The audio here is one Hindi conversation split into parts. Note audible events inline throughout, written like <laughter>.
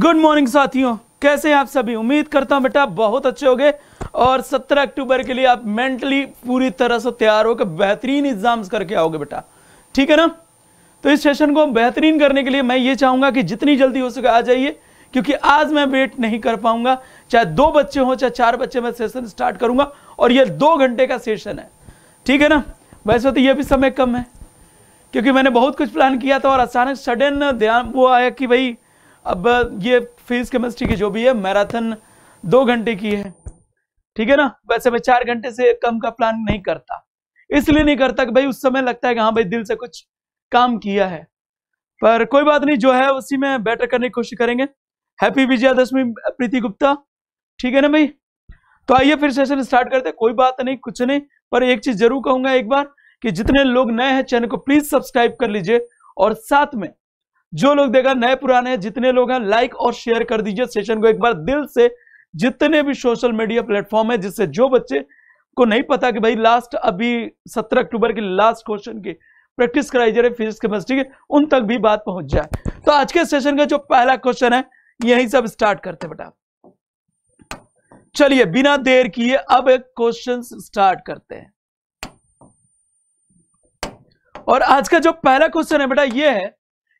गुड मॉर्निंग साथियों कैसे हैं आप सभी उम्मीद करता हूं बेटा बहुत अच्छे होंगे और 17 अक्टूबर के लिए आप मेंटली पूरी तरह से तैयार होकर बेहतरीन एग्जाम्स करके आओगे बेटा ठीक है ना तो इस सेशन को बेहतरीन करने के लिए मैं ये चाहूंगा कि जितनी जल्दी हो सके आ जाइए क्योंकि आज मैं वेट नहीं कर पाऊंगा चाहे दो बच्चे हों चाहे चार बच्चे मैं सेशन स्टार्ट करूंगा और यह दो घंटे का सेशन है ठीक है ना वैसे तो यह भी समय कम है क्योंकि मैंने बहुत कुछ प्लान किया था और अचानक सडन ध्यान वो आया कि भाई अब ये फिजिक्स केमिस्ट्री की जो भी है मैराथन दो घंटे की है ठीक है ना वैसे मैं चार घंटे से कम का प्लान नहीं करता इसलिए नहीं करता कि भाई उस समय लगता है कि हाँ भाई दिल से कुछ काम किया है पर कोई बात नहीं जो है उसी में बेटर करने की कोशिश करेंगे हैप्पी विजयादशमी प्रीति गुप्ता ठीक है ना भाई तो आइए फिर सेशन स्टार्ट करते कोई बात नहीं कुछ नहीं पर एक चीज जरूर कहूंगा एक बार कि जितने लोग नए हैं चैनल को प्लीज सब्सक्राइब कर लीजिए और साथ में जो लोग देगा नए पुराने जितने लोग हैं लाइक और शेयर कर दीजिए सेशन को एक बार दिल से जितने भी सोशल मीडिया प्लेटफॉर्म है जिससे जो बच्चे को नहीं पता कि भाई लास्ट अभी सत्रह अक्टूबर के लास्ट क्वेश्चन की प्रैक्टिस कराई जा रही फिजिक्स केमिस्ट्री के उन तक भी बात पहुंच जाए तो आज के सेशन का जो पहला क्वेश्चन है यही सब स्टार्ट करते बेटा चलिए बिना देर किए अब एक क्वेश्चन स्टार्ट करते हैं और आज का जो पहला क्वेश्चन है बेटा ये है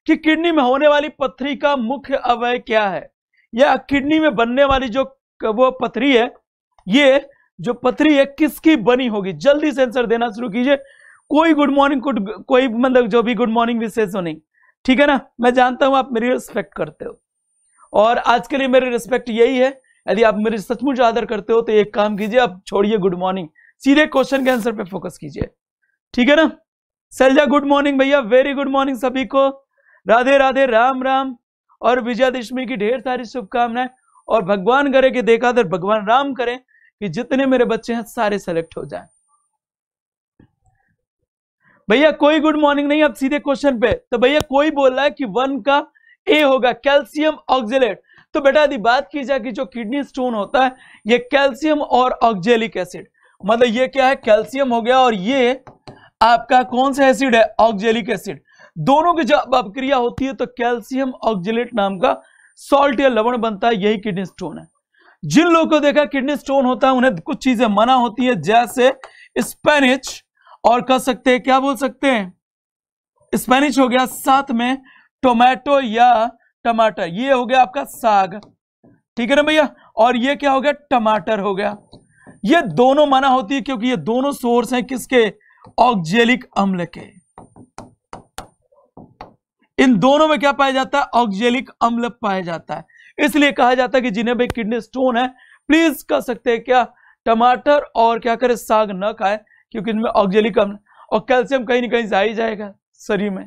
कि किडनी में होने वाली पथरी का मुख्य अवय क्या है या किडनी में बनने वाली जो वो पथरी है ये जो पथरी है किसकी बनी होगी जल्दी से आंसर देना शुरू कीजिए कोई गुड मॉर्निंग कोई मतलब जो भी गुड मॉर्निंग विशेष हो नहीं ठीक है ना मैं जानता हूं आप मेरी रिस्पेक्ट करते हो और आज के लिए मेरी रिस्पेक्ट यही है यदि आप मेरे सचमुच आदर करते हो तो एक काम कीजिए आप छोड़िए गुड मॉर्निंग सीधे क्वेश्चन के आंसर पे फोकस कीजिए ठीक है ना सलजा गुड मॉर्निंग भैया वेरी गुड मॉर्निंग सभी को राधे राधे राम राम और विजयादशमी की ढेर सारी शुभकामनाएं और भगवान करे कि देखा दर तो भगवान राम करें कि जितने मेरे बच्चे हैं सारे सेलेक्ट हो जाएं भैया कोई गुड मॉर्निंग नहीं अब सीधे क्वेश्चन पे तो भैया कोई बोल रहा है कि वन का ए होगा कैल्सियम ऑक्जेलेट तो बेटा यदि बात की जाए कि जो किडनी स्टोन होता है ये कैल्शियम और ऑक्जेलिक एसिड मतलब ये क्या है कैल्शियम हो गया और ये आपका कौन सा एसिड है ऑक्जेलिक एसिड दोनों की जब अपक्रिया होती है तो कैल्सियम ऑक्जिलेट नाम का सॉल्ट या लवण बनता है यही किडनी स्टोन है जिन लोगों को देखा किडनी स्टोन होता है उन्हें कुछ चीजें मना होती है जैसे स्पेनिच और कह सकते हैं क्या बोल सकते हैं स्पेनिश हो गया साथ में टोमेटो या टमाटर ये हो गया आपका साग ठीक है ना भैया और ये क्या हो गया टमाटर हो गया ये दोनों मना होती है क्योंकि ये दोनों सोर्स हैं किसके ऑक्जेलिक अम्ल के इन दोनों में क्या पाया जाता है ऑक्जेलिक अम्ल पाया जाता है इसलिए कहा जाता है कि जिन्हें भाई किडनी स्टोन है प्लीज कर सकते हैं क्या टमाटर और क्या करें साग न खाए क्योंकि इनमें ऑक्जेलिक अम्ल और कैल्शियम कहीं ना कहीं जा ही जाएगा शरीर में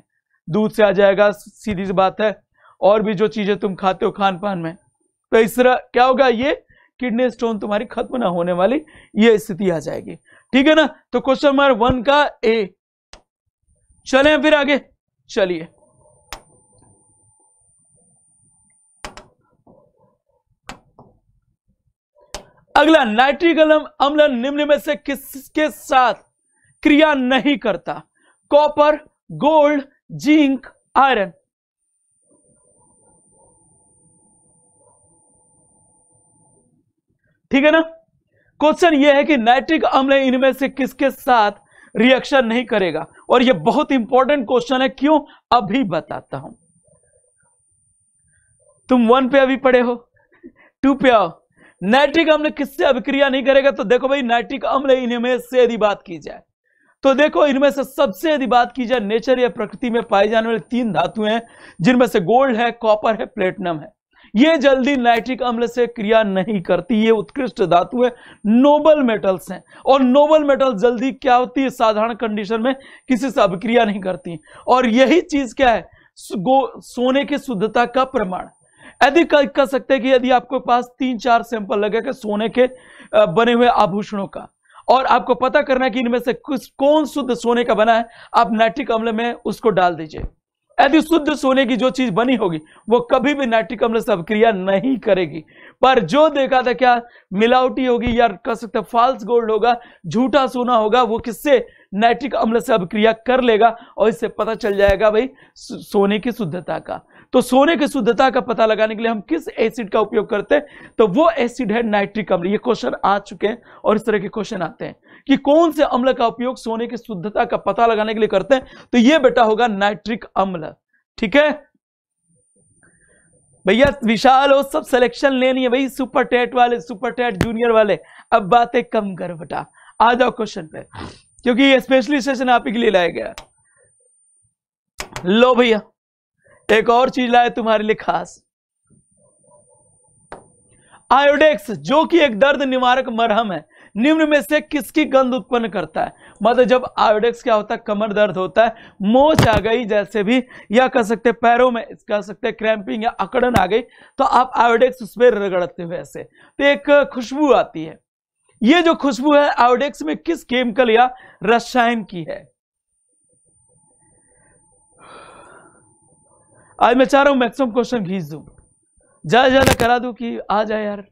दूध से आ जाएगा सीधी सी बात है और भी जो चीजें तुम खाते हो खान पान में तो इस तरह क्या होगा ये किडनी स्टोन तुम्हारी खत्म ना होने वाली ये स्थिति आ जाएगी ठीक है ना तो क्वेश्चन नंबर वन का ए चले फिर आगे चलिए अगला नाइट्रिक अम्ल निम्न में से किसके साथ क्रिया नहीं करता कॉपर गोल्ड जिंक आयरन ठीक है ना क्वेश्चन यह है कि नाइट्रिक अम्ल इनमें से किसके साथ रिएक्शन नहीं करेगा और यह बहुत इंपॉर्टेंट क्वेश्चन है क्यों अभी बताता हूं तुम वन पे अभी पढ़े हो टू पे आओ नाइट्रिक अम्ल किससे अभिक्रिया नहीं करेगा तो देखो भाई नाइट्रिक अम्ल इनमें से यदि बात की जाए तो देखो इनमें से सबसे यदि बात की जाए नेचर या प्रकृति में पाए जाने वाले तीन धातु हैं जिनमें से गोल्ड है कॉपर है प्लेटिनम है ये जल्दी नाइट्रिक अम्ल से क्रिया नहीं करती ये उत्कृष्ट धातु है नोबल मेटल्स हैं और नोबल मेटल जल्दी क्या होती है साधारण कंडीशन में किसी से अभिक्रिया नहीं करती और यही चीज क्या है सोने की शुद्धता का प्रमाण यदि कह सकते हैं कि यदि आपके पास तीन चार सैंपल लगे के सोने के बने हुए आभूषणों का और आपको पता करना है कि इनमें से कुछ कौन शुद्ध सोने का बना है आप नाइट्रिक अम्ल में उसको डाल दीजिए यदि शुद्ध सोने की जो चीज बनी होगी वो कभी भी नाइट्रिक अम्ल से अभिक्रिया नहीं करेगी पर जो देखा था क्या मिलावटी होगी या कह सकते फाल्स गोल्ड होगा झूठा सोना होगा वो किससे नाइट्रिक अम्ल से अभिक्रिया कर लेगा और इससे पता चल जाएगा भाई सोने की शुद्धता का तो सोने की शुद्धता का पता लगाने के लिए हम किस एसिड का उपयोग करते हैं तो वो एसिड है नाइट्रिक अम्ल ये क्वेश्चन आ चुके हैं और इस तरह के क्वेश्चन आते हैं कि कौन से अम्ल का उपयोग सोने की शुद्धता का पता लगाने के लिए करते हैं तो ये बेटा होगा नाइट्रिक अम्ल ठीक है भैया विशाल हो सब सिलेक्शन लेनी है भाई सुपर टेट वाले सुपर टेट जूनियर वाले अब बातें कम कर बेटा आ जाओ क्वेश्चन पे क्योंकि ये स्पेशली सेशन आप ही के लिए लाया गया लो भैया एक और चीज लाए तुम्हारे लिए खास आयोडेक्स जो कि एक दर्द निवारक मरहम है निम्न में से किसकी गंध उत्पन्न करता है मतलब जब आयोडेक्स क्या होता है कमर दर्द होता है मोच आ गई जैसे भी या कह सकते पैरों में कह सकते क्रैम्पिंग या अकड़न आ गई तो आप आयोडेक्स उसमें रगड़ते हुए ऐसे तो एक खुशबू आती है ये जो खुशबू है आयोडेक्स में किस केमिकल या रसायन की है आज मैं चाह रहा हूँ मैक्सिमम क्वेश्चन घींच दूँ ज़्यादा ज़्यादा करा दूँ कि आ जाए यार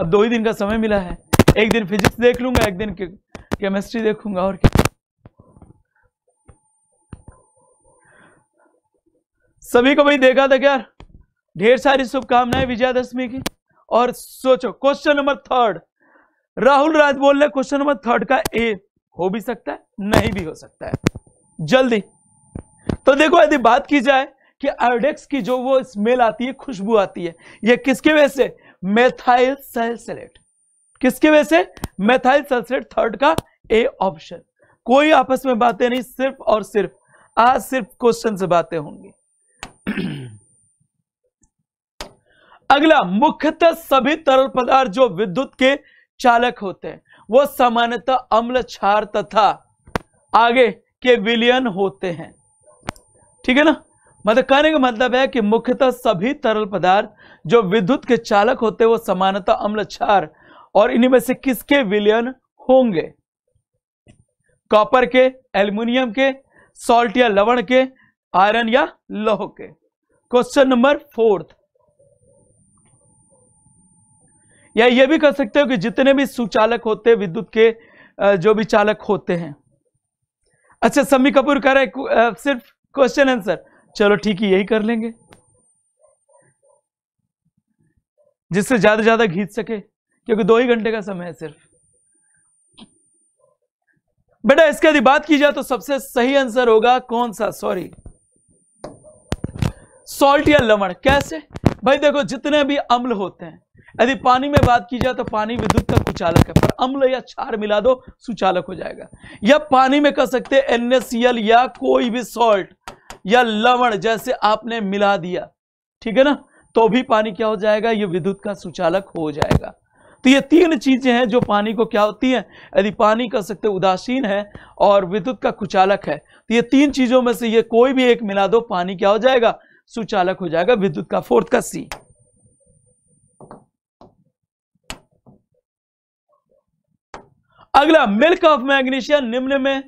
अब दो ही दिन का समय मिला है एक दिन फिजिक्स देख लूँगा एक दिन के, केमिस्ट्री देखूँगा और क्या सभी को भाई देखा था यार ढेर सारी शुभकामनाएं विजयादशमी की और सोचो question number third Rahul Raj बोल रहे क्वेश्चन नंबर थर्ड का ए हो भी सकता है नहीं भी हो सकता है जल्दी तो देखो यदि बात की जाए कि आयोडेक्स की जो वो स्मेल आती है खुशबू आती है ये किसके वजह से मेथाइल सल्सलेट किसके वजह से मेथाइल सल्सलेट थर्ड का ए ऑप्शन कोई आपस में बातें नहीं सिर्फ और सिर्फ आज सिर्फ क्वेश्चन से बातें होंगी <clears throat> अगला मुख्यतः सभी तरल पदार्थ जो विद्युत के चालक होते हैं वो सामान्यतः अम्ल क्षार तथा आगे के विलयन होते हैं ठीक है ना मतलब कहने का मतलब है कि मुख्यतः सभी तरल पदार्थ जो विद्युत के चालक होते हैं वो समानता अम्ल क्षार और इन्हीं में से किसके विलयन होंगे कॉपर के एल्यूमिनियम के सॉल्ट या लवण के आयरन या लोह के क्वेश्चन नंबर फोर्थ या ये भी कह सकते हो कि जितने भी सुचालक होते हैं विद्युत के जो भी चालक होते हैं अच्छा समी कपूर कह रहे सिर्फ क्वेश्चन आंसर चलो ठीक है यही कर लेंगे जिससे ज्यादा ज्यादा खींच सके क्योंकि दो ही घंटे का समय है सिर्फ बेटा इसके यदि बात की जाए तो सबसे सही आंसर होगा कौन सा सॉरी सॉल्ट या लवण कैसे भाई देखो जितने भी अम्ल होते हैं यदि पानी में बात की जाए तो पानी विद्युत का कुचालक है पर अम्ल या क्षार मिला दो सुचालक हो जाएगा या पानी में कर सकते हैं या कोई भी सॉल्ट या लवण जैसे आपने मिला दिया ठीक है ना तो भी पानी क्या हो जाएगा ये विद्युत का सुचालक हो जाएगा तो ये तीन चीजें हैं जो पानी को क्या होती हैं यदि पानी कर सकते उदासीन है और विद्युत का कुचालक है तो ये तीन चीजों में से ये कोई भी एक मिला दो पानी क्या हो जाएगा सुचालक हो जाएगा विद्युत का फोर्थ का सी अगला मिल्क ऑफ मैग्नीशिया निम्न में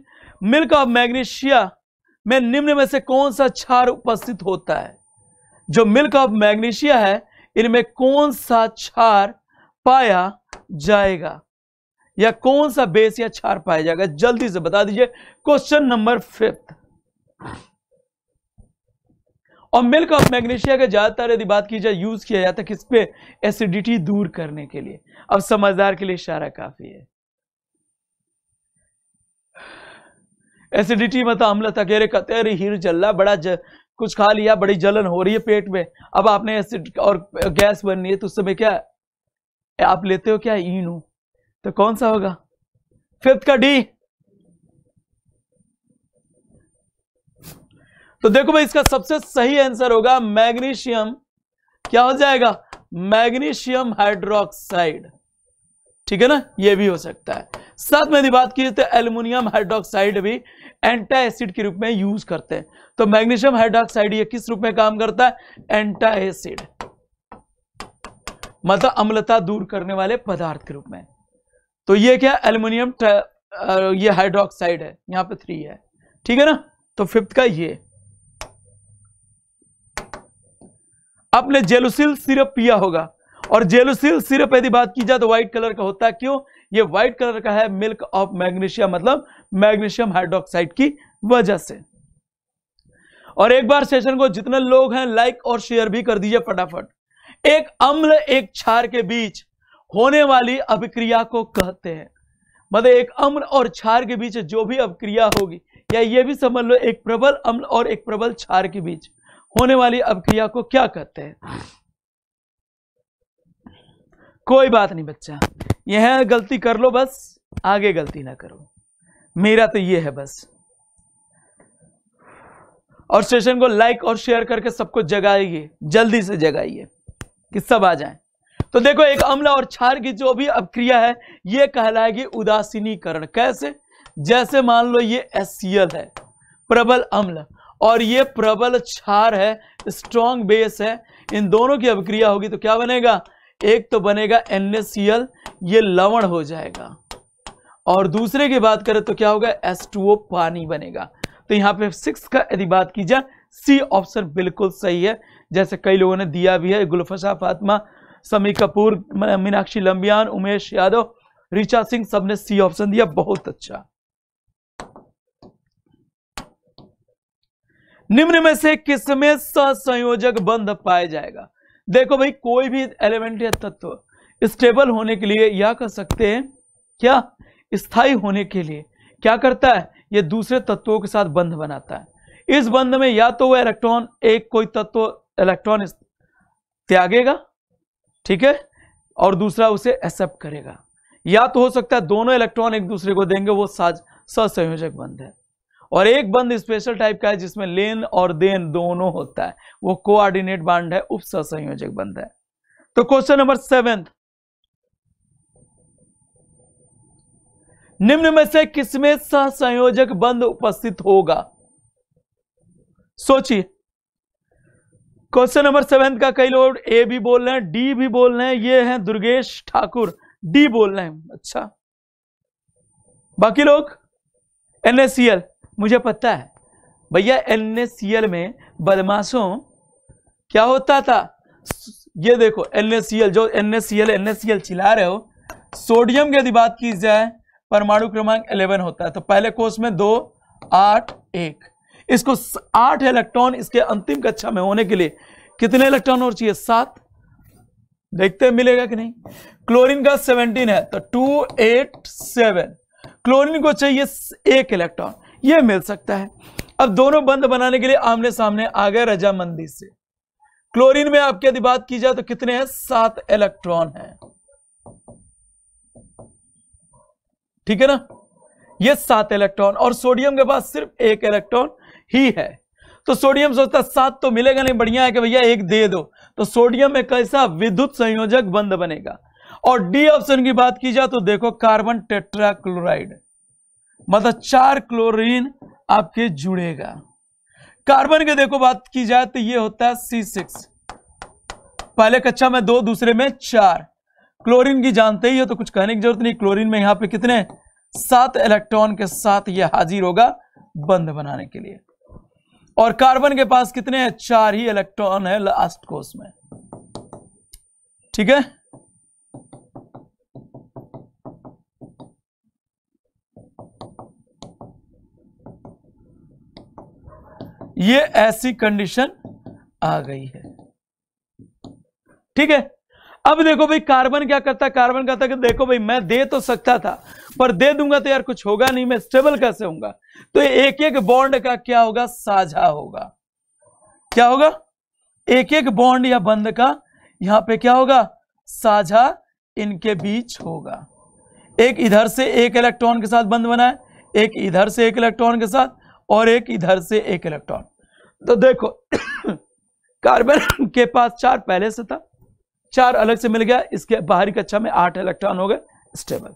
मिल्क ऑफ मैग्नीशिया में निम्न में से कौन सा क्षार उपस्थित होता है जो मिल्क ऑफ मैग्नीशिया है इनमें कौन सा क्षार पाया जाएगा या कौन सा बेस या क्षार पाया जाएगा जल्दी से बता दीजिए क्वेश्चन नंबर फिफ्थ और मिल्क ऑफ मैग्नीशिया का ज्यादातर यदि बात की जाए यूज किया जाता है किस पे एसिडिटी दूर करने के लिए अब समझदार के लिए इशारा काफी है एसिडिटी में था हमला था कह रहे कहते अरे हीर जल रहा बड़ा ज, कुछ खा लिया बड़ी जलन हो रही है पेट में अब आपने एसिड और गैस बननी है तो उस समय क्या आप लेते हो क्या ईन तो कौन सा होगा फिफ्थ का डी तो देखो भाई इसका सबसे सही आंसर होगा मैग्नीशियम क्या हो जाएगा मैग्नीशियम हाइड्रोक्साइड ठीक है ना ये भी हो सकता है साथ में यदि बात की तो एल्यूमिनियम हाइड्रोक्साइड भी एंटा एसिड के रूप में यूज करते हैं तो मैग्नीशियम हाइड्रोक्साइड ये किस रूप में काम करता है एंटा एसिड मतलब अम्लता दूर करने वाले पदार्थ के रूप में तो ये क्या एल्यूमिनियम ये हाइड्रोक्साइड है यहां पे थ्री है ठीक है ना तो फिफ्थ का ये आपने जेलोसिल सिरप पिया होगा और जेलोसिल सिरप यदि बात की जाए तो व्हाइट कलर का होता है क्यों ये व्हाइट कलर का है मिल्क ऑफ मैग्नीशियम मतलब मैग्नीशियम हाइड्रोक्साइड की वजह से और एक बार सेशन को जितने लोग हैं लाइक और शेयर भी कर दीजिए फटाफट एक अम्ल एक क्षार के बीच होने वाली अभिक्रिया को कहते हैं मतलब एक अम्ल और क्षार के बीच जो भी अभिक्रिया होगी या ये भी समझ लो एक प्रबल अम्ल और एक प्रबल क्षार के बीच होने वाली अभिक्रिया को क्या कहते हैं कोई बात नहीं बच्चा यह गलती कर लो बस आगे गलती ना करो मेरा तो ये है बस और सेशन को लाइक और शेयर करके सबको जगाइए जल्दी से जगाइए कि सब आ जाएं तो देखो एक अम्ल और क्षार की जो भी अब क्रिया है ये कहलाएगी उदासीनीकरण कैसे जैसे मान लो ये एस है प्रबल अम्ल और ये प्रबल क्षार है स्ट्रॉन्ग बेस है इन दोनों की अभिक्रिया होगी तो क्या बनेगा एक तो बनेगा एन ये लवण हो जाएगा और दूसरे की बात करें तो क्या होगा H2O पानी बनेगा तो यहां पे सिक्स का यदि बात की जाए सी ऑप्शन बिल्कुल सही है जैसे कई लोगों ने दिया भी है गुलफशा फातमा समी कपूर मीनाक्षी लंबियान उमेश यादव ऋचा सिंह सबने सी ऑप्शन दिया बहुत अच्छा निम्न में से किसमें संयोजक बंध पाया जाएगा देखो भाई कोई भी एलिमेंट या तत्व स्टेबल होने के लिए या कर सकते हैं क्या स्थायी होने के लिए क्या करता है यह दूसरे तत्वों के साथ बंध बनाता है इस बंध में या तो वह इलेक्ट्रॉन एक कोई तत्व इलेक्ट्रॉन त्यागेगा ठीक है और दूसरा उसे एक्सेप्ट करेगा या तो हो सकता है दोनों इलेक्ट्रॉन एक दूसरे को देंगे वो साज ससंयोजक बंध है और एक बंध स्पेशल टाइप का है जिसमें लेन और देन दोनों होता है वो कोऑर्डिनेट बांड है उप ससंयोजक बंध है तो क्वेश्चन नंबर सेवेंथ निम्न में से किसमें सह संयोजक बंद उपस्थित होगा सोचिए क्वेश्चन नंबर सेवन का कई लोग ए भी बोल रहे हैं डी भी बोल रहे हैं ये हैं दुर्गेश ठाकुर डी बोल रहे हैं अच्छा बाकी लोग एनएससीएल मुझे पता है भैया एनएससीएल में बदमाशों क्या होता था ये देखो एनएससीएल जो एनएससीएल एनएससीएल चिल्ला रहे हो सोडियम की यदि बात की जाए परमाणु क्रमांक 11 होता है तो पहले कोष में दो आठ एक इसको आठ इलेक्ट्रॉन इसके अंतिम कक्षा में होने के लिए कितने इलेक्ट्रॉन और चाहिए सात देखते हैं मिलेगा कि नहीं क्लोरीन का सेवनटीन है तो टू एट सेवन क्लोरीन को चाहिए एक इलेक्ट्रॉन ये मिल सकता है अब दोनों बंद बनाने के लिए आमने सामने आ गए रजामंदी से क्लोरीन में आपकी यदि बात की जाए तो कितने हैं सात इलेक्ट्रॉन हैं ठीक है ना ये सात इलेक्ट्रॉन और सोडियम के पास सिर्फ एक इलेक्ट्रॉन ही है तो सोडियम सोचता सात तो मिलेगा नहीं बढ़िया है कि भैया एक दे दो तो सोडियम में कैसा विद्युत संयोजक बंद बनेगा और डी ऑप्शन की बात की जाए तो देखो कार्बन टेट्राक्लोराइड मतलब चार क्लोरीन आपके जुड़ेगा कार्बन के देखो बात की जाए तो ये होता है सी सिक्स पहले कक्षा में दो दूसरे में चार क्लोरीन की जानते ही हो तो कुछ कहने की जरूरत नहीं क्लोरीन में यहां पे कितने सात इलेक्ट्रॉन के साथ यह हाजिर होगा बंद बनाने के लिए और कार्बन के पास कितने है? चार ही इलेक्ट्रॉन है लास्ट कोस में ठीक है ये ऐसी कंडीशन आ गई है ठीक है अब देखो भाई कार्बन क्या करता है कार्बन कहता है कि देखो भाई मैं दे तो सकता था पर दे दूंगा तो यार कुछ होगा नहीं मैं स्टेबल कैसे होऊंगा तो एक एक बॉन्ड का क्या होगा साझा होगा क्या होगा एक एक बॉन्ड या बंद का यहां पे क्या होगा साझा इनके बीच होगा एक इधर से एक इलेक्ट्रॉन के साथ बंद बनाए एक इधर से एक इलेक्ट्रॉन के साथ और एक इधर से एक इलेक्ट्रॉन तो देखो <coughs> कार्बन के पास चार पहले से था चार अलग से मिल गया इसके बाहरी कक्षा में आठ इलेक्ट्रॉन हो गए स्टेबल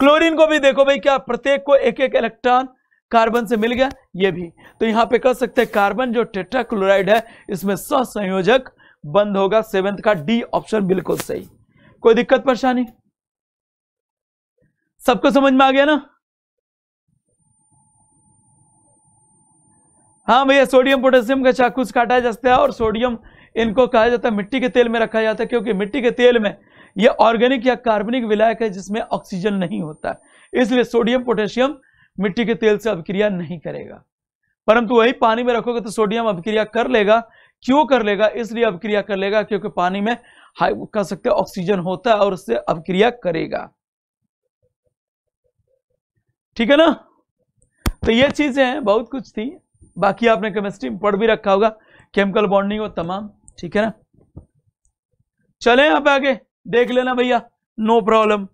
क्लोरीन को भी देखो भाई क्या प्रत्येक को एक एक इलेक्ट्रॉन कार्बन से मिल गया ये भी तो यहां पे कह सकते हैं कार्बन जो क्लोराइड है इसमें सहसंयोजक बंद होगा सेवेंथ का डी ऑप्शन बिल्कुल सही कोई दिक्कत परेशानी सबको समझ में आ गया ना हाँ भैया सोडियम पोटेशियम का चाकू काटा जा है और सोडियम इनको कहा जाता है मिट्टी के तेल में रखा जाता है क्योंकि मिट्टी के तेल में ये ऑर्गेनिक या कार्बनिक विलायक है जिसमें ऑक्सीजन नहीं होता इसलिए सोडियम पोटेशियम मिट्टी के तेल से अभिक्रिया नहीं करेगा परंतु वही पानी में रखोगे तो सोडियम अभिक्रिया कर लेगा क्यों कर लेगा इसलिए अभिक्रिया कर लेगा क्योंकि पानी में कह सकते ऑक्सीजन होता है और उससे अभिक्रिया करेगा ठीक है ना तो ये चीजें हैं बहुत कुछ थी बाकी आपने केमिस्ट्री में पढ़ भी रखा होगा केमिकल बॉन्डिंग और तमाम ठीक है ना चले आप आगे देख लेना भैया नो प्रॉब्लम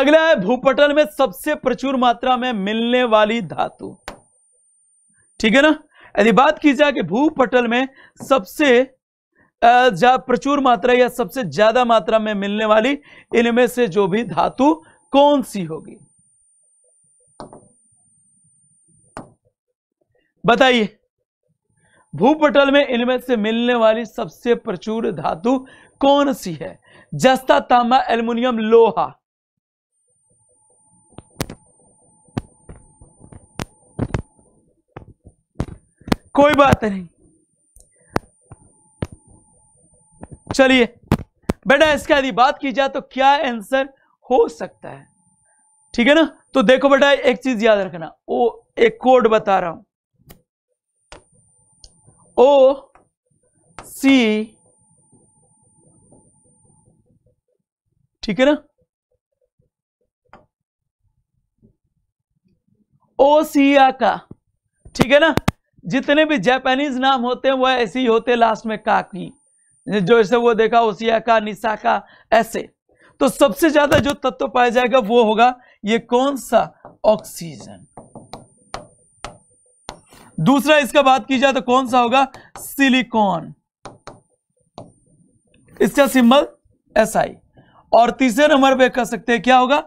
अगला है भूपटल में सबसे प्रचुर मात्रा में मिलने वाली धातु ठीक है ना यदि बात की जाए कि भूपटल में सबसे प्रचुर मात्रा या सबसे ज्यादा मात्रा में मिलने वाली इनमें से जो भी धातु कौन सी होगी बताइए भूपटल में इनमें से मिलने वाली सबसे प्रचुर धातु कौन सी है जस्ता तांबा एल्युमिनियम लोहा कोई बात नहीं चलिए बेटा इसका यदि बात की जाए तो क्या आंसर हो सकता है ठीक है ना तो देखो बेटा एक चीज याद रखना वो एक कोड बता रहा हूं ओ सी ठीक है ना ओ सी आ का ठीक है ना जितने भी जापानीज नाम होते हैं वो ऐसे ही होते लास्ट में का की जो ऐसे वो देखा ओसिया का निशा का ऐसे तो सबसे ज्यादा जो तत्व पाया जाएगा वो होगा ये कौन सा ऑक्सीजन दूसरा इसका बात की जाए तो कौन सा होगा सिलिकॉन इसका सिंबल एस SI. और तीसरे नंबर पे कह सकते हैं क्या होगा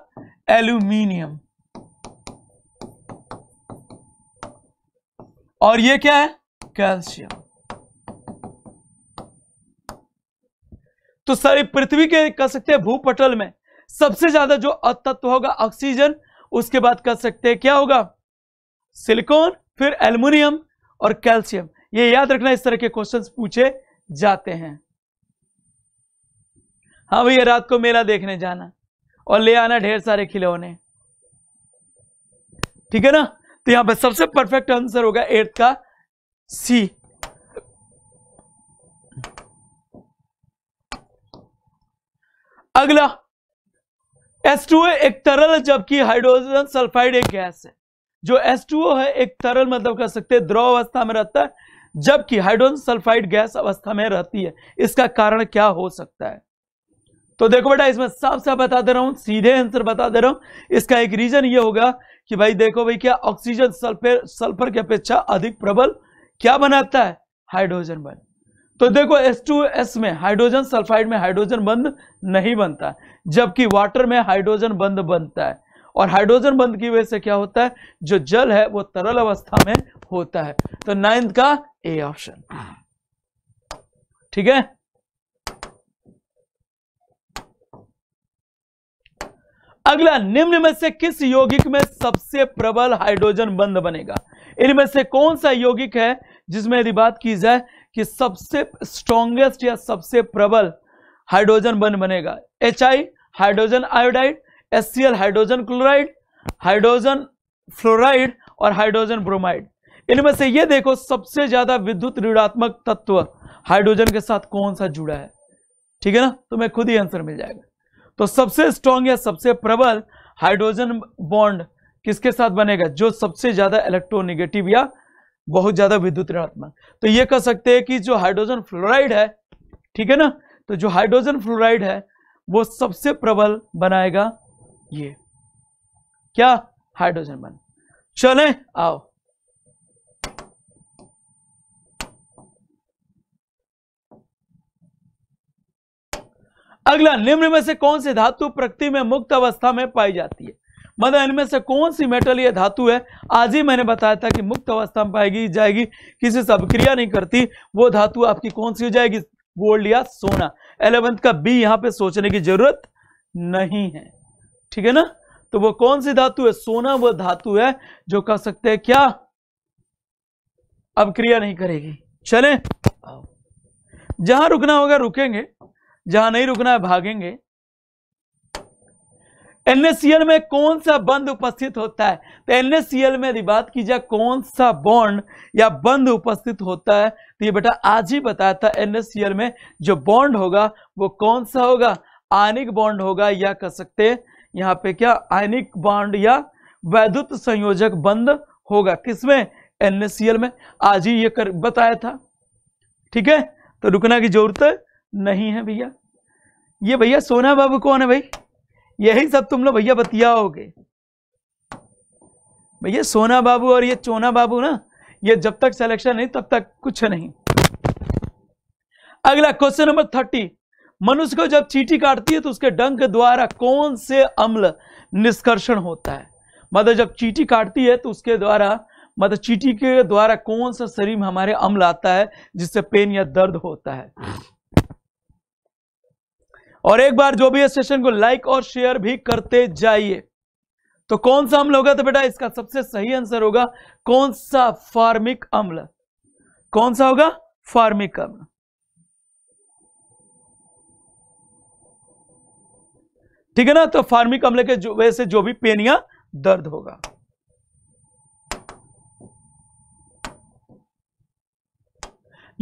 एल्यूमिनियम और ये क्या है कैल्शियम तो सारी पृथ्वी के कह सकते हैं भूपटल में सबसे ज्यादा जो अतत्व होगा ऑक्सीजन उसके बाद कह सकते हैं क्या होगा सिलिकॉन फिर एल्यूमिनियम और कैल्शियम ये याद रखना इस तरह के क्वेश्चन पूछे जाते हैं हाँ भैया रात को मेला देखने जाना और ले आना ढेर सारे खिलौने ठीक है ना तो यहां पर सबसे परफेक्ट आंसर होगा एट्थ का सी अगला एस टू एक तरल जबकि हाइड्रोजन सल्फाइड एक गैस है जो H2O है एक तरल मतलब कह सकते हैं द्रव अवस्था में रहता है जबकि हाइड्रोजन सल्फाइड गैस अवस्था में रहती है इसका कारण क्या हो सकता है तो देखो बेटा इसमें साफ साफ बता दे रहा हूं सीधे आंसर बता दे रहा हूं इसका एक रीजन ये होगा कि भाई देखो भाई क्या ऑक्सीजन सल्फर सल्फर की अपेक्षा अधिक प्रबल क्या बनाता है हाइड्रोजन बन तो देखो H2S में हाइड्रोजन सल्फाइड में हाइड्रोजन बंद नहीं बनता जबकि वाटर में हाइड्रोजन बंद बनता है और हाइड्रोजन बंद की वजह से क्या होता है जो जल है वो तरल अवस्था में होता है तो नाइन्थ का ए ऑप्शन ठीक है अगला निम्न में से किस यौगिक में सबसे प्रबल हाइड्रोजन बंद बनेगा इनमें से कौन सा यौगिक है जिसमें यदि बात की जाए कि सबसे स्ट्रॉन्गेस्ट या सबसे प्रबल हाइड्रोजन बंद बनेगा एच आई हाइड्रोजन आयोडाइड एस हाइड्रोजन क्लोराइड हाइड्रोजन फ्लोराइड और हाइड्रोजन ब्रोमाइड इनमें से ये देखो सबसे ज्यादा विद्युत ऋणात्मक तत्व हाइड्रोजन के साथ कौन सा जुड़ा है ठीक है ना तुम्हें तो खुद ही आंसर मिल जाएगा तो सबसे स्ट्रांग या सबसे प्रबल हाइड्रोजन बॉन्ड किसके साथ बनेगा जो सबसे ज्यादा इलेक्ट्रोनिगेटिव या बहुत ज्यादा विद्युत ऋणात्मक तो ये कह सकते हैं कि जो हाइड्रोजन फ्लोराइड है ठीक है ना तो जो हाइड्रोजन फ्लोराइड है वो सबसे प्रबल बनाएगा ये क्या हाइड्रोजन बन चले आओ अगला निम्न में से कौन सी धातु प्रकृति में मुक्त अवस्था में पाई जाती है मतलब इनमें से कौन सी मेटल या धातु है आज ही मैंने बताया था कि मुक्त अवस्था में पाएगी जाएगी किसी से अभिक्रिया नहीं करती वो धातु आपकी कौन सी हो जाएगी गोल्ड या सोना एलेवेंथ का बी यहां पे सोचने की जरूरत नहीं है ठीक है ना तो वो कौन सी धातु है सोना वो धातु है जो कह सकते हैं क्या अब क्रिया नहीं करेगी चले जहां रुकना होगा रुकेंगे जहां नहीं रुकना है भागेंगे एनएससीएल में कौन सा बंद उपस्थित होता है तो एनएससीएल में यदि बात की जाए कौन सा बॉन्ड या बंद उपस्थित होता है तो ये बेटा आज ही बताया था एनएससीएल में जो बॉन्ड होगा वो कौन सा होगा आनिक बॉन्ड होगा या कह सकते हैं यहाँ पे क्या आयनिक बाड या वैद्युत संयोजक बंद होगा किसमें एनएसीएल में आज ही ये कर बताया था ठीक है तो रुकना की जरूरत नहीं है भैया ये भैया सोना बाबू कौन है भाई यही सब तुम लोग भैया बतियाओगे भैया सोना बाबू और ये चोना बाबू ना ये जब तक सिलेक्शन नहीं तब तक कुछ नहीं अगला क्वेश्चन नंबर थर्टी मनुष्य को जब चीटी काटती है तो उसके डंक द्वारा कौन से अम्ल निष्कर्षण होता है मतलब जब चीटी काटती है तो उसके द्वारा मतलब चीटी के द्वारा कौन सा शरीर में हमारे अम्ल आता है जिससे पेन या दर्द होता है और एक बार जो भी इस सेशन को लाइक और शेयर भी करते जाइए तो कौन सा अम्ल होगा तो बेटा इसका सबसे सही आंसर होगा कौन सा फार्मिक अम्ल कौन सा होगा फार्मिक अम्ल ठीक है ना तो फार्मिक अम्ल के वजह से जो भी पेन या दर्द होगा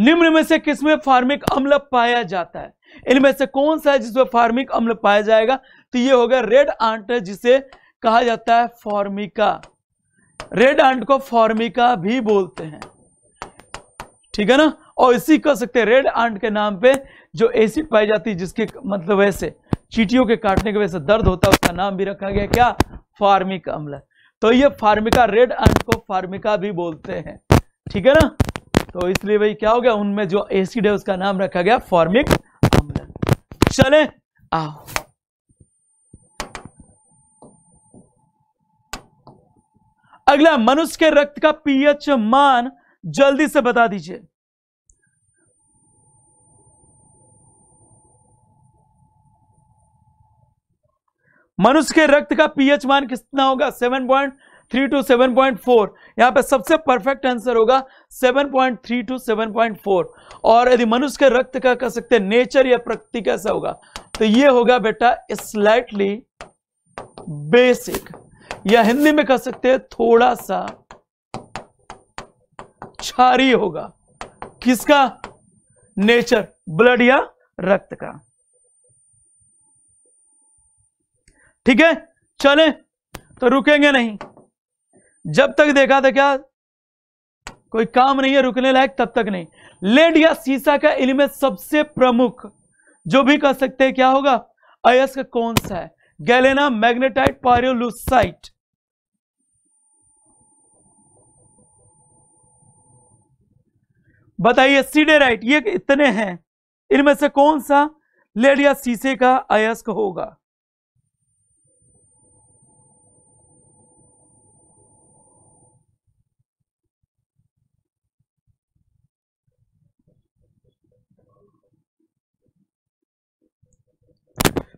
निम्न में से किसमें फार्मिक अम्ल पाया जाता है इनमें से कौन सा है जिसमें फार्मिक अम्ल पाया जाएगा तो ये होगा रेड आंट जिसे कहा जाता है फॉर्मिका रेड आंट को फॉर्मिका भी बोलते हैं ठीक है ना और इसी कह सकते हैं रेड आंट के नाम पे जो एसिड पाई जाती है जिसके मतलब वैसे चीटियों के काटने की वजह से दर्द होता है उसका नाम भी रखा गया क्या फार्मिक अम्ल तो ये फार्मिका रेड अंट को फार्मिका भी बोलते हैं ठीक है ना तो इसलिए भाई क्या हो गया उनमें जो एसिड है उसका नाम रखा गया फॉर्मिक अम्ल चले आओ अगला मनुष्य के रक्त का पीएच मान जल्दी से बता दीजिए मनुष्य के रक्त का पीएच मान कितना होगा seven point three two seven point four यहाँ पे सबसे परफेक्ट आंसर होगा seven point three two seven point four और यदि मनुष्य के रक्त का कह सकते हैं नेचर या प्रकृति कैसा होगा तो ये होगा बेटा स्लाइटली बेसिक या हिंदी में कह सकते हैं थोड़ा सा क्षारी होगा किसका नेचर ब्लड या रक्त का ठीक है चले तो रुकेंगे नहीं जब तक देखा था क्या कोई काम नहीं है रुकने लायक तब तक नहीं लेड या सीसा का इनमें सबसे प्रमुख जो भी कह सकते हैं क्या होगा अयस्क कौन सा है गैलेना मैग्नेटाइट पारियोलुसाइट बताइए सीडेराइट ये इतने हैं इनमें से कौन सा लेड या सीसे का अयस्क होगा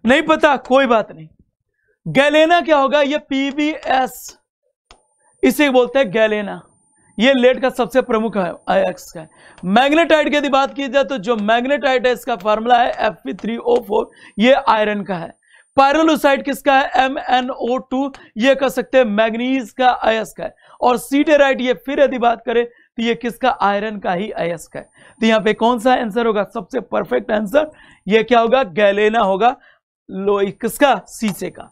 नहीं पता कोई बात नहीं गैलेना क्या होगा ये पीबीएस इसे बोलते हैं गैलेना ये लेट का सबसे प्रमुख है आईएक्स का मैग्नेटाइट की यदि बात की जाए तो जो मैग्नेटाइट है इसका फॉर्मूला है F P three O four यह आयरन का है पायरोलोसाइड किसका है एम एन ओ टू यह कह सकते हैं मैग्नीज का आयस का है और सीटेराइट ये फिर यदि बात करें तो ये किसका आयरन का ही अयस्क है तो यहां पे कौन सा आंसर होगा सबसे परफेक्ट आंसर ये क्या होगा गैलेना होगा लो किसका शीशे का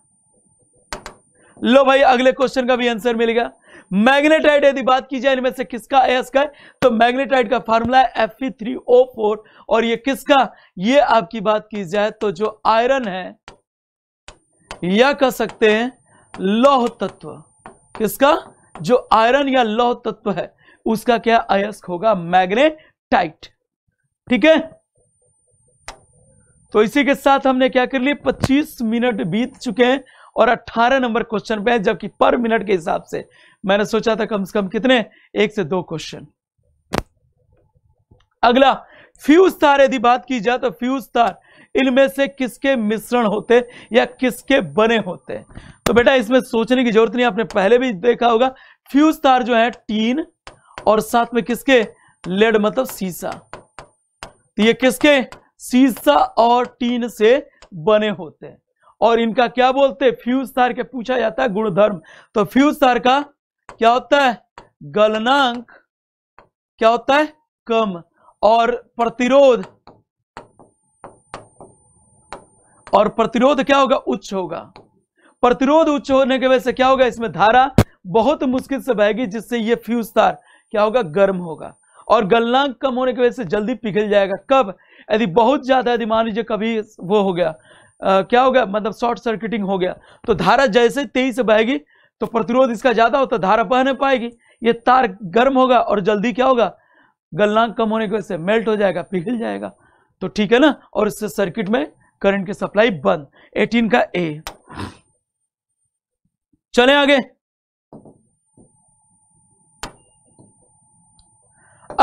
लो भाई अगले क्वेश्चन का भी आंसर मिलेगा मैग्नेटाइट यदि बात की जाए इनमें से किसका एस का तो है तो मैग्नेटाइट का फॉर्मूला है फोर और ये किसका ये आपकी बात की जाए तो जो आयरन है या कह सकते हैं लौह तत्व किसका जो आयरन या लौह तत्व है उसका क्या अयस्क होगा मैग्नेटाइट ठीक है तो इसी के साथ हमने क्या कर लिया 25 मिनट बीत चुके हैं और 18 नंबर क्वेश्चन पे है जबकि पर मिनट के हिसाब से मैंने सोचा था कम से कम कितने एक से दो क्वेश्चन अगला फ्यूज तार यदि बात की जाए तो फ्यूज तार इनमें से किसके मिश्रण होते या किसके बने होते तो बेटा इसमें सोचने की जरूरत नहीं आपने पहले भी देखा होगा फ्यूज तार जो है टीन और साथ में किसके लेड मतलब सीसा तो ये किसके सीसा और टीन से बने होते हैं और इनका क्या बोलते हैं फ्यूज तार के पूछा जाता है गुणधर्म तो फ्यूज तार का क्या होता है गलनांक क्या होता है कम और प्रतिरोध और प्रतिरोध क्या होगा उच्च होगा प्रतिरोध उच्च होने की वजह से क्या होगा इसमें धारा बहुत मुश्किल से बहेगी जिससे ये फ्यूज तार क्या होगा गर्म होगा और गलनांक कम होने की वजह से जल्दी पिघल जाएगा कब यदि बहुत ज़्यादा यदि मान लीजिए कभी वो हो गया आ, क्या हो गया मतलब शॉर्ट सर्किटिंग हो गया तो धारा जैसे तेजी से बहेगी तो प्रतिरोध इसका ज़्यादा होता धारा बह पाएगी ये तार गर्म होगा और जल्दी क्या होगा गलनांक कम होने की वजह से मेल्ट हो जाएगा पिघल जाएगा तो ठीक है ना और इससे सर्किट में करंट की सप्लाई बंद 18 का ए चले आगे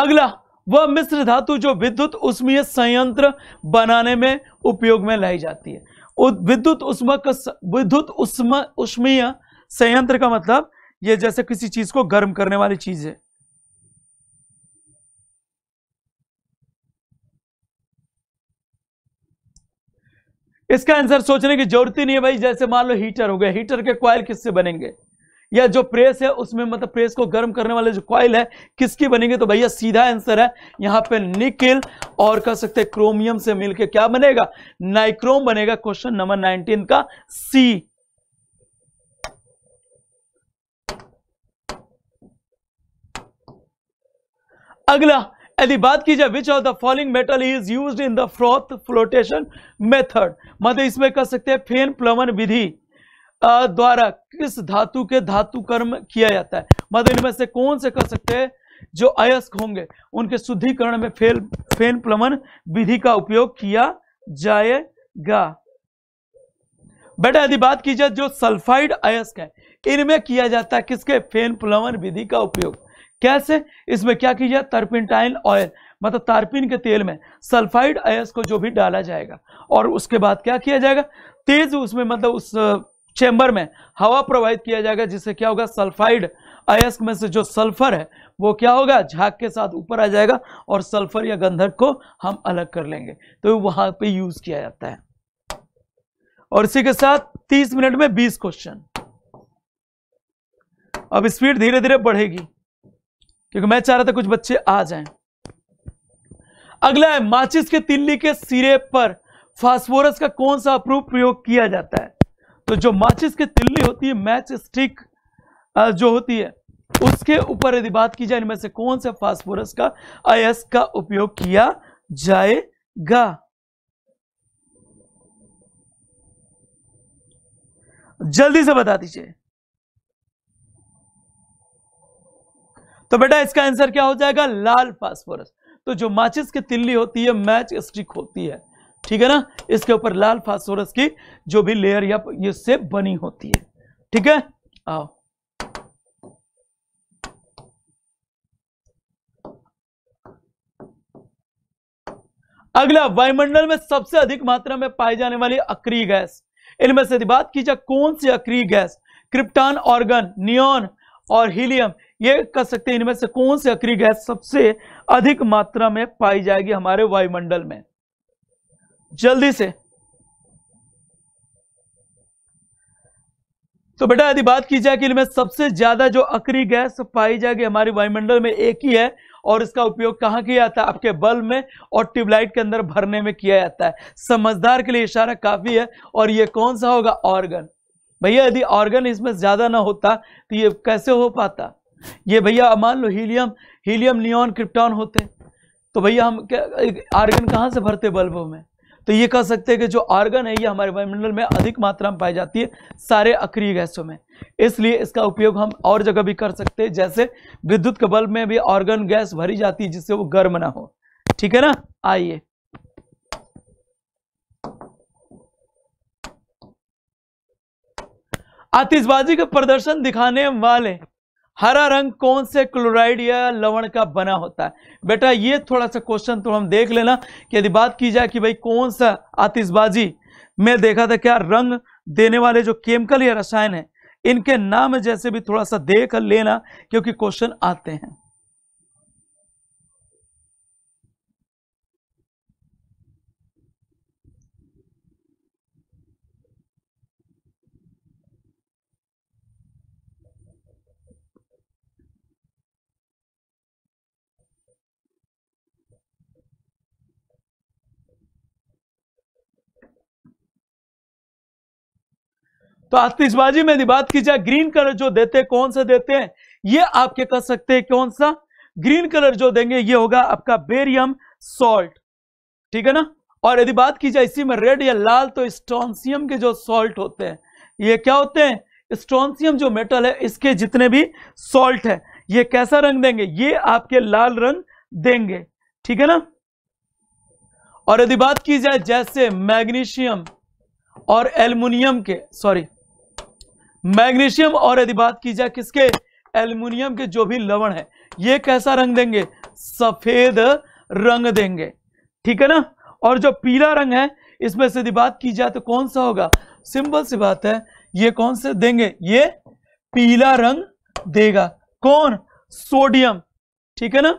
अगला वह मिश्र धातु जो विद्युत उष्मीय संयंत्र बनाने में उपयोग में लाई जाती है विद्युत उष्मक विद्युत उष्मीय संयंत्र का मतलब यह जैसे किसी चीज को गर्म करने वाली चीज है इसका आंसर सोचने की जरूरत ही नहीं है भाई जैसे मान लो हीटर हो गया हीटर के क्वाइल किससे बनेंगे या जो प्रेस है उसमें मतलब प्रेस को गर्म करने वाले जो कॉइल है किसकी बनेंगे तो भैया सीधा आंसर है यहां पे निकिल और कह सकते हैं क्रोमियम से मिलके क्या बनेगा नाइक्रोम बनेगा क्वेश्चन नंबर नाइनटीन का सी अगला यदि बात की जाए which of the following metal is used in the froth flotation method मतलब इसमें कह सकते हैं फेन प्लवन विधि द्वारा किस धातु के धातु कर्म किया जाता है मतलब इनमें से कौन से कर सकते हैं जो अयस्क होंगे उनके शुद्धिकरण में फेल फेन प्लमन विधि का उपयोग किया जाएगा बेटा यदि बात की जाए जो सल्फाइड अयस्क है इनमें किया जाता है किसके फेन प्लमन विधि का उपयोग कैसे इसमें क्या किया जाए तर्पिनटाइन ऑयल मतलब तारपिन के तेल में सल्फाइड अयस्क को जो भी डाला जाएगा और उसके बाद क्या किया जाएगा तेज उसमें मतलब उस चेंबर में हवा प्रवाहित किया जाएगा जिससे क्या होगा सल्फाइड अयस्क में से जो सल्फर है वो क्या होगा झाग के साथ ऊपर आ जाएगा और सल्फर या गंधक को हम अलग कर लेंगे तो वहां पे यूज किया जाता है और इसी के साथ 30 मिनट में 20 क्वेश्चन अब स्पीड धीरे धीरे बढ़ेगी क्योंकि मैं चाह रहा था कुछ बच्चे आ जाएं अगला है माचिस के तिल्ली के सिरे पर फास्फोरस का कौन सा अप्रूव प्रयोग किया जाता है तो जो माचिस की तिल्ली होती है मैच स्टिक जो होती है उसके ऊपर यदि बात की जाए इनमें से कौन से फास्फोरस का आयस का उपयोग किया जाएगा जल्दी से बता दीजिए तो बेटा इसका आंसर क्या हो जाएगा लाल फास्फोरस तो जो माचिस की तिल्ली होती है मैच स्टिक होती है ठीक है ना इसके ऊपर लाल फास्फोरस की जो भी लेयर या इससे बनी होती है ठीक है आओ अगला वायुमंडल में सबसे अधिक मात्रा में पाई जाने वाली अक्रिय गैस इनमें से बात की जाए कौन सी अक्रिय गैस क्रिप्टान ऑर्गन नियोन और हीलियम ये कह सकते हैं इनमें से कौन सी अक्रिय गैस सबसे अधिक मात्रा में पाई जाएगी हमारे वायुमंडल में जल्दी से तो बेटा यदि बात की जाए कि इनमें सबसे ज्यादा जो अक्री गैस पाई जाएगी हमारे वायुमंडल में एक ही है और इसका उपयोग कहाँ किया जाता है आपके बल्ब में और ट्यूबलाइट के अंदर भरने में किया जाता है समझदार के लिए इशारा काफी है और यह कौन सा होगा ऑर्गन भैया यदि ऑर्गन इसमें ज्यादा ना होता तो ये कैसे हो पाता ये भैया मान लो हीलियम हीलियम नियॉन क्रिप्टॉन होते तो भैया हम ऑर्गन कहाँ से भरते बल्बों में तो ये कह सकते हैं कि जो आर्गन है ये हमारे वायुमंडल में अधिक मात्रा में पाई जाती है सारे अक्रिय गैसों में इसलिए इसका उपयोग हम और जगह भी कर सकते हैं जैसे विद्युत के बल्ब में भी ऑर्गन गैस भरी जाती है जिससे वो गर्म ना हो ठीक है ना आइए आतिशबाजी का प्रदर्शन दिखाने वाले हरा रंग कौन से क्लोराइड या लवण का बना होता है बेटा ये थोड़ा सा क्वेश्चन तो हम देख लेना कि यदि बात की जाए कि भाई कौन सा आतिशबाजी में देखा था क्या रंग देने वाले जो केमिकल या रसायन है इनके नाम जैसे भी थोड़ा सा देख लेना क्योंकि क्वेश्चन आते हैं तो आतिशबाजी में यदि बात की जाए ग्रीन कलर जो देते हैं कौन सा देते हैं ये आपके कह सकते हैं कौन सा ग्रीन कलर जो देंगे ये होगा आपका बेरियम सॉल्ट ठीक है ना और यदि बात की जाए इसी में रेड या लाल तो स्ट्रॉन्सियम के जो सॉल्ट होते हैं ये क्या होते हैं स्ट्रॉन्सियम जो मेटल है इसके जितने भी सॉल्ट है ये कैसा रंग देंगे ये आपके लाल रंग देंगे ठीक है ना और यदि बात की जाए जैसे मैग्नीशियम और एल्युमिनियम के सॉरी मैग्नीशियम और यदि बात की जाए किसके एल्यूमिनियम के जो भी लवण है ये कैसा रंग देंगे सफेद रंग देंगे ठीक है ना और जो पीला रंग है इसमें से यदि बात की जाए तो कौन सा होगा सिंपल सी बात है ये कौन से देंगे ये पीला रंग देगा कौन सोडियम ठीक है ना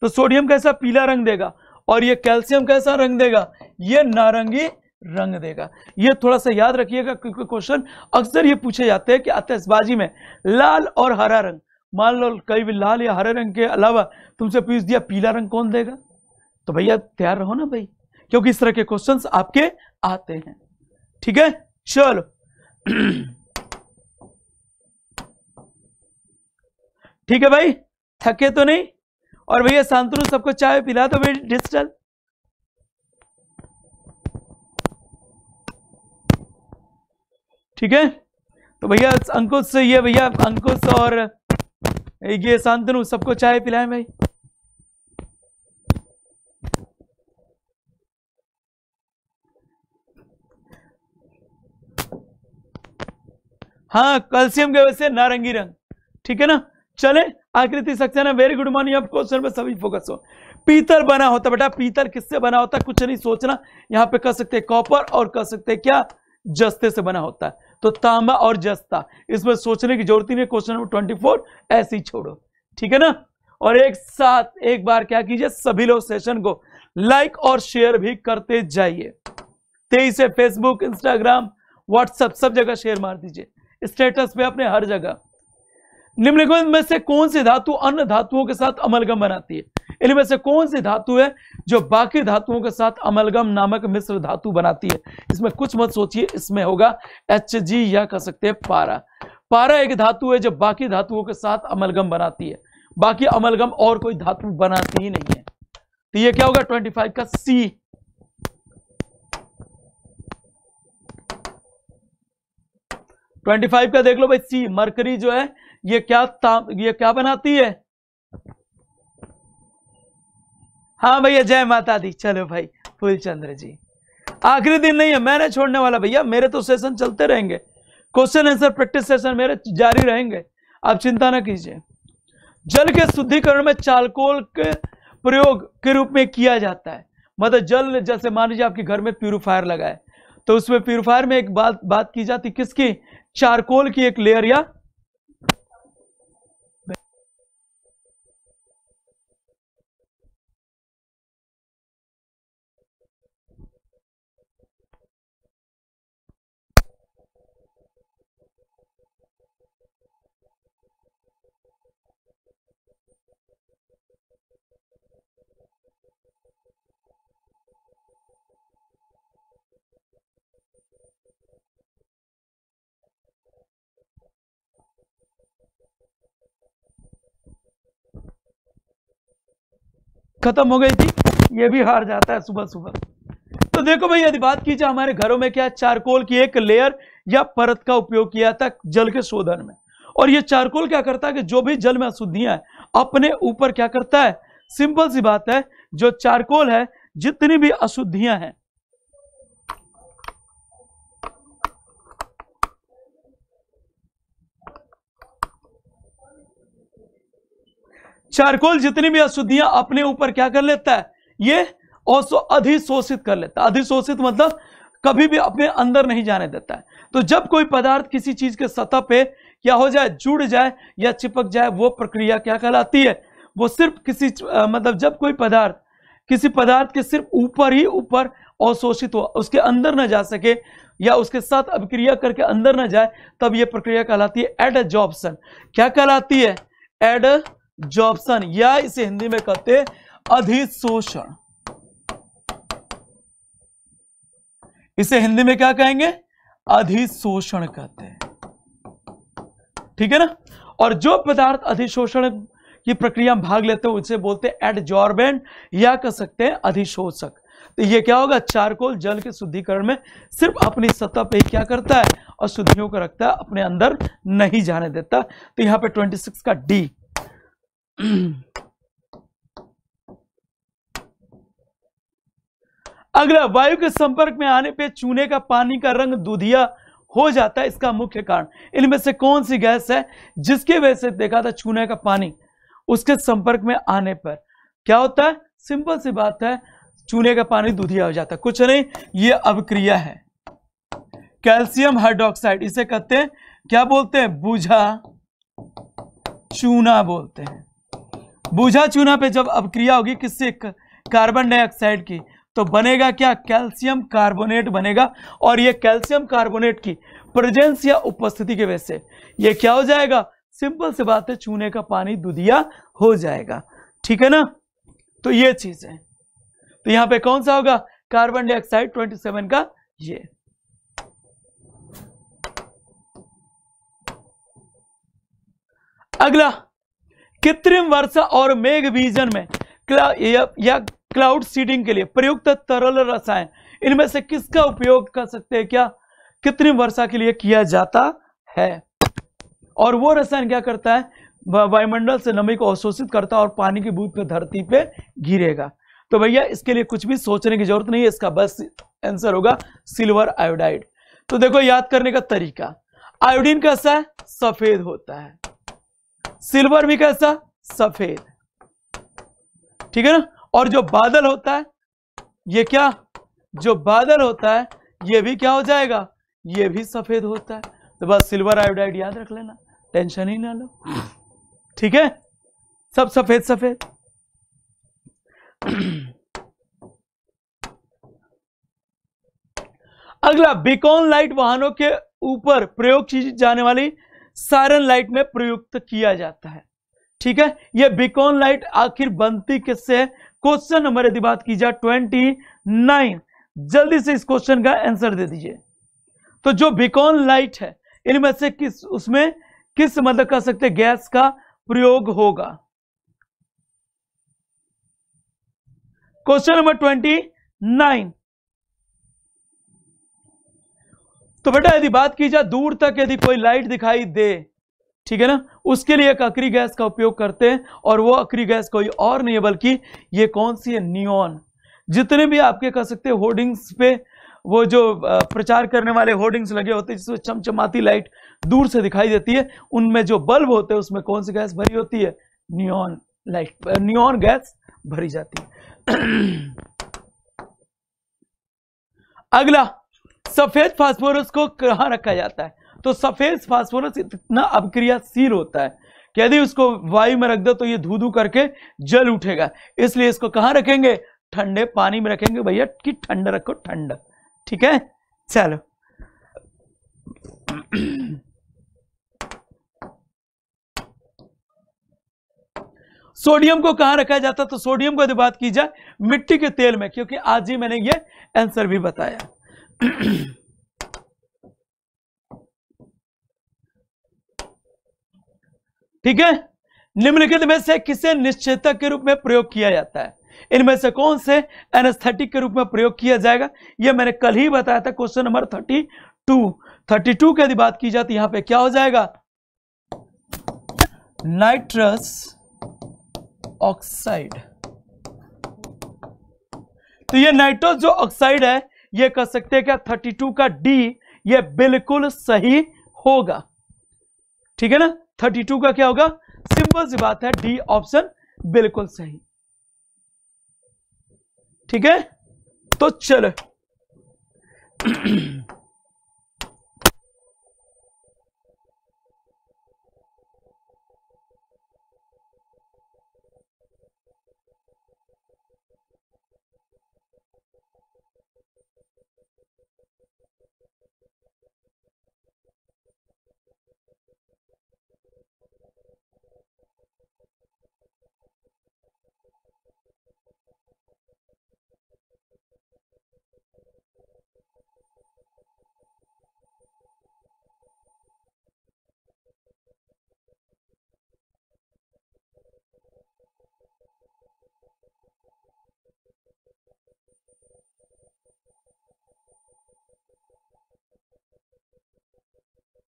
तो सोडियम कैसा पीला रंग देगा और ये कैल्शियम कैसा रंग देगा ये नारंगी रंग देगा यह थोड़ा सा याद रखिएगा क्योंकि क्वेश्चन अक्सर ये पूछे जाते हैं कि आतिशबाजी में लाल और हरा रंग मान लो कई भी लाल या हरे रंग के अलावा तुमसे पूछ दिया पीला रंग कौन देगा तो भैया तैयार रहो ना भाई क्योंकि इस तरह के क्वेश्चंस आपके आते हैं ठीक है चलो <clears throat> ठीक है भाई थके तो नहीं और भैया शांतनु सबको चाय पिला तो भाई डिजिटल ठीक है तो भैया अंकुश ये भैया अंकुश और ये शांतनु सबको चाय पिलाए भाई हाँ कैल्शियम के वजह से नारंगी रंग ठीक है ना चले Akriti Saxena very good morning आप क्वेश्चन पर सभी फोकस हो पीतल बना होता बेटा पीतल किससे बना होता कुछ नहीं सोचना यहां पे कह सकते कॉपर और कह सकते क्या जस्ते से बना होता है तो तांबा और जस्ता इसमें सोचने की जरूरत नहीं क्वेश्चन नंबर ट्वेंटी फोर ऐसे ही छोड़ो ठीक है ना और एक साथ एक बार क्या कीजिए सभी लोग सेशन को लाइक और शेयर भी करते जाइए तेईस से फेसबुक इंस्टाग्राम व्हाट्सएप सब जगह शेयर मार दीजिए स्टेटस पे अपने हर जगह निम्नलिखित में से कौन सी धातु अन्य धातुओं के साथ अमलगम बनाती है इनमें से कौन सी धातु है जो बाकी धातुओं के साथ अमलगम नामक मिश्र धातु बनाती है इसमें कुछ मत सोचिए इसमें होगा एच जी या कह सकते हैं पारा पारा एक धातु है जो बाकी धातुओं के साथ अमलगम बनाती है बाकी अमलगम और कोई धातु बनाती ही नहीं है तो ये क्या होगा ट्वेंटी फाइव का सी ट्वेंटी फाइव का देख लो भाई सी मरकरी जो है ये क्या ये क्या बनाती है हाँ भैया जय माता दी चलो भाई फूलचंद्र जी आखिरी दिन नहीं है मैंने छोड़ने वाला भैया मेरे तो सेशन चलते रहेंगे क्वेश्चन आंसर प्रैक्टिस सेशन मेरे जारी रहेंगे आप चिंता ना कीजिए जल के शुद्धिकरण में चालकोल के प्रयोग के रूप में किया जाता है मतलब जल जैसे मान लीजिए आपके घर में प्यूरिफायर लगाए तो उसमें प्यूरिफायर में एक बात बात की जाती किसकी चारकोल की एक लेयर या खत्म हो गई थी ये भी हार जाता है सुबह सुबह तो देखो भाई यदि बात की जाए हमारे घरों में क्या चारकोल की एक लेयर या परत का उपयोग किया था जल के शोधन में और ये चारकोल क्या करता है कि जो भी जल में अशुद्धियां हैं अपने ऊपर क्या करता है सिंपल सी बात है जो चारकोल है जितनी भी अशुद्धियां हैं चारकोल जितनी भी अशुद्धियां अपने ऊपर क्या कर लेता है ये अधिशोषित कर लेता है अधिशोषित मतलब कभी भी अपने अंदर नहीं जाने देता है तो जब कोई पदार्थ किसी चीज के सतह पे क्या हो जाए जुड़ जाए या चिपक जाए वो प्रक्रिया क्या कहलाती है वो सिर्फ किसी आ, मतलब जब कोई पदार्थ किसी पदार्थ के सिर्फ ऊपर ही ऊपर अवशोषित हो उसके अंदर ना जा सके या उसके साथ अभिक्रिया करके अंदर ना जाए तब यह प्रक्रिया कहलाती है एड क्या कहलाती है एड जॉबसन या इसे हिंदी में कहते अधिशोषण इसे हिंदी में क्या कहेंगे अधिशोषण कहते हैं ठीक है ना और जो पदार्थ अधिशोषण की प्रक्रिया में भाग लेते हैं उसे बोलते हैं एडजॉर्बेंट या कह सकते हैं अधिशोषक तो ये क्या होगा चारकोल जल के शुद्धिकरण में सिर्फ अपनी सतह पे ही क्या करता है और शुद्धियों को रखता है अपने अंदर नहीं जाने देता तो यहां पे 26 का डी <clears throat> अगला वायु के संपर्क में आने पे चूने का पानी का रंग दूधिया हो जाता है इसका मुख्य कारण इनमें से कौन सी गैस है जिसकी वजह से देखा था चूने का पानी उसके संपर्क में आने पर क्या होता है सिंपल सी बात है चूने का पानी दूधिया हो जाता है कुछ नहीं ये अभिक्रिया है कैल्शियम हाइड्रोक्साइड इसे कहते हैं क्या बोलते हैं बूझा चूना बोलते हैं बूझा चूना पे जब अब क्रिया होगी किससे कार्बन डाइऑक्साइड की तो बनेगा क्या कैल्शियम कार्बोनेट बनेगा और ये कैल्शियम कार्बोनेट की प्रेजेंस या उपस्थिति के वजह से ये क्या हो जाएगा सिंपल से बात है चूने का पानी दुधिया हो जाएगा ठीक है ना तो ये चीज है तो यहां पे कौन सा होगा कार्बन डाइऑक्साइड 27 का ये अगला कृत्रिम वर्षा और मेघ विजन में क्ला, या, या क्लाउड सीडिंग के लिए प्रयुक्त तरल रसायन इनमें से किसका उपयोग कर सकते हैं क्या कृत्रिम वर्षा के लिए किया जाता है और वो रसायन क्या करता है वायुमंडल से नमी को अवशोषित करता है और पानी की बूथ पे धरती पे गिरेगा तो भैया इसके लिए कुछ भी सोचने की जरूरत नहीं है इसका बस आंसर होगा सिल्वर आयोडाइड तो देखो याद करने का तरीका आयोडीन कैसा है सफेद होता है सिल्वर भी कैसा सफेद ठीक है ना और जो बादल होता है ये क्या जो बादल होता है ये भी क्या हो जाएगा ये भी सफेद होता है तो बस सिल्वर आयोडाइड याद रख लेना टेंशन ही ना लो ठीक है सब सफेद सफेद अगला बिकॉन लाइट वाहनों के ऊपर प्रयोग की जाने वाली सारन लाइट में प्रयुक्त किया जाता है ठीक है ये बिकॉन लाइट आखिर बनती किससे है क्वेश्चन नंबर यदि बात की जाए ट्वेंटी नाइन जल्दी से इस क्वेश्चन का आंसर दे दीजिए तो जो बिकॉन लाइट है इनमें से किस उसमें किस मदद कर सकते गैस का प्रयोग होगा क्वेश्चन नंबर ट्वेंटी नाइन तो बेटा यदि बात की जाए दूर तक यदि कोई लाइट दिखाई दे ठीक है ना उसके लिए एक अक्री गैस का उपयोग करते हैं और वो अक्री गैस कोई और नहीं है बल्कि ये कौन सी है नियोन जितने भी आपके कह सकते होर्डिंग्स पे वो जो प्रचार करने वाले होर्डिंग्स लगे होते हैं जिसमें चमचमाती लाइट दूर से दिखाई देती है उनमें जो बल्ब होते हैं उसमें कौन सी गैस भरी होती है नियोन लाइट नियोन गैस भरी जाती है <clears throat> अगला सफेद फास्फोरस को कहाँ रखा जाता है तो सफेद फास्फोरस इतना अपक्रियाशील होता है कि यदि उसको वायु में रख दो तो ये धू धू करके जल उठेगा इसलिए इसको कहाँ रखेंगे ठंडे पानी में रखेंगे भैया कि ठंड रखो ठंड ठीक है चलो सोडियम को कहां रखा जाता तो सोडियम को यदि बात की जाए मिट्टी के तेल में क्योंकि आज ही मैंने ये आंसर भी बताया <clears throat> ठीक है निम्नलिखित में से किसे निश्चेतक के रूप में प्रयोग किया जाता है इनमें से कौन से एनेस्थेटिक के रूप में प्रयोग किया जाएगा यह मैंने कल ही बताया था question number thirty two thirty two की यदि बात की जाती तो यहां पे क्या हो जाएगा नाइट्रस ऑक्साइड तो ये नाइट्रोस जो ऑक्साइड है ये कह सकते हैं क्या थर्टी टू का डी ये बिल्कुल सही होगा ठीक है ना थर्टी टू का क्या होगा सिंपल सी बात है डी ऑप्शन बिल्कुल सही ठीक है तो चलो <clears throat> Desde su concepción,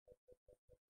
el mes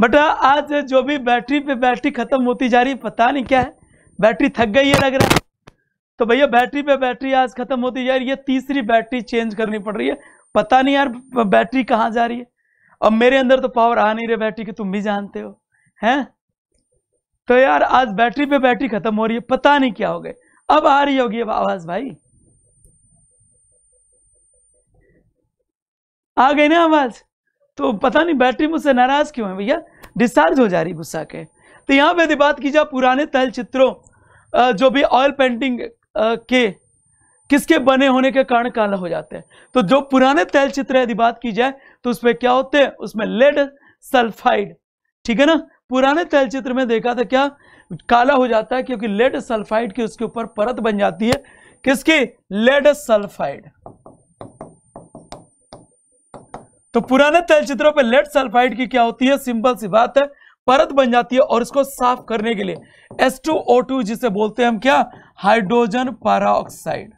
but आज जो भी बैटरी पे बैटरी खत्म होती जा रही है पता नहीं क्या है बैटरी थक गई है लग रहा है तो भैया बैटरी पे बैटरी आज खत्म होती है यार ये तीसरी बैटरी चेंज करनी पड़ रही है पता नहीं यार बैटरी कहाँ जा रही है अब मेरे अंदर तो पावर आ नहीं रही बैटरी की तुम भी जानते हो हैं तो यार आज बैटरी पे बैटरी खत्म हो रही है पता नहीं क्या हो गए अब आ रही होगी अब आवाज भाई आ गई ना आवाज तो पता नहीं बैटरी मुझसे नाराज क्यों है भैया डिस्चार्ज हो जा रही गुस्सा के तो यहां पर यदि बात की जाए पुराने तैल चित्रों जो भी ऑयल पेंटिंग के किसके बने होने के कारण काला हो जाते हैं तो जो पुराने तैल चित्र यदि बात की जाए तो उसमें क्या होते हैं उसमें लेड सल्फाइड ठीक है ना पुराने तैल चित्र में देखा था क्या काला हो जाता है क्योंकि लेड सल्फाइड की उसके ऊपर परत बन जाती है किसकी लेड सल्फाइड तो पुराने तैल चित्रों पर लेड सल्फाइड की क्या होती है सिंपल सी बात है परत बन जाती है और इसको साफ करने के लिए टू जिसे बोलते हैं हम क्या हाइड्रोजन पैराऑक्साइड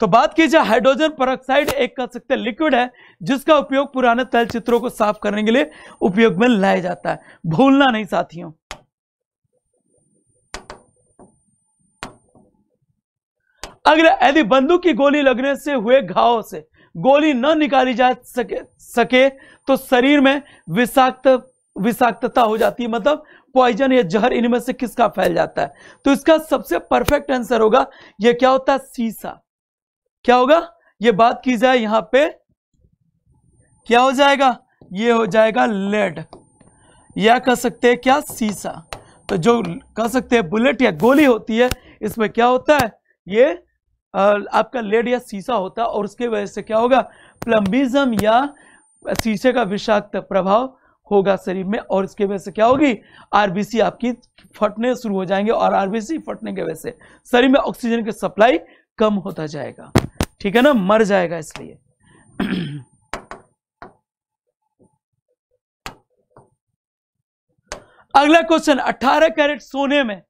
तो बात की जाए हाइड्रोजन परऑक्साइड एक कह सकते लिक्विड है जिसका उपयोग पुराने तैल चित्रों को साफ करने के लिए उपयोग में लाया जाता है भूलना नहीं साथियों अगले यदि बंदूक की गोली लगने से हुए घाव से गोली न निकाली जा सके सके तो शरीर में विषाक्त विषाक्तता हो जाती है मतलब पॉइजन या जहर इनमें से किसका फैल जाता है तो इसका सबसे परफेक्ट आंसर होगा ये क्या होता है सीसा क्या होगा ये बात की जाए यहां पे क्या हो जाएगा ये हो जाएगा लेड या कह सकते हैं क्या सीसा तो जो कह सकते हैं बुलेट या गोली होती है इसमें क्या होता है ये आपका लेड या सीसा होता है और उसके वजह से क्या होगा प्लम्बिज्म या शीशे का विषाक्त प्रभाव होगा शरीर में और इसके वजह से क्या होगी आरबीसी आपकी फटने शुरू हो जाएंगे और आरबीसी फटने के वजह से शरीर में ऑक्सीजन की सप्लाई कम होता जाएगा ठीक है ना मर जाएगा इसलिए <clears throat> अगला क्वेश्चन 18 कैरेट सोने में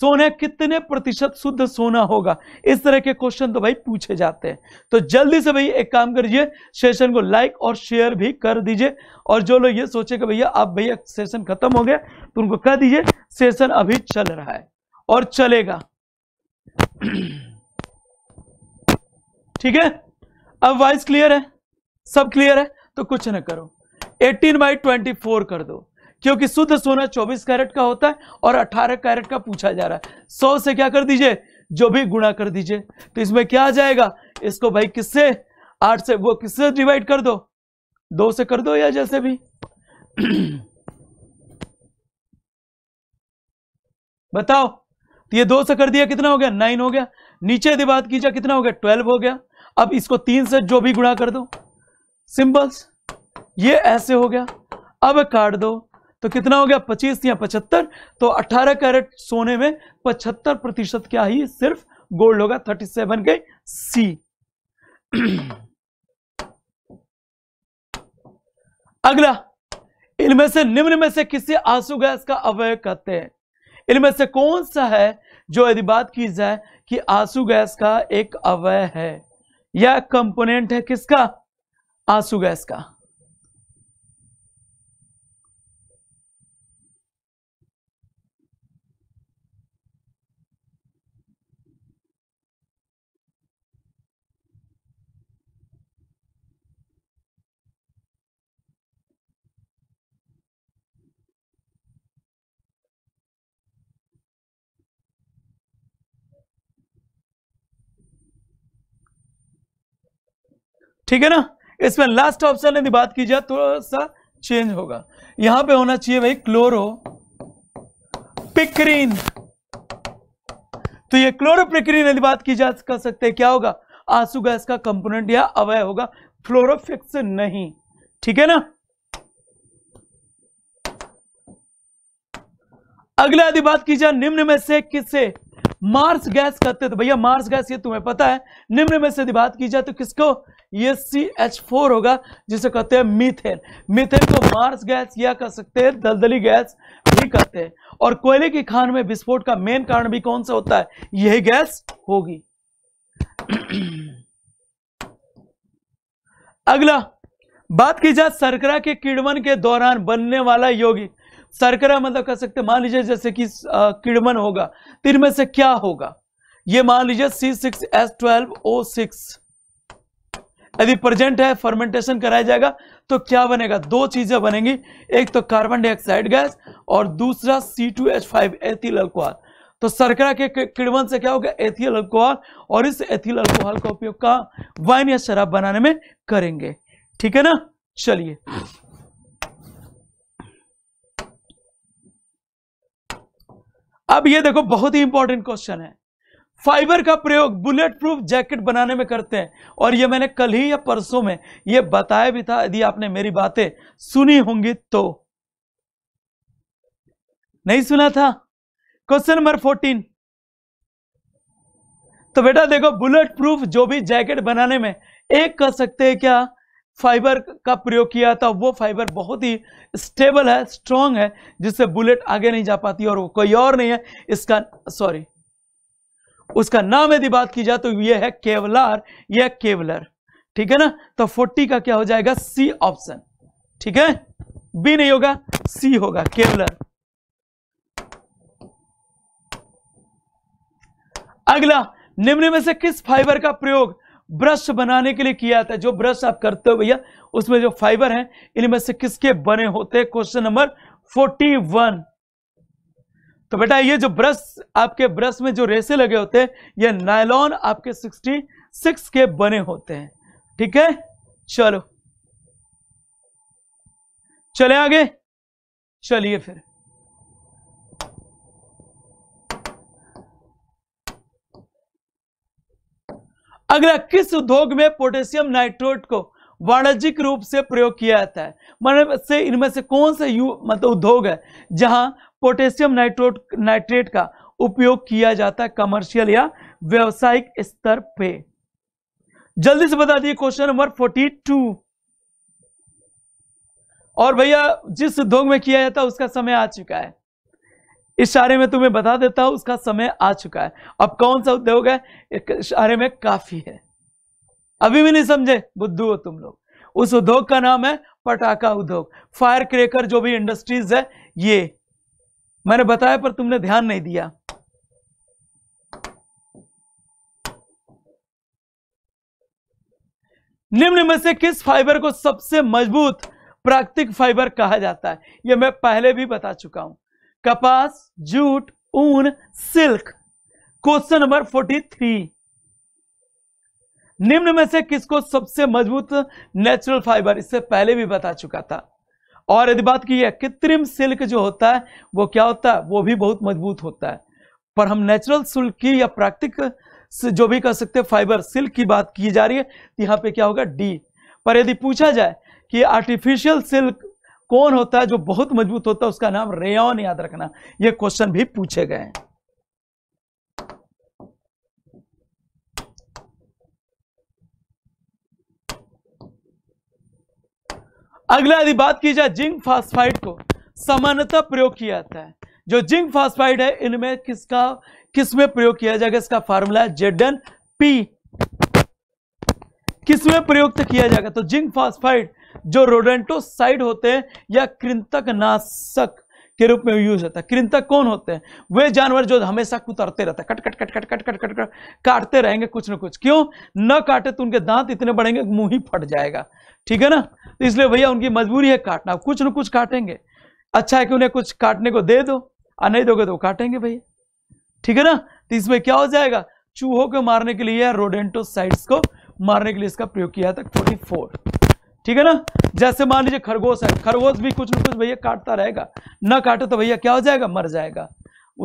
सोने कितने प्रतिशत शुद्ध सोना होगा इस तरह के क्वेश्चन तो भाई पूछे जाते हैं तो जल्दी से भाई एक काम करिए सेशन को लाइक और शेयर भी कर दीजिए और जो लोग ये सोचे कि भैया आप भैया सेशन खत्म हो गया तो उनको कह दीजिए सेशन अभी चल रहा है और चलेगा ठीक है अब वाइस क्लियर है सब क्लियर है तो कुछ ना करो 18 बाई 24 कर दो क्योंकि शुद्ध सोना 24 कैरेट का होता है और 18 कैरेट का पूछा जा रहा है 100 से क्या कर दीजिए जो भी गुणा कर दीजिए तो इसमें क्या आ जाएगा इसको भाई किससे आठ से वो किससे डिवाइड कर दो दो से कर दो या जैसे भी <clears throat> बताओ तो ये दो से कर दिया कितना हो गया नाइन हो गया नीचे यदि बात की जाए कितना हो गया ट्वेल्व हो गया अब इसको तीन से जो भी गुणा कर दो सिंबल्स ये ऐसे हो गया अब काट दो तो कितना हो गया पच्चीस या पचहत्तर तो अठारह कैरेट सोने में पचहत्तर प्रतिशत क्या ही सिर्फ गोल्ड होगा थर्टी सेवन के सी अगला इनमें से निम्न में से किसी आंसू गैस का अवय कहते हैं इनमें से कौन सा है जो यदि बात की जाए कि आंसू गैस का एक अवय है या कंपोनेंट है किसका आंसू गैस का ठीक है ना इसमें लास्ट ऑप्शन यदि बात की जाए थोड़ा सा चेंज होगा यहां पे होना चाहिए भाई क्लोरो पिक्रीन तो ये पिक्रीन यदि बात की जा कर सकते हैं क्या होगा आंसू गैस का कंपोनेंट या अवय होगा फ्लोरोफिक्स नहीं ठीक है ना अगला यदि बात की जाए निम्न में से किससे मार्स गैस कहते तो भैया मार्स गैस ये तुम्हें पता है निम्न में से यदि बात की जाए तो किसको ये सी एच फोर होगा जिसे कहते हैं मीथेन मीथेन को मार्स गैस या कह सकते हैं दलदली गैस भी कहते हैं और कोयले की खान में विस्फोट का मेन कारण भी कौन सा होता है यही गैस होगी अगला बात की जाए सरकरा के किड़वन के दौरान बनने वाला योगी सरकरा मतलब कह सकते मान लीजिए जैसे कि किड़वन होगा तीन तो में से क्या होगा ये मान लीजिए C six S twelve O six यदि प्रेजेंट है फर्मेंटेशन कराया जाएगा तो क्या बनेगा दो चीजें बनेंगी एक तो कार्बन डाइऑक्साइड गैस और दूसरा C two H five ethyl alcohol तो सरकरा के किड़वन से क्या होगा एथिल अल्कोहल और इस एथिल अल्कोहल का उपयोग का वाइन या शराब बनाने में करेंगे ठीक है ना चलिए अब ये देखो बहुत ही इंपॉर्टेंट क्वेश्चन है फाइबर का प्रयोग बुलेट प्रूफ जैकेट बनाने में करते हैं और ये मैंने कल ही या परसों में ये बताया भी था यदि आपने मेरी बातें सुनी होंगी तो नहीं सुना था क्वेश्चन नंबर फोर्टीन तो बेटा देखो बुलेट प्रूफ जो भी जैकेट बनाने में एक कर सकते हैं क्या फाइबर का प्रयोग किया था तो वो फाइबर बहुत ही स्टेबल है स्ट्रांग है जिससे बुलेट आगे नहीं जा पाती और वो कोई और नहीं है इसका सॉरी उसका नाम यदि बात की जाए तो यह है केवलार यह केवलर ठीक है ना तो फोर्टी का क्या हो जाएगा सी ऑप्शन ठीक है बी नहीं होगा सी होगा केवलर अगला निम्न में से किस फाइबर का प्रयोग ब्रश बनाने के लिए किया जाता है जो ब्रश आप करते हो भैया उसमें जो फाइबर है इनमें से किसके बने होते हैं क्वेश्चन नंबर फोर्टी वन तो बेटा ये जो ब्रश आपके ब्रश में जो रेसे लगे होते हैं ये नायलॉन आपके 66 के बने होते हैं ठीक है चलो चले आगे चलिए फिर अगला किस उद्योग में पोटेशियम नाइट्रोट को वाणिज्यिक रूप से प्रयोग किया जाता है मतलब से इनमें से कौन सा यू मतलब उद्योग है जहां पोटेशियम नाइट्रोट नाइट्रेट का उपयोग किया जाता है कमर्शियल या व्यावसायिक स्तर पे जल्दी से बता दिए क्वेश्चन नंबर फोर्टी टू और भैया जिस उद्योग में किया जाता है उसका समय आ चुका है इशारे में तुम्हें बता देता हूं उसका समय आ चुका है अब कौन सा उद्योग है इशारे में काफी है अभी भी नहीं समझे बुद्धू हो तुम लोग उस उद्योग का नाम है पटाखा उद्योग फायर क्रेकर जो भी इंडस्ट्रीज है ये मैंने बताया पर तुमने ध्यान नहीं दिया निम्न में से किस फाइबर को सबसे मजबूत प्राकृतिक फाइबर कहा जाता है यह मैं पहले भी बता चुका हूं कपास जूट ऊन silk question number forty three निम्न में से किसको सबसे मजबूत नेचुरल फाइबर इससे पहले भी बता चुका था और यदि बात की है कृत्रिम सिल्क जो होता है वो क्या होता है वो भी बहुत मजबूत होता है पर हम नेचुरल सिल्क की या प्राकृतिक जो भी कह सकते हैं फाइबर सिल्क की बात की जा रही है तो यहाँ पे क्या होगा डी पर यदि पूछा जाए कि आर्टिफिशियल सिल्क कौन होता है जो बहुत मजबूत होता है उसका नाम रेयन याद रखना ये क्वेश्चन भी पूछे गए हैं अगला यदि बात की जाए जिंक फास्फाइड को सामान्यतः प्रयोग किया जाता है जो जिंक फास्फाइड है इनमें किसका किस में प्रयोग किया जाएगा इसका फार्मूला है जेडन पी किस में प्रयुक्त किया जाएगा तो जिंक फास्फाइड जो रोडेंटोसाइड होते हैं या कृंतक नाशक के रूप में यूज होता है कृंतक कौन होते हैं वे जानवर जो हमेशा कुतरते रहते हैं कट कट कट कट कट कट कट कट काटते रहेंगे कुछ ना कुछ क्यों न काटे तो उनके दांत इतने बढ़ेंगे मुंह ही फट जाएगा ठीक है ना तो इसलिए भैया उनकी मजबूरी है काटना कुछ ना कुछ काटेंगे अच्छा है कि उन्हें कुछ काटने को दे दो और नहीं दोगे तो काटेंगे भैया ठीक है ना तो इसमें क्या हो जाएगा चूहों को मारने के लिए रोडेंटोसाइड्स को मारने के लिए इसका प्रयोग किया था फोर्टी फोर ठीक है ना जैसे मान लीजिए खरगोश है खरगोश भी कुछ ना कुछ भैया काटता रहेगा ना काटे तो भैया क्या हो जाएगा मर जाएगा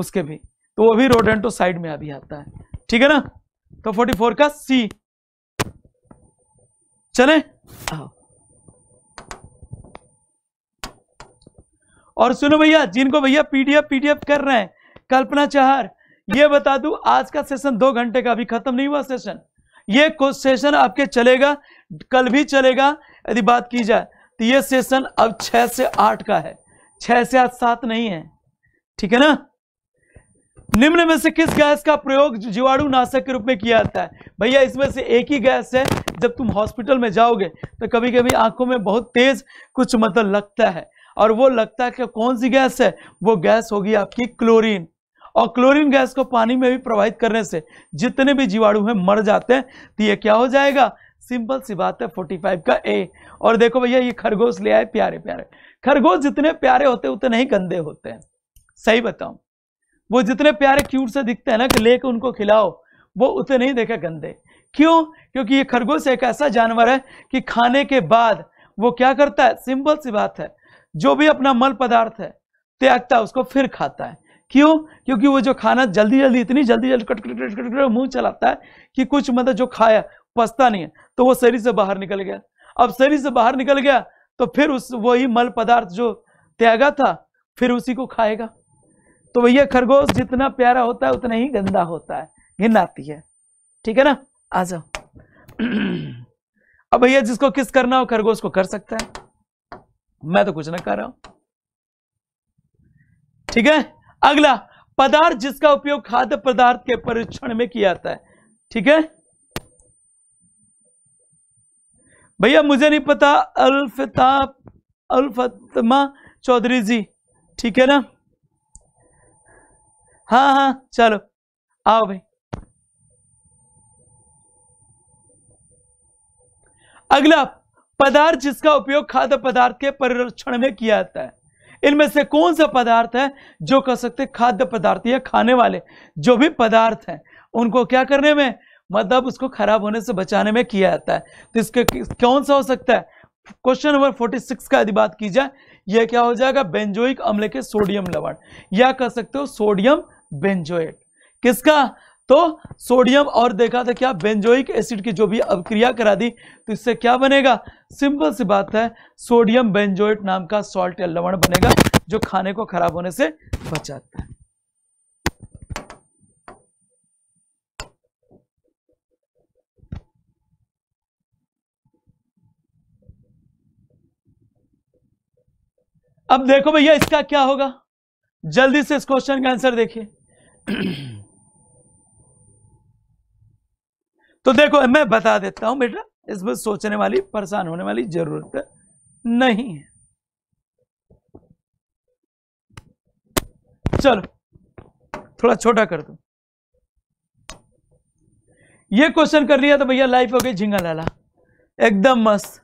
उसके भी तो वो भी रोडेंटोसाइड में अभी आता है ठीक है ना तो 44 का सी चले और सुनो भैया जिनको भैया पीडीएफ पीडीएफ कर रहे हैं कल्पना चाहर ये बता दू आज का सेशन दो घंटे का अभी खत्म नहीं हुआ सेशन ये सेशन आपके चलेगा कल भी चलेगा यदि बात की जाए तो ये सेशन अब छह से आठ का है छह से आठ सात नहीं है ठीक है ना निम्न में से किस गैस का प्रयोग जीवाणु नाशक के रूप में किया जाता है भैया इसमें से एक ही गैस है जब तुम हॉस्पिटल में जाओगे तो कभी कभी आंखों में बहुत तेज कुछ मतलब लगता है और वो लगता है कि कौन सी गैस है वो गैस होगी आपकी क्लोरीन और क्लोरीन गैस को पानी में भी प्रवाहित करने से जितने भी जीवाणु हैं मर जाते हैं तो ये क्या हो जाएगा सिंपल सी बात है 45 का ए और देखो भैया ये खरगोश ले आए प्यारे प्यारे खरगोश जितने प्यारे होते उतने ही गंदे होते हैं सही बताऊं वो जितने प्यारे क्यूट से दिखते हैं ना कि लेके उनको खिलाओ वो उतने ही देखे गंदे क्यों क्योंकि ये खरगोश एक ऐसा जानवर है कि खाने के बाद वो क्या करता है सिंपल सी बात है जो भी अपना मल पदार्थ है त्यागता है उसको फिर खाता है क्यों क्योंकि वो जो खाना जल्दी जल्दी इतनी जल्दी जल्दी कट कट कट कट मुंह चलाता है कि कुछ मतलब जो खाया पछता नहीं है तो वो शरीर से बाहर निकल गया अब शरीर से बाहर निकल गया तो फिर उस वही मल पदार्थ जो त्यागा था फिर उसी को खाएगा तो भैया खरगोश जितना प्यारा होता है उतना ही गंदा होता है घिन आती है ठीक है ना आ जाओ <clears throat> अब भैया जिसको किस करना हो खरगोश को कर सकता है मैं तो कुछ ना कर रहा हूं ठीक है अगला पदार्थ जिसका उपयोग खाद्य पदार्थ के परीक्षण में किया जाता है ठीक है भैया मुझे नहीं पता अल्फताब अल्फतमा चौधरी जी ठीक है ना हाँ हाँ चलो आओ भाई अगला पदार्थ जिसका उपयोग खाद्य पदार्थ के परिरक्षण में किया जाता है इनमें से कौन सा पदार्थ है जो कह सकते खाद्य पदार्थ या खाने वाले जो भी पदार्थ हैं उनको क्या करने में मतलब उसको खराब होने से बचाने में किया जाता है तो इसके कौन सा हो सकता है क्वेश्चन नंबर 46 का यदि बात की जाए यह क्या हो जाएगा बेंजोइक अम्ल के सोडियम लवण या कह सकते हो सोडियम बेंजोएट किसका तो सोडियम और देखा था क्या बेंजोइक एसिड की जो भी अभिक्रिया करा दी तो इससे क्या बनेगा सिंपल सी बात है सोडियम बेंजोइट नाम का सॉल्ट या लवण बनेगा जो खाने को खराब होने से बचाता है अब देखो भैया इसका क्या होगा जल्दी से इस क्वेश्चन का आंसर देखिए तो देखो मैं बता देता हूं बेटा इसमें सोचने वाली परेशान होने वाली जरूरत नहीं है चलो थोड़ा छोटा कर दो ये क्वेश्चन कर लिया तो भैया लाइफ हो गई झिंगा लाला एकदम मस्त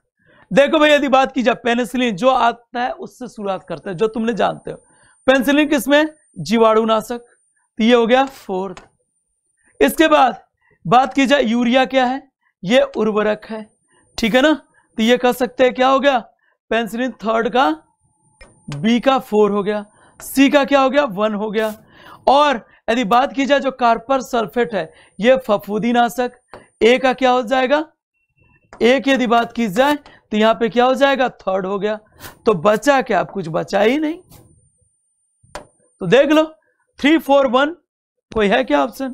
देखो भाई यदि बात की जाए पेनिसिलिन जो आता है उससे शुरुआत करते हैं जो तुमने जानते हो पेनिसिलिन किसमें जीवाणुनाशक तो ये हो गया फोर्थ इसके बाद बात की जाए यूरिया क्या है ये उर्वरक है ठीक है ना तो ये कह सकते हैं क्या हो गया पेनिसिलिन थर्ड का बी का फोर हो गया सी का क्या हो गया वन हो गया और यदि बात की जाए जो कार्पर सल्फेट है ये फफूदी नाशक ए का क्या हो जाएगा ए की यदि बात की जाए तो यहां पे क्या हो जाएगा थर्ड हो गया तो बचा क्या आप कुछ बचा ही नहीं तो देख लो थ्री फोर वन कोई है क्या ऑप्शन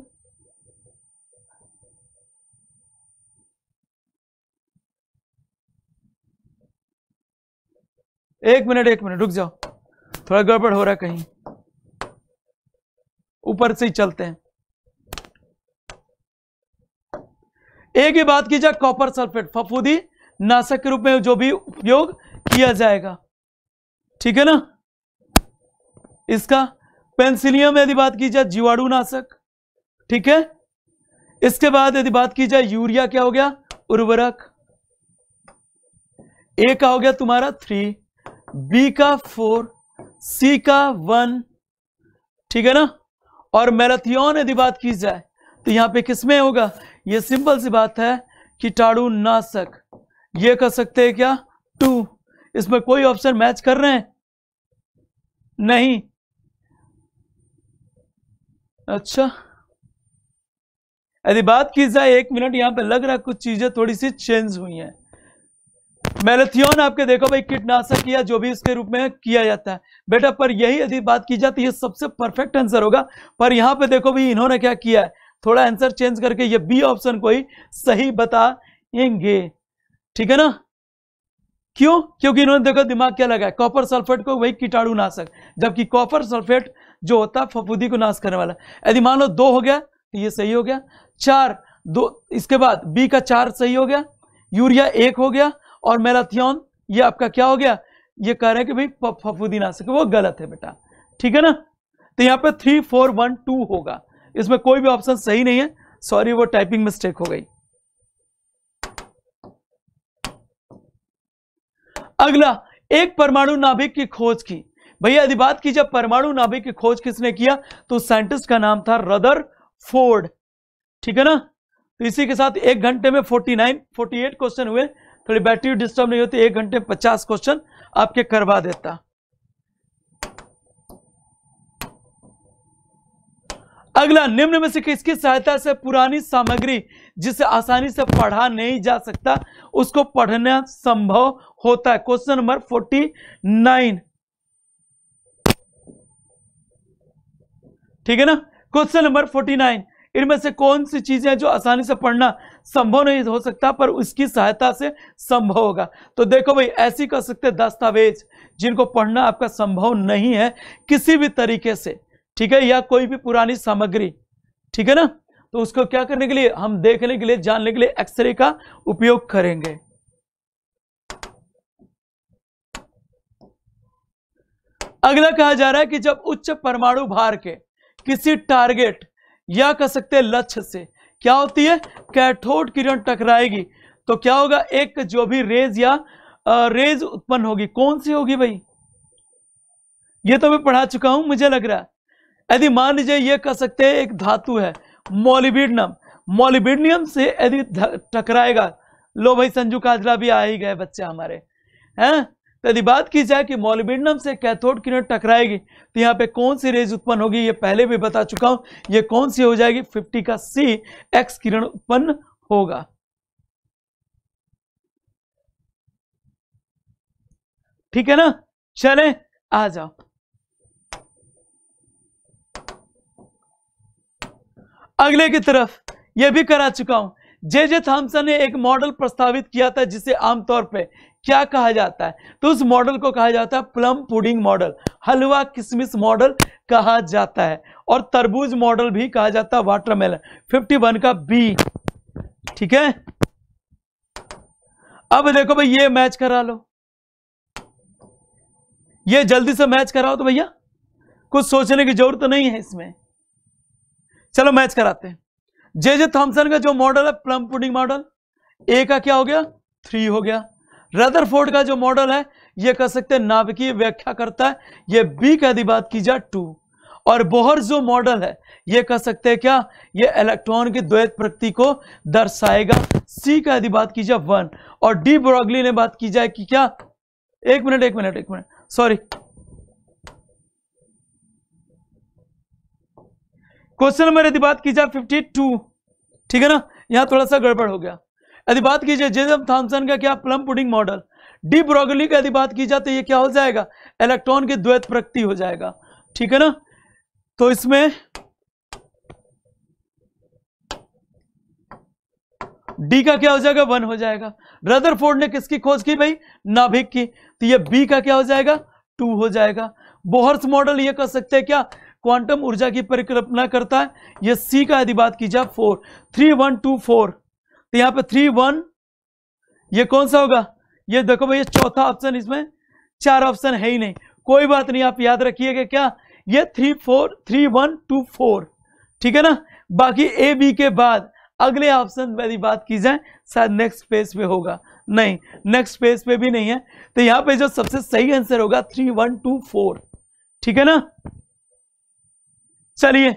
एक मिनट एक मिनट रुक जाओ थोड़ा गड़बड़ हो रहा है कहीं ऊपर से ही चलते हैं एक ही बात की जाए कॉपर सल्फेट फफूदी नाशक के रूप में जो भी उपयोग किया जाएगा ठीक है ना इसका पेंसिलियम यदि बात की जाए जीवाणु नाशक ठीक है इसके बाद यदि बात की जाए यूरिया क्या हो गया उर्वरक ए का हो गया तुम्हारा थ्री बी का फोर सी का वन ठीक है ना और मैराथियन यदि बात की जाए तो यहां पे किसमें होगा ये सिंपल सी बात है कीटाणु नाशक ये कर सकते हैं क्या टू इसमें कोई ऑप्शन मैच कर रहे हैं नहीं अच्छा यदि बात की जाए एक मिनट यहां पे लग रहा कुछ चीजें थोड़ी सी चेंज हुई हैं मैलेथियन आपके देखो भाई कीटनाशक या जो भी इसके रूप में किया जाता है बेटा पर यही यदि बात की जाती है सबसे परफेक्ट आंसर होगा पर यहां पे देखो भाई इन्होंने क्या किया है थोड़ा आंसर चेंज करके ये बी ऑप्शन को ही सही बताएंगे ठीक है ना क्यों क्योंकि इन्होंने देखो दिमाग क्या लगा कॉपर सल्फेट को वही कीटाणु नाशक जबकि कॉपर सल्फेट जो होता है फफूदी को नाश करने वाला यदि मान लो दो हो गया तो ये सही हो गया चार दो इसके बाद बी का चार सही हो गया यूरिया एक हो गया और मेलाथियन ये आपका क्या हो गया ये कह रहे हैं कि भाई फफूदी नाशक वो गलत है बेटा ठीक है ना तो यहाँ पे थ्री फोर वन टू होगा इसमें कोई भी ऑप्शन सही नहीं है सॉरी वो टाइपिंग मिस्टेक हो गई अगला एक परमाणु नाभिक की खोज की भैया यदि बात की जब परमाणु नाभिक की खोज किसने किया तो साइंटिस्ट का नाम था रदर फोर्ड ठीक है ना तो इसी के साथ एक घंटे में 49, 48 क्वेश्चन हुए थोड़ी बैटरी डिस्टर्ब नहीं होती एक घंटे में 50 क्वेश्चन आपके करवा देता अगला निम्न में से किसकी सहायता से पुरानी सामग्री जिसे आसानी से पढ़ा नहीं जा सकता उसको पढ़ना संभव होता है क्वेश्चन नंबर फोर्टी नाइन ठीक है ना क्वेश्चन नंबर फोर्टी नाइन इनमें से कौन सी चीजें जो आसानी से पढ़ना संभव नहीं हो सकता पर उसकी सहायता से संभव होगा तो देखो भाई ऐसी कर सकते दस्तावेज जिनको पढ़ना आपका संभव नहीं है किसी भी तरीके से ठीक है या कोई भी पुरानी सामग्री ठीक है ना तो उसको क्या करने के लिए हम देखने के लिए जानने के लिए एक्सरे का उपयोग करेंगे अगला कहा जा रहा है कि जब उच्च परमाणु भार के किसी टारगेट या कह सकते हैं लक्ष्य से क्या होती है कैथोड किरण टकराएगी तो क्या होगा एक जो भी रेज या रेज उत्पन्न होगी कौन सी होगी भाई ये तो मैं पढ़ा चुका हूं मुझे लग रहा है यदि मान लीजिए ये कह सकते हैं एक धातु है मोलिबिडनम मोलिबिडनियम से यदि टकराएगा लो भाई संजू काजला भी आ ही गए बच्चे हमारे हैं तो यदि बात की जाए कि मोलिबिडनम से कैथोड किरण टकराएगी तो यहाँ पे कौन सी रेज उत्पन्न होगी ये पहले भी बता चुका हूं ये कौन सी हो जाएगी फिफ्टी का सी एक्स किरण उत्पन्न होगा ठीक है ना चले आ जाओ अगले की तरफ यह भी करा चुका हूं जे जे थॉम्सन ने एक मॉडल प्रस्तावित किया था जिसे आमतौर पे क्या कहा जाता है तो उस मॉडल को कहा जाता है प्लम पुडिंग मॉडल हलवा किशमिश मॉडल कहा जाता है और तरबूज मॉडल भी कहा जाता है वाटरमेलन 51 का बी ठीक है अब देखो भाई ये मैच करा लो ये जल्दी से मैच कराओ तो भैया कुछ सोचने की जरूरत तो नहीं है इसमें चलो मैच कराते हैं जे जे थॉम्सन का जो मॉडल है प्लम पुडिंग मॉडल ए का क्या हो गया थ्री हो गया रदरफोर्ड का जो मॉडल है ये कह सकते हैं नाभिकीय व्याख्या करता है ये बी का यदि बात की जाए टू और बोहर जो मॉडल है ये कह सकते हैं क्या ये इलेक्ट्रॉन की द्वैत प्रकृति को दर्शाएगा सी का यदि बात की जाए वन और डी ब्रॉगली ने बात की जाए कि क्या एक मिनट एक मिनट एक मिनट सॉरी क्वेश्चन नंबर यदि बात की जाए फिफ्टी टू ठीक है ना यहाँ थोड़ा सा गड़बड़ हो गया यदि बात की जाए जेजम थॉमसन का क्या plum pudding model de Broglie का यदि बात की जाए तो ये क्या हो जाएगा इलेक्ट्रॉन की द्वैत प्रकृति हो जाएगा ठीक है ना तो इसमें डी का क्या हो जाएगा वन हो जाएगा फोर्ड ने किसकी खोज की भाई नाभिक की तो ये बी का क्या हो जाएगा टू हो जाएगा बोहर्स मॉडल ये कर सकते हैं क्या क्वांटम ऊर्जा की परिकल्पना करता है यह सी का यदि बात की जाए four three one two four तो यहां पे थ्री वन ये कौन सा होगा ये देखो भाई ये चौथा ऑप्शन इसमें चार ऑप्शन है ही नहीं कोई बात नहीं आप याद रखिएगा क्या ये three four three one two four ठीक है ना बाकी ए बी के बाद अगले ऑप्शन यदि बात की जाए शायद नेक्स्ट पेज पे होगा नहीं नेक्स्ट पेज पे भी नहीं है तो यहां पे जो सबसे सही आंसर होगा थ्री वन टू फोर ठीक है ना चलिए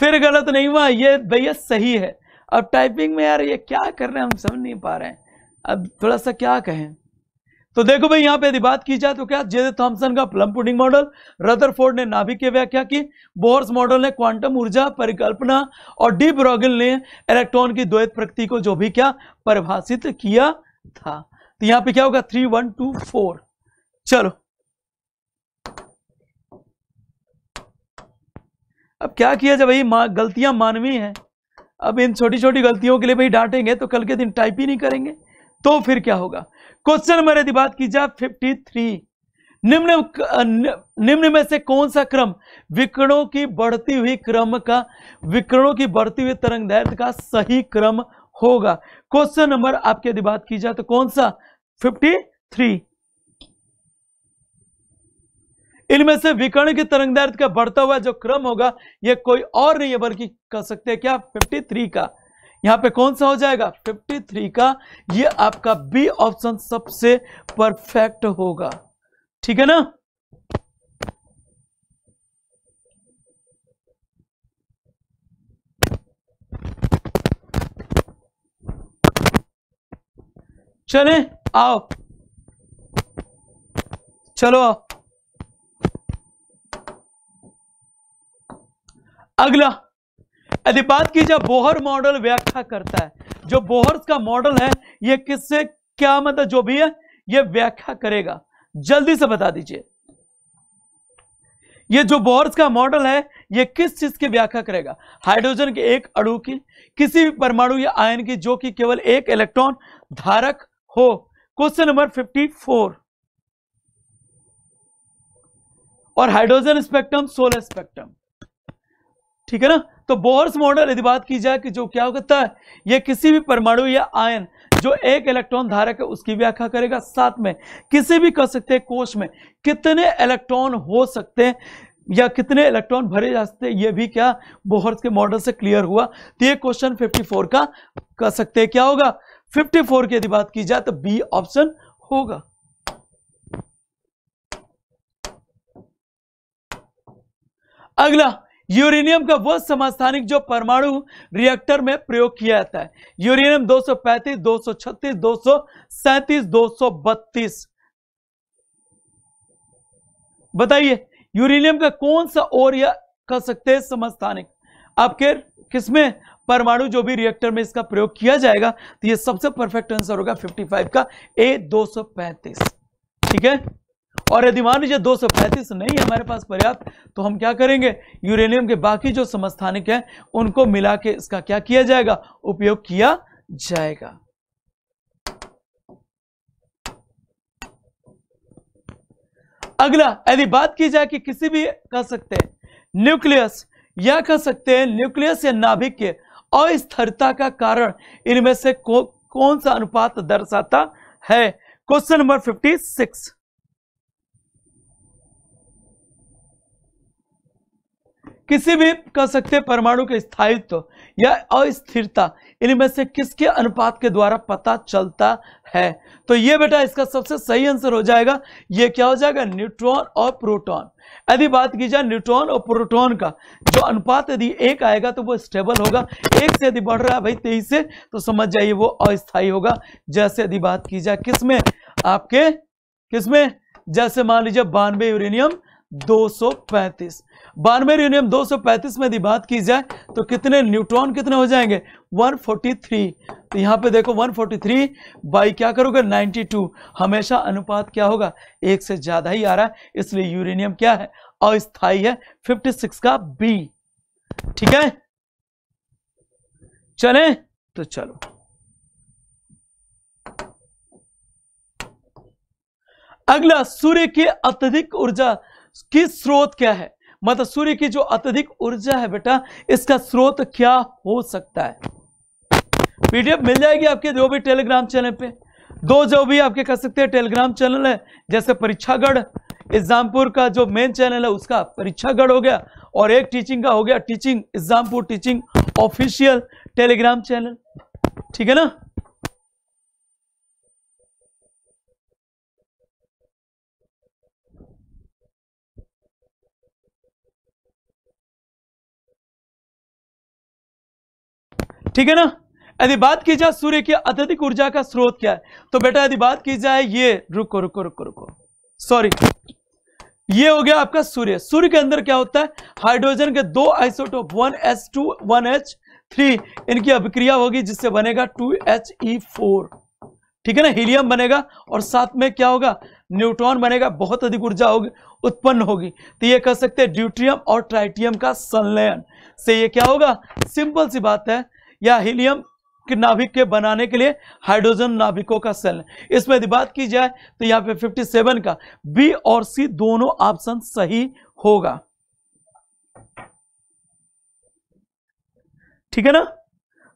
फिर गलत नहीं हुआ ये भैया सही है अब टाइपिंग में यार ये क्या कर रहे हैं हम समझ नहीं पा रहे हैं अब थोड़ा सा क्या कहें तो देखो भाई यहां पे यदि बात की जाए तो क्या जेद थॉम्सन का प्लम पुडिंग मॉडल रदरफोर्ड ने नाभिक की व्याख्या की बोर्स मॉडल ने क्वांटम ऊर्जा परिकल्पना और डीप रॉगिल ने इलेक्ट्रॉन की द्वैत प्रकृति को जो भी क्या परिभाषित किया था तो यहां पे क्या होगा थ्री वन टू फोर चलो अब क्या किया जाए भाई मा, गलतियां मानवीय हैं अब इन छोटी छोटी गलतियों के लिए भाई डांटेंगे तो कल के दिन टाइप ही नहीं करेंगे तो फिर क्या होगा क्वेश्चन नंबर यदि बात की जाए फिफ्टी थ्री निम्न निम्न में से कौन सा क्रम विकरणों की बढ़ती हुई क्रम का विकरणों की बढ़ती हुई तरंग दैर्घ्य का सही क्रम होगा क्वेश्चन नंबर आपके यदि बात की जाए तो कौन सा फिफ्टी थ्री इनमें से विकर्ण की तरंगदार्थ का बढ़ता हुआ जो क्रम होगा यह कोई और नहीं है बल्कि कह सकते हैं क्या 53 का यहां पे कौन सा हो जाएगा 53 का यह आपका बी ऑप्शन सबसे परफेक्ट होगा ठीक है ना चले आओ चलो आओ अगला यदि बात की जाए बोहर मॉडल व्याख्या करता है जो बोहर का मॉडल है ये किससे क्या मतलब जो भी है ये व्याख्या करेगा जल्दी से बता दीजिए ये जो बोहर्स का मॉडल है ये किस चीज की व्याख्या करेगा हाइड्रोजन के एक अणु की किसी भी परमाणु या आयन की जो कि केवल एक इलेक्ट्रॉन धारक हो क्वेश्चन नंबर 54 और हाइड्रोजन स्पेक्ट्रम सोलर स्पेक्ट्रम ठीक है ना तो बोहर्स मॉडल यदि बात की जाए कि जो क्या होता है ये किसी भी परमाणु या आयन जो एक इलेक्ट्रॉन धारक है उसकी व्याख्या करेगा साथ में किसी भी कह सकते हैं कोष में कितने इलेक्ट्रॉन हो सकते हैं या कितने इलेक्ट्रॉन भरे जा सकते हैं ये भी क्या बोहर्स के मॉडल से क्लियर हुआ तो ये क्वेश्चन फिफ्टी का कह सकते हैं क्या होगा फिफ्टी की यदि बात की जाए तो बी ऑप्शन होगा अगला यूरेनियम का वह समस्थानिक जो परमाणु रिएक्टर में प्रयोग किया जाता है यूरेनियम 235, 236, 237, 232 बताइए यूरेनियम का कौन सा और या कह सकते हैं समस्थानिक आपके किसमें परमाणु जो भी रिएक्टर में इसका प्रयोग किया जाएगा तो ये सबसे परफेक्ट आंसर होगा 55 का ए 235 ठीक है और यदि मान लीजिए दो नहीं हमारे पास पर्याप्त तो हम क्या करेंगे यूरेनियम के बाकी जो समस्थानिक हैं उनको मिला के इसका क्या किया जाएगा उपयोग किया जाएगा अगला यदि बात की जाए कि किसी भी कह सकते हैं न्यूक्लियस या कह सकते हैं न्यूक्लियस या नाभिक के अस्थिरता का कारण इनमें से को, कौन सा अनुपात दर्शाता है क्वेश्चन नंबर फिफ्टी सिक्स किसी भी कह सकते परमाणु के स्थायित्व या अस्थिरता इनमें से किसके अनुपात के द्वारा पता चलता है तो ये बेटा इसका सबसे सही आंसर हो जाएगा ये क्या हो जाएगा न्यूट्रॉन और प्रोटॉन यदि बात की जाए न्यूट्रॉन और प्रोटॉन का जो अनुपात यदि एक आएगा तो वो स्टेबल होगा एक से यदि बढ़ रहा है भाई तेईस से तो समझ जाइए वो अस्थायी होगा जैसे यदि बात की जाए किसमें आपके किसमें जैसे मान लीजिए बानवे यूरेनियम 235 बानवे यूनियम 235 में यदि बात की जाए तो कितने न्यूट्रॉन कितने हो जाएंगे 143 तो यहाँ पे देखो 143 बाई क्या करोगे 92 हमेशा अनुपात क्या होगा एक से ज़्यादा ही आ रहा है इसलिए यूरेनियम क्या है अस्थाई है 56 का बी ठीक है चले तो चलो अगला सूर्य के अत्यधिक ऊर्जा की स्रोत क्या है मतलब सूर्य की जो अत्यधिक ऊर्जा है बेटा इसका स्रोत क्या हो सकता है पीडीएफ मिल जाएगी आपके जो भी टेलीग्राम चैनल पे दो जो भी आपके कर सकते हैं टेलीग्राम चैनल है जैसे परीक्षागढ़ एग्जामपुर का जो मेन चैनल है उसका परीक्षागढ़ हो गया और एक टीचिंग का हो गया teaching Exampur teaching official Telegram channel ठीक है ना ठीक है ना यदि बात की जाए सूर्य की अत्यधिक ऊर्जा का स्रोत क्या है तो बेटा यदि बात की जाए ये रुको रुको रुको रुको सॉरी ये हो गया आपका सूर्य सूर्य के अंदर क्या होता है हाइड्रोजन के दो isotope one S two one H three इनकी अभिक्रिया होगी जिससे बनेगा टू एच ई फोर ठीक है ना हीलियम बनेगा और साथ में क्या होगा न्यूट्रॉन बनेगा बहुत अधिक ऊर्जा होगी उत्पन्न होगी तो ये कह सकते हैं ड्यूट्रियम और ट्राइटियम का संलयन से ये क्या होगा सिंपल सी बात है या हीलियम के नाभिक के बनाने के लिए हाइड्रोजन नाभिकों का सेल इसमें यदि बात की जाए तो यहाँ पे 57 का बी और सी दोनों ऑप्शन सही होगा ठीक है ना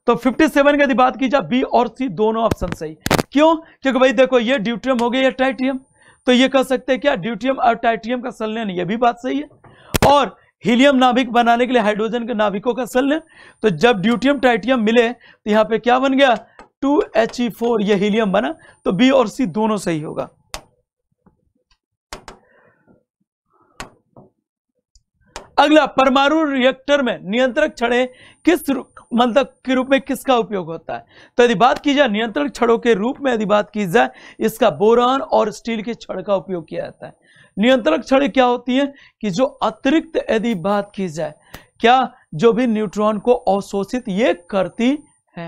तो 57 की यदि बात की जाए बी और सी दोनों ऑप्शन सही क्यों क्योंकि भाई देखो ये ड्यूट्रियम हो गया या टाइट्रियम तो ये कह सकते हैं क्या ड्यूट्रियम और टाइट्रियम का संलयन ये भी बात सही है और हीलियम नाभिक बनाने के लिए हाइड्रोजन के नाभिकों का सल तो जब ड्यूटियम टाइटियम मिले तो यहां पे क्या बन गया टू एच ई फोर यह हीलियम बना तो बी और सी दोनों सही होगा अगला परमाणु रिएक्टर में नियंत्रक छड़े किस मतलब के रूप में किसका उपयोग होता है तो यदि बात की जाए नियंत्रण छड़ों के रूप में यदि बात की जाए इसका बोरान और स्टील के छड़ का उपयोग किया जाता है नियंत्रक छड़ी क्या होती है कि जो अतिरिक्त यदि बात की जाए क्या जो भी न्यूट्रॉन को अवशोषित ये करती है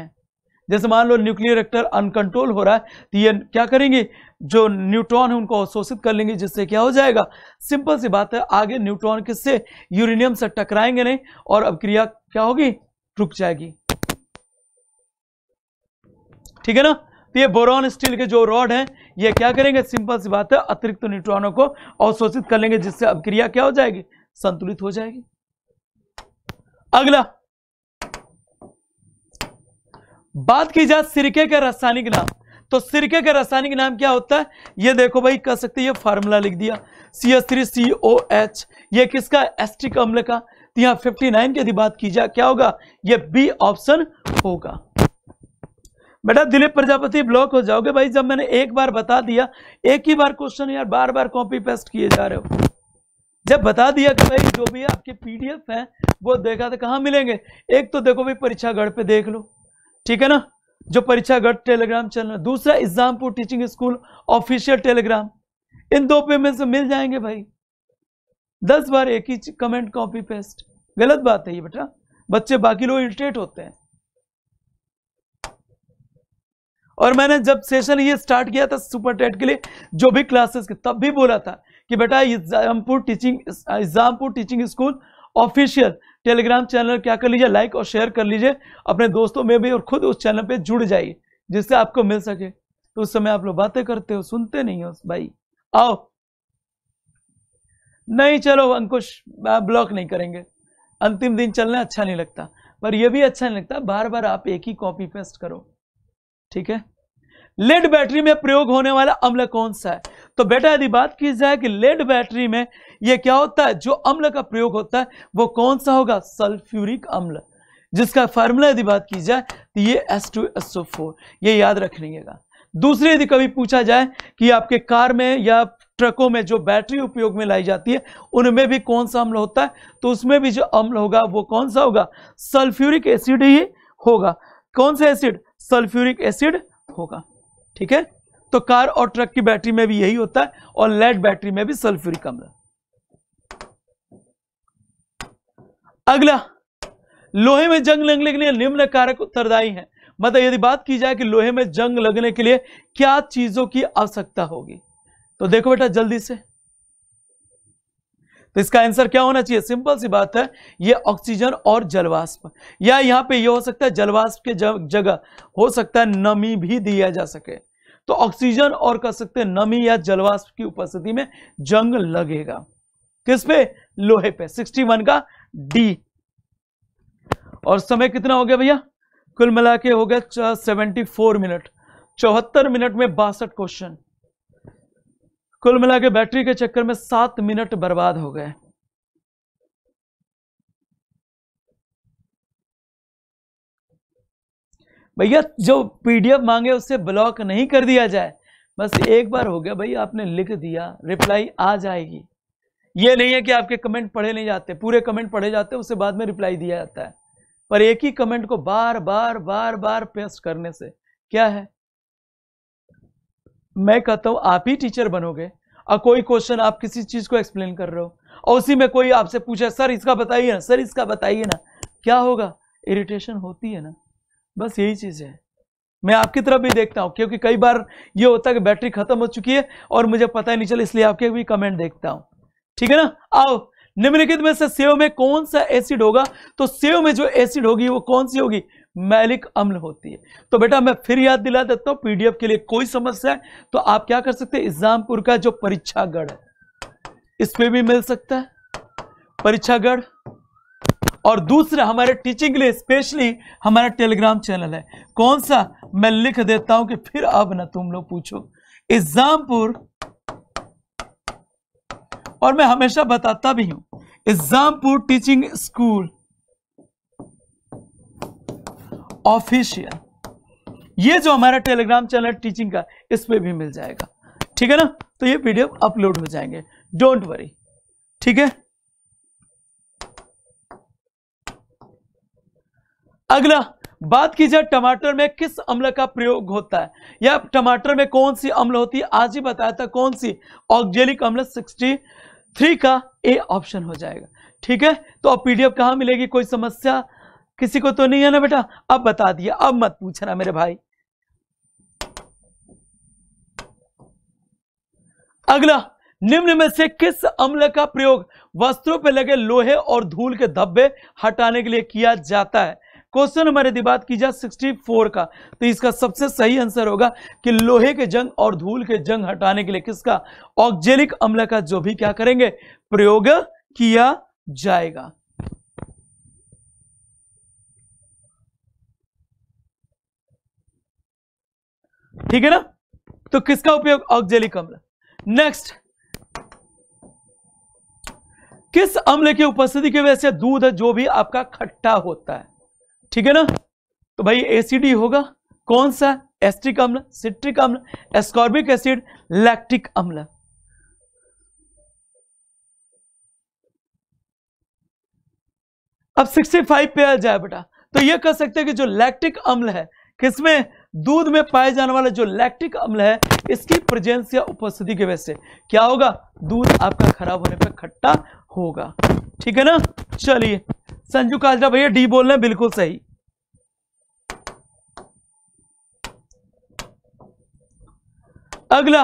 जैसे मान लो न्यूक्लियर रिएक्टर अनकंट्रोल हो रहा है तो ये क्या करेंगे जो न्यूट्रॉन है उनको अवशोषित कर लेंगे जिससे क्या हो जाएगा सिंपल सी बात है आगे न्यूट्रॉन किससे यूरेनियम से टकराएंगे नहीं और अब क्रिया क्या होगी रुक जाएगी ठीक है ना तो ये बोरॉन स्टील के जो रॉड हैं ये क्या करेंगे सिंपल सी बात है अतिरिक्त न्यूट्रॉनों को अवशोषित कर लेंगे जिससे अभिक्रिया क्या हो जाएगी संतुलित हो जाएगी अगला बात की जाए सिरके के रासायनिक नाम तो सिरके के रासायनिक नाम क्या होता है ये देखो भाई कह सकते ये फार्मूला लिख दिया C S three C O H ये किसका एस्टिक अम्ल का तो यहां फिफ्टी नाइन की यदि बात की जाए क्या होगा ये बी ऑप्शन होगा बेटा दिलीप प्रजापति ब्लॉक हो जाओगे भाई जब मैंने एक बार बता दिया एक ही बार क्वेश्चन यार बार बार कॉपी पेस्ट किए जा रहे हो जब बता दिया कि भाई जो भी आपके पीडीएफ हैं वो देखा तो कहाँ मिलेंगे एक तो देखो भाई परीक्षा गढ़ पे देख लो ठीक है ना जो परीक्षा गढ़ टेलीग्राम चैनल दूसरा Exampur teaching school official Telegram इन दो पे में से मिल जाएंगे भाई दस बार एक ही कमेंट कॉपी पेस्ट गलत बात है ये बेटा बच्चे बाकी लोग इरिटेट होते हैं और मैंने जब सेशन ये स्टार्ट किया था सुपर टेट के लिए जो भी क्लासेस के तब भी बोला था कि बेटा Exampur teaching Exampur teaching school official Telegram channel क्या कर लीजिए लाइक और शेयर कर लीजिए अपने दोस्तों में भी और खुद उस चैनल पे जुड़ जाइए जिससे आपको मिल सके तो उस समय आप लोग बातें करते हो सुनते नहीं हो भाई आओ नहीं चलो अंकुश ब्लॉक नहीं करेंगे अंतिम दिन चलना अच्छा नहीं लगता पर यह भी अच्छा नहीं लगता बार बार आप एक ही कॉपी पेस्ट करो ठीक है लेड बैटरी में प्रयोग होने वाला अम्ल कौन सा है तो बेटा यदि बात की जाए कि लेड बैटरी में यह क्या होता है जो अम्ल का प्रयोग होता है वो कौन सा होगा सल्फ्यूरिक अम्ल जिसका फार्मूला यदि बात की जाए तो ये S two S O four ये याद रख लीजिएगा दूसरे यदि कभी पूछा जाए कि आपके कार में या ट्रकों में जो बैटरी उपयोग में लाई जाती है उनमें भी कौन सा अम्ल होता है तो उसमें भी जो अम्ल होगा वो कौन सा होगा सल्फ्यूरिक एसिड ही होगा कौन सा एसिड सल्फ्यूरिक एसिड होगा ठीक है तो कार और ट्रक की बैटरी में भी यही होता है और लेड बैटरी में भी सल्फ्यूरिक अम्ल अगला लोहे में जंग लगने के लिए निम्न कारक उत्तरदायी है मतलब यदि बात की जाए कि लोहे में जंग लगने के लिए क्या चीजों की आवश्यकता होगी तो देखो बेटा जल्दी से तो इसका आंसर क्या होना चाहिए सिंपल सी बात है ये ऑक्सीजन और जलवाष्प या यहाँ पे ये हो सकता है जलवाष्प के जगह हो सकता है नमी भी दिया जा सके तो ऑक्सीजन और कह सकते हैं नमी या जलवाष्प की उपस्थिति में जंग लगेगा किस पे लोहे पे 61 का डी और समय कितना हो गया भैया कुल मिला के हो गया 74 मिनट चौहत्तर मिनट में बासठ क्वेश्चन कुल मिला के बैटरी के चक्कर में सात मिनट बर्बाद हो गए भैया जो पीडीएफ मांगे उसे ब्लॉक नहीं कर दिया जाए बस एक बार हो गया भाई आपने लिख दिया रिप्लाई आ जाएगी ये नहीं है कि आपके कमेंट पढ़े नहीं जाते पूरे कमेंट पढ़े जाते उसे बाद में रिप्लाई दिया जाता है पर एक ही कमेंट को बार बार बार बार पेस्ट करने से क्या है मैं कहता हूँ आप ही टीचर बनोगे और कोई क्वेश्चन आप किसी चीज़ को एक्सप्लेन कर रहे हो और उसी में कोई आपसे पूछे सर इसका बताइए ना सर इसका बताइए ना क्या होगा इरिटेशन होती है ना बस यही चीज़ है मैं आपकी तरफ भी देखता हूँ क्योंकि कई बार ये होता है कि बैटरी खत्म हो चुकी है और मुझे पता ही नहीं चला इसलिए आपके भी कमेंट देखता हूँ ठीक है ना आओ निम्नलिखित में से सेव में कौन सा एसिड होगा तो सेव में जो एसिड होगी वो कौन सी होगी मैलिक अम्ल होती है तो बेटा मैं फिर याद दिला देता हूं पीडीएफ के लिए कोई समस्या है तो आप क्या कर सकते हैं इजामपुर का जो परीक्षागढ़ है इस पर भी मिल सकता है परीक्षागढ़ और दूसरा हमारे टीचिंग के लिए स्पेशली हमारा टेलीग्राम चैनल है कौन सा मैं लिख देता हूं कि फिर अब ना तुम लोग पूछो इजामपुर और मैं हमेशा बताता भी हूं एग्जामपुर टीचिंग स्कूल ऑफिशियल ये जो हमारा टेलीग्राम चैनल टीचिंग का इस पर भी मिल जाएगा ठीक है ना तो ये पीडीएफ अपलोड हो जाएंगे डोंट वरी ठीक है अगला बात की जाए टमाटर में किस अम्ल का प्रयोग होता है या टमाटर में कौन सी अम्ल होती है आज ही बताया था कौन सी ऑक्जेलिक अम्ल 63 का ए ऑप्शन हो जाएगा ठीक है तो अब पीडीएफ कहां मिलेगी कोई समस्या किसी को तो नहीं है ना बेटा अब बता दिया अब मत पूछना मेरे भाई अगला निम्न में से किस अम्ल का प्रयोग वस्त्रों पर लगे लोहे और धूल के धब्बे हटाने के लिए किया जाता है क्वेश्चन हमारे बात की सिक्सटी 64 का तो इसका सबसे सही आंसर होगा कि लोहे के जंग और धूल के जंग हटाने के लिए किसका ऑक्जेलिक अम्ल का जो भी क्या करेंगे प्रयोग किया जाएगा ठीक है ना तो किसका उपयोग ऑक्जेलिक अम्ल नेक्स्ट किस अम्ल की उपस्थिति की वजह से दूध जो भी आपका खट्टा होता है ठीक है ना तो भाई एसिडी होगा कौन सा एस्ट्रिक अम्ल सिट्रिक अम्ल एस्कॉर्बिक एसिड लैक्टिक अम्ल अब 65 पे आ जाए बेटा तो ये कह सकते हैं कि जो लैक्टिक अम्ल है किसमें दूध में पाए जाने वाला जो लैक्टिक अम्ल है इसकी प्रेजेंस या उपस्थिति की वजह से क्या होगा दूध आपका खराब होने पर खट्टा होगा ठीक है ना चलिए संजू काजरा भैया डी बोल रहे हैं बिल्कुल सही अगला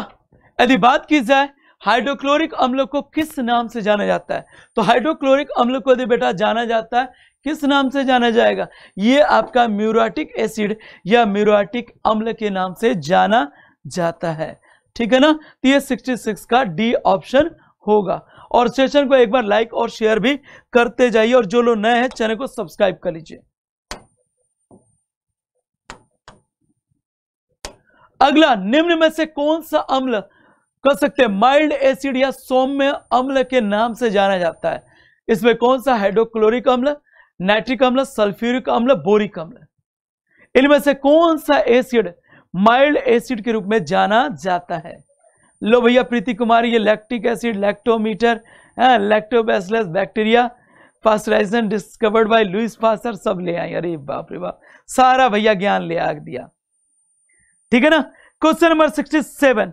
यदि बात की जाए हाइड्रोक्लोरिक अम्ल को किस नाम से जाना जाता है तो हाइड्रोक्लोरिक अम्ल को यदि बेटा जाना जाता है किस नाम से जाना जाएगा ये आपका म्यूराटिक एसिड या म्यूराटिक अम्ल के नाम से जाना जाता है ठीक है ना तो ये सिक्स का डी ऑप्शन होगा और सेशन को एक बार लाइक और शेयर भी करते जाइए और जो लोग नए हैं चैनल को सब्सक्राइब कर लीजिए अगला निम्न में से कौन सा अम्ल कर सकते हैं माइल्ड एसिड या सौम्य अम्ल के नाम से जाना जाता है इसमें कौन सा हाइड्रोक्लोरिक अम्ल नाइट्रिक अम्ल सल्फ्यूरिक अम्ल बोरिक अम्ल इनमें से कौन सा एसिड माइल्ड एसिड के रूप में जाना जाता है लो भैया प्रीति कुमार ये lactic acid lactometer lactobacillus bacteria pasteurisation discovered by Louis Pasteur सब ले आए अरे बाप रे बाप सारा भैया ज्ञान ले आ दिया ठीक है ना क्वेश्चन नंबर सिक्सटी सेवन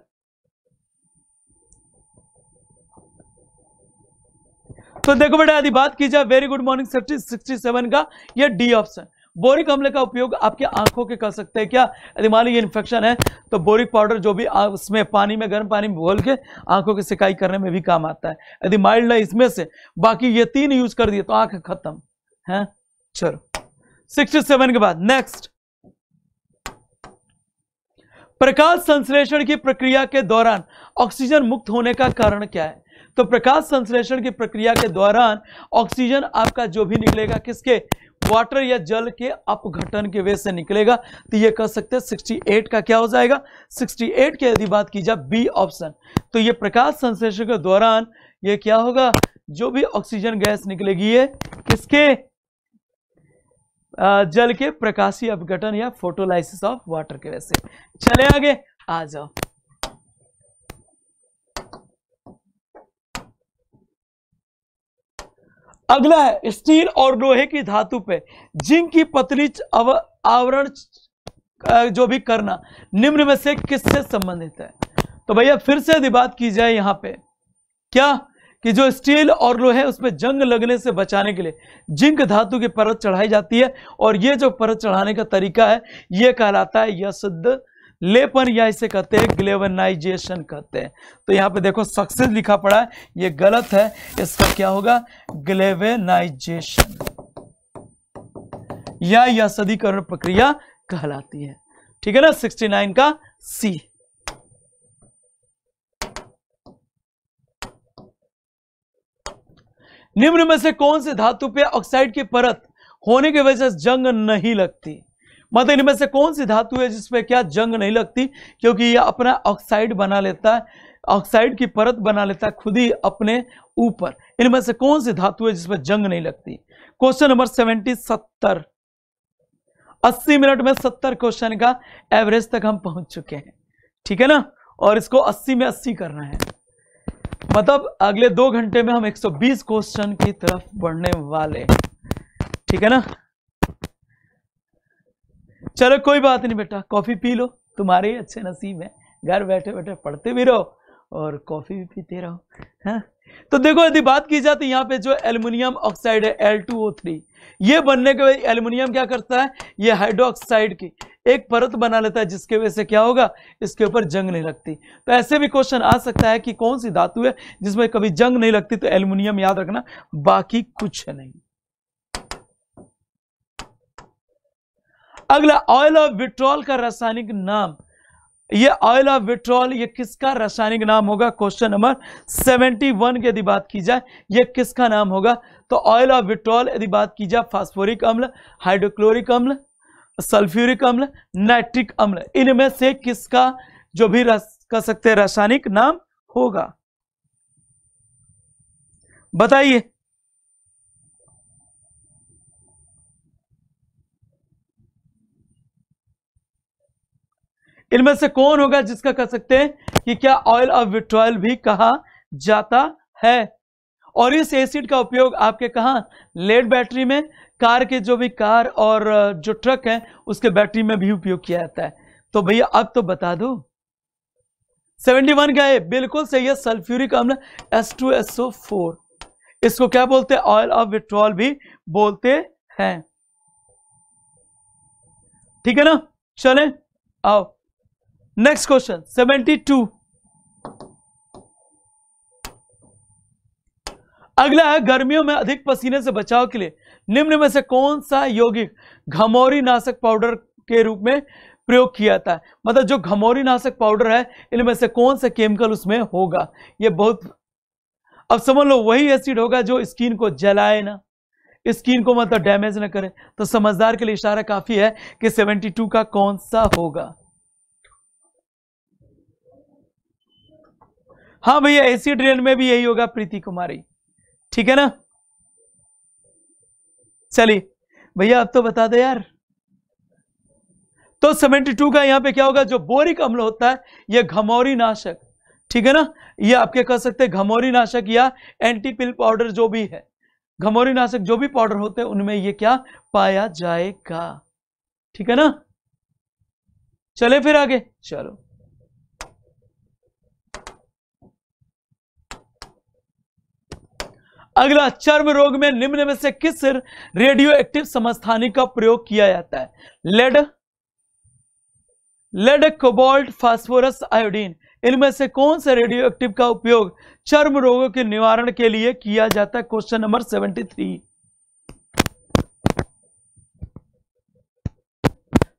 तो देखो बेटा यदि बात की जाए very good morning safety sixty seven का यह डी ऑप्शन बोरिक अम्ल का उपयोग आपकी आंखों के कर सकते हैं क्या यदि मान लीजिए इन्फेक्शन है तो बोरिक पाउडर जो भी उसमें पानी में गर्म पानी में घोल के आंखों की सिकाई करने में भी काम आता है यदि माइल्ड है इसमें से बाकी ये तीन यूज कर दिए तो आंख खत्म है चलो सिक्सटी सेवन के बाद नेक्स्ट प्रकाश संश्लेषण की प्रक्रिया के दौरान ऑक्सीजन मुक्त होने का कारण क्या है तो प्रकाश संश्लेषण की प्रक्रिया के दौरान ऑक्सीजन आपका जो भी निकलेगा किसके वाटर या जल के अपघटन के वजह से निकलेगा तो ये कह सकते हैं 68 का क्या हो जाएगा 68 के यदि बात की जाए बी ऑप्शन तो ये प्रकाश संश्लेषण के दौरान ये क्या होगा जो भी ऑक्सीजन गैस निकलेगी ये किसके जल के प्रकाशीय अपघटन या फोटोलाइसिस ऑफ वाटर के वजह से चले आगे आ जाओ अगला है स्टील और लोहे की धातु पे जिंक की पतली आवरण जो भी करना निम्न में से किससे संबंधित है तो भैया फिर से यदि बात की जाए यहां पे क्या कि जो स्टील और लोहे उसमें जंग लगने से बचाने के लिए जिंक धातु की परत चढ़ाई जाती है और ये जो परत चढ़ाने का तरीका है ये कहलाता है यह सिद्ध लेपन या इसे कहते हैं ग्लेवनाइजेशन कहते हैं तो यहाँ पे देखो सक्सेस लिखा पड़ा है ये गलत है इसका क्या होगा ग्लेवेनाइजेशन या यह सदीकरण प्रक्रिया कहलाती है ठीक है ना 69 का सी निम्न में से कौन से धातु पे ऑक्साइड की परत होने की वजह से जंग नहीं लगती मतलब इनमें से कौन सी धातु है जिसमें क्या जंग नहीं लगती क्योंकि यह अपना ऑक्साइड बना लेता है ऑक्साइड की परत बना लेता है खुद ही अपने ऊपर इनमें से कौन सी धातु है जिसमें जंग नहीं लगती क्वेश्चन नंबर सेवेंटी सत्तर अस्सी मिनट में सत्तर क्वेश्चन का एवरेज तक हम पहुंच चुके हैं ठीक है ना और इसको अस्सी में अस्सी करना है मतलब अगले दो घंटे में हम 120 क्वेश्चन की तरफ बढ़ने वाले ठीक है ना चलो कोई बात नहीं बेटा कॉफ़ी पी लो तुम्हारे ही अच्छे नसीब हैं घर बैठे बैठे पढ़ते भी रहो और कॉफ़ी भी पीते रहो है हाँ? तो देखो यदि बात की जाए तो यहाँ पे जो एल्युमिनियम ऑक्साइड है एल टू ओ थ्री ये बनने के बाद एल्युमिनियम क्या करता है ये हाइड्रोक्साइड की एक परत बना लेता है जिसके वजह से क्या होगा इसके ऊपर जंग नहीं लगती तो ऐसे भी क्वेश्चन आ सकता है कि कौन सी धातु है जिसमें कभी जंग नहीं लगती तो एल्युमिनियम याद रखना बाकी कुछ नहीं अगला ऑयल ऑफ विट्रॉल का रासायनिक नाम ये ऑयल ऑफ विट्रॉल ये किसका रासायनिक नाम होगा क्वेश्चन नंबर 71 की यदि बात की जाए ये किसका नाम होगा तो ऑयल ऑफ विट्रॉल यदि बात की जाए फास्फोरिक अम्ल हाइड्रोक्लोरिक अम्ल सल्फ्यूरिक अम्ल नाइट्रिक अम्ल इनमें से किसका जो भी कह सकते हैं रासायनिक नाम होगा बताइए इनमें से कौन होगा जिसका कह सकते हैं कि क्या ऑयल ऑफ विट्रॉयल भी कहा जाता है और इस एसिड का उपयोग आपके कहा लेड बैटरी में कार के जो भी कार और जो ट्रक है उसके बैटरी में भी उपयोग किया जाता है तो भैया अब तो बता दो 71 का है बिल्कुल सही है सल्फ्यूरिक अम्ल S2SO4 इसको क्या बोलते हैं ऑयल ऑफ विट्रॉल भी बोलते हैं ठीक है ना चले आओ नेक्स्ट क्वेश्चन सेवेंटी टू अगला है गर्मियों में अधिक पसीने से बचाव के लिए निम्न में से कौन सा यौगिक घमौरी नाशक पाउडर के रूप में प्रयोग किया जाता है मतलब जो घमौरी नाशक पाउडर है इनमें से कौन सा केमिकल उसमें होगा ये बहुत अब समझ लो वही एसिड होगा जो स्किन को जलाए ना स्किन को मतलब डैमेज ना करे तो समझदार के लिए इशारा काफी है कि 72 का कौन सा होगा हाँ भैया एसी ट्रेन में भी यही होगा प्रीति कुमारी ठीक है ना चलिए भैया आप तो बता दे यार तो 72 का यहां पे क्या होगा जो बोरिक अम्ल होता है यह घमौरी नाशक ठीक है ना ये आपके कह सकते हैं घमौरी नाशक या एंटीपिल पाउडर जो भी है घमौरी नाशक जो भी पाउडर होते हैं उनमें ये क्या पाया जाएगा ठीक है ना चले फिर आगे चलो अगला चर्म रोग में निम्न में से किस रेडियो एक्टिव समस्थानी का प्रयोग किया जाता है lead lead cobalt phosphorus iodine इनमें से कौन से रेडियो एक्टिव का उपयोग चर्म रोगों के निवारण के लिए किया जाता है क्वेश्चन नंबर सेवेंटी थ्री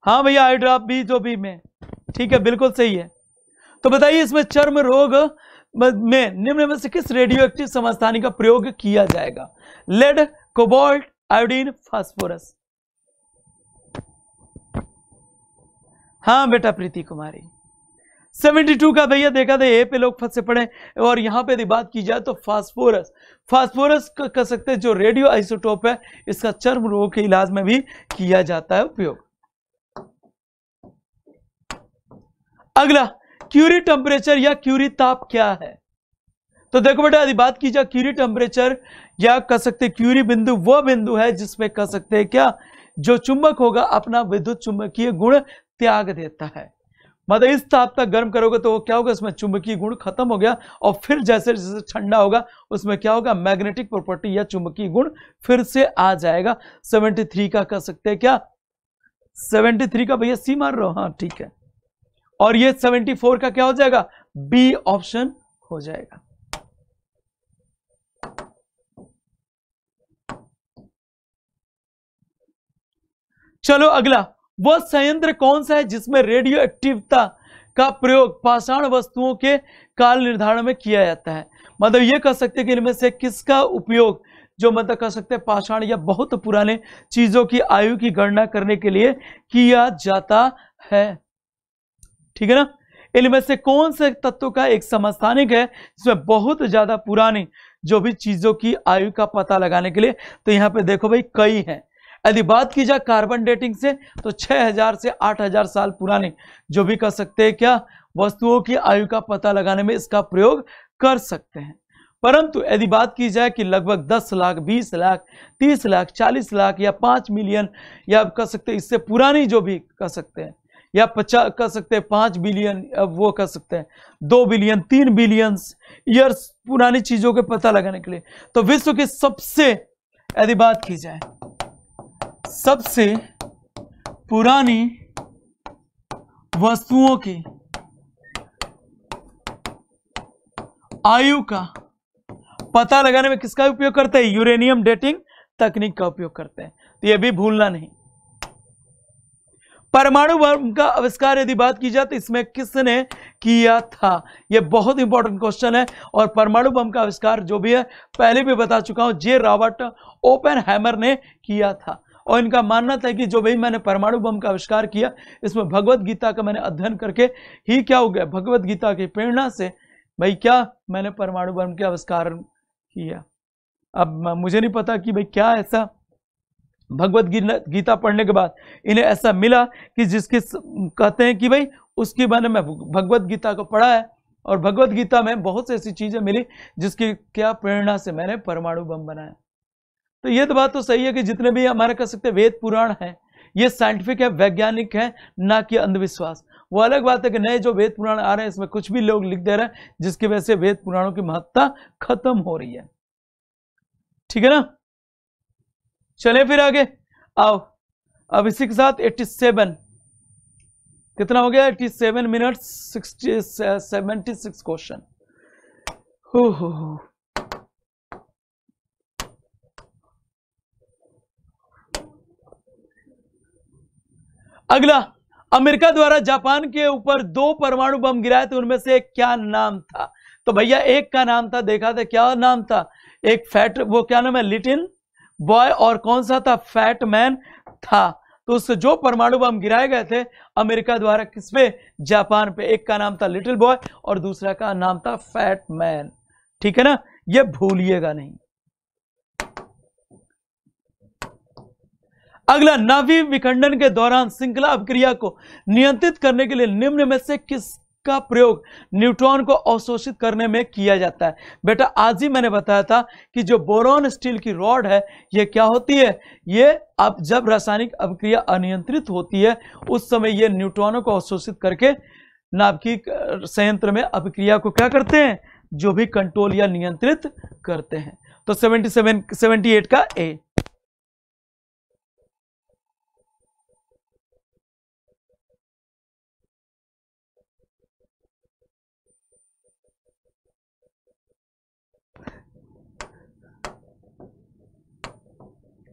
हाँ भैया हाइड्राप बी जो भी में ठीक है बिल्कुल सही है तो बताइए इसमें चर्म रोग में निम्न में से किस रेडियो एक्टिव समस्थानी का प्रयोग किया जाएगा लेड कोबाल्ट आयोडीन फास्फोरस हाँ बेटा प्रीति कुमारी 72 का भैया देखा था ए पे लोग फंसे पड़े और यहां पे यदि बात की जाए तो फास्फोरस फास्फोरस कह सकते हैं जो रेडियो आइसोटोप है इसका चर्म रोग के इलाज में भी किया जाता है उपयोग अगला क्यूरी टेम्परेचर या क्यूरी ताप क्या है तो देखो बेटा यदि बात की जाए क्यूरी टेम्परेचर या कह सकते क्यूरी बिंदु वह बिंदु है जिसमें कह सकते हैं क्या जो चुंबक होगा अपना विद्युत चुंबकीय गुण त्याग देता है मतलब इस ताप तक गर्म करोगे तो वो क्या होगा इसमें चुंबकीय गुण खत्म हो गया और फिर जैसे जैसे ठंडा होगा उसमें क्या होगा मैग्नेटिक प्रॉपर्टी या चुंबकीय गुण फिर से आ जाएगा 73 का कह सकते हैं क्या 73 का भैया सी मार रहे हो हाँ ठीक है और ये 74 का क्या हो जाएगा बी ऑप्शन हो जाएगा चलो अगला वह संयंत्र कौन सा है जिसमें रेडियो एक्टिवता का प्रयोग पाषाण वस्तुओं के काल निर्धारण में किया जाता है मतलब यह कह सकते हैं कि इनमें से किसका उपयोग जो मतलब कह सकते हैं पाषाण या बहुत पुराने चीजों की आयु की गणना करने के लिए किया जाता है ठीक है ना इनमें से कौन से तत्व का एक समस्थानिक है जिसमें बहुत ज्यादा पुरानी जो भी चीजों की आयु का पता लगाने के लिए तो यहाँ पे देखो भाई कई हैं यदि बात की जाए कार्बन डेटिंग से तो 6000 से 8000 साल पुराने जो भी कर सकते हैं क्या वस्तुओं की आयु का पता लगाने में इसका प्रयोग कर सकते हैं परंतु यदि बात की जाए कि लगभग 10 लाख 20 लाख 30 लाख 40 लाख या 5 मिलियन या आप कह सकते हैं इससे पुरानी जो भी कर सकते हैं या पचास कह सकते हैं पाँच बिलियन अब वो कह सकते हैं दो बिलियन तीन बिलियन ईयर्स पुरानी चीज़ों के पता लगाने के लिए तो विश्व की सबसे यदि बात की जाए सबसे पुरानी वस्तुओं की आयु का पता लगाने में किसका उपयोग करते हैं यूरेनियम डेटिंग तकनीक का उपयोग करते हैं तो यह भी भूलना नहीं परमाणु बम का आविष्कार यदि बात की जाए तो इसमें किसने किया था यह बहुत इंपॉर्टेंट क्वेश्चन है और परमाणु बम का आविष्कार जो भी है पहले भी बता चुका हूं जे रॉबर्ट ओपन हैमर ने किया था और इनका मानना था कि जो भाई मैंने परमाणु बम का आविष्कार किया इसमें भगवत गीता का मैंने अध्ययन करके ही क्या हो गया भगवत गीता की प्रेरणा से भाई क्या मैंने परमाणु बम के आविष्कार किया अब मुझे नहीं पता कि भाई क्या ऐसा भगवत गीता पढ़ने के बाद इन्हें ऐसा मिला कि जिसके कहते हैं कि भाई उसके बारे में भगवत गीता को पढ़ा है और भगवत गीता में बहुत सी ऐसी चीज़ें मिली जिसकी क्या प्रेरणा से मैंने परमाणु बम बनाया तो ये तो बात तो सही है कि जितने भी हमारे कह सकते वेद पुराण हैं ये साइंटिफिक है वैज्ञानिक है ना कि अंधविश्वास वो अलग बात है कि नए जो वेद पुराण आ रहे हैं इसमें कुछ भी लोग लिख दे रहे हैं जिसकी वजह से वेद पुराणों की महत्ता खत्म हो रही है ठीक है ना चले फिर आगे आओ अब इसी के साथ 87 कितना हो गया 87 seven minute sixty seventy six question हो हो हो अगला अमेरिका द्वारा जापान के ऊपर दो परमाणु बम गिराए थे उनमें से क्या नाम था तो भैया एक का नाम था देखा था क्या नाम था एक फैट वो क्या नाम है लिटिन बॉय और कौन सा था फैट मैन था तो उससे जो परमाणु बम गिराए गए थे अमेरिका द्वारा किस पे जापान पे एक का नाम था लिटिल बॉय और दूसरा का नाम था फैट मैन ठीक है ना ये भूलिएगा नहीं अगला नाभि विखंडन के दौरान श्रृंखला अभिक्रिया को नियंत्रित करने के लिए निम्न में से किस का प्रयोग न्यूट्रॉन को अवशोषित करने में किया जाता है बेटा आज ही मैंने बताया था कि जो बोरॉन स्टील की रॉड है ये क्या होती है ये अब जब रासायनिक अभिक्रिया अनियंत्रित होती है उस समय ये न्यूट्रॉनों को अवशोषित करके नाभिकीय संयंत्र में अभिक्रिया को क्या करते हैं जो भी कंट्रोल या नियंत्रित करते हैं तो 77 78 का ए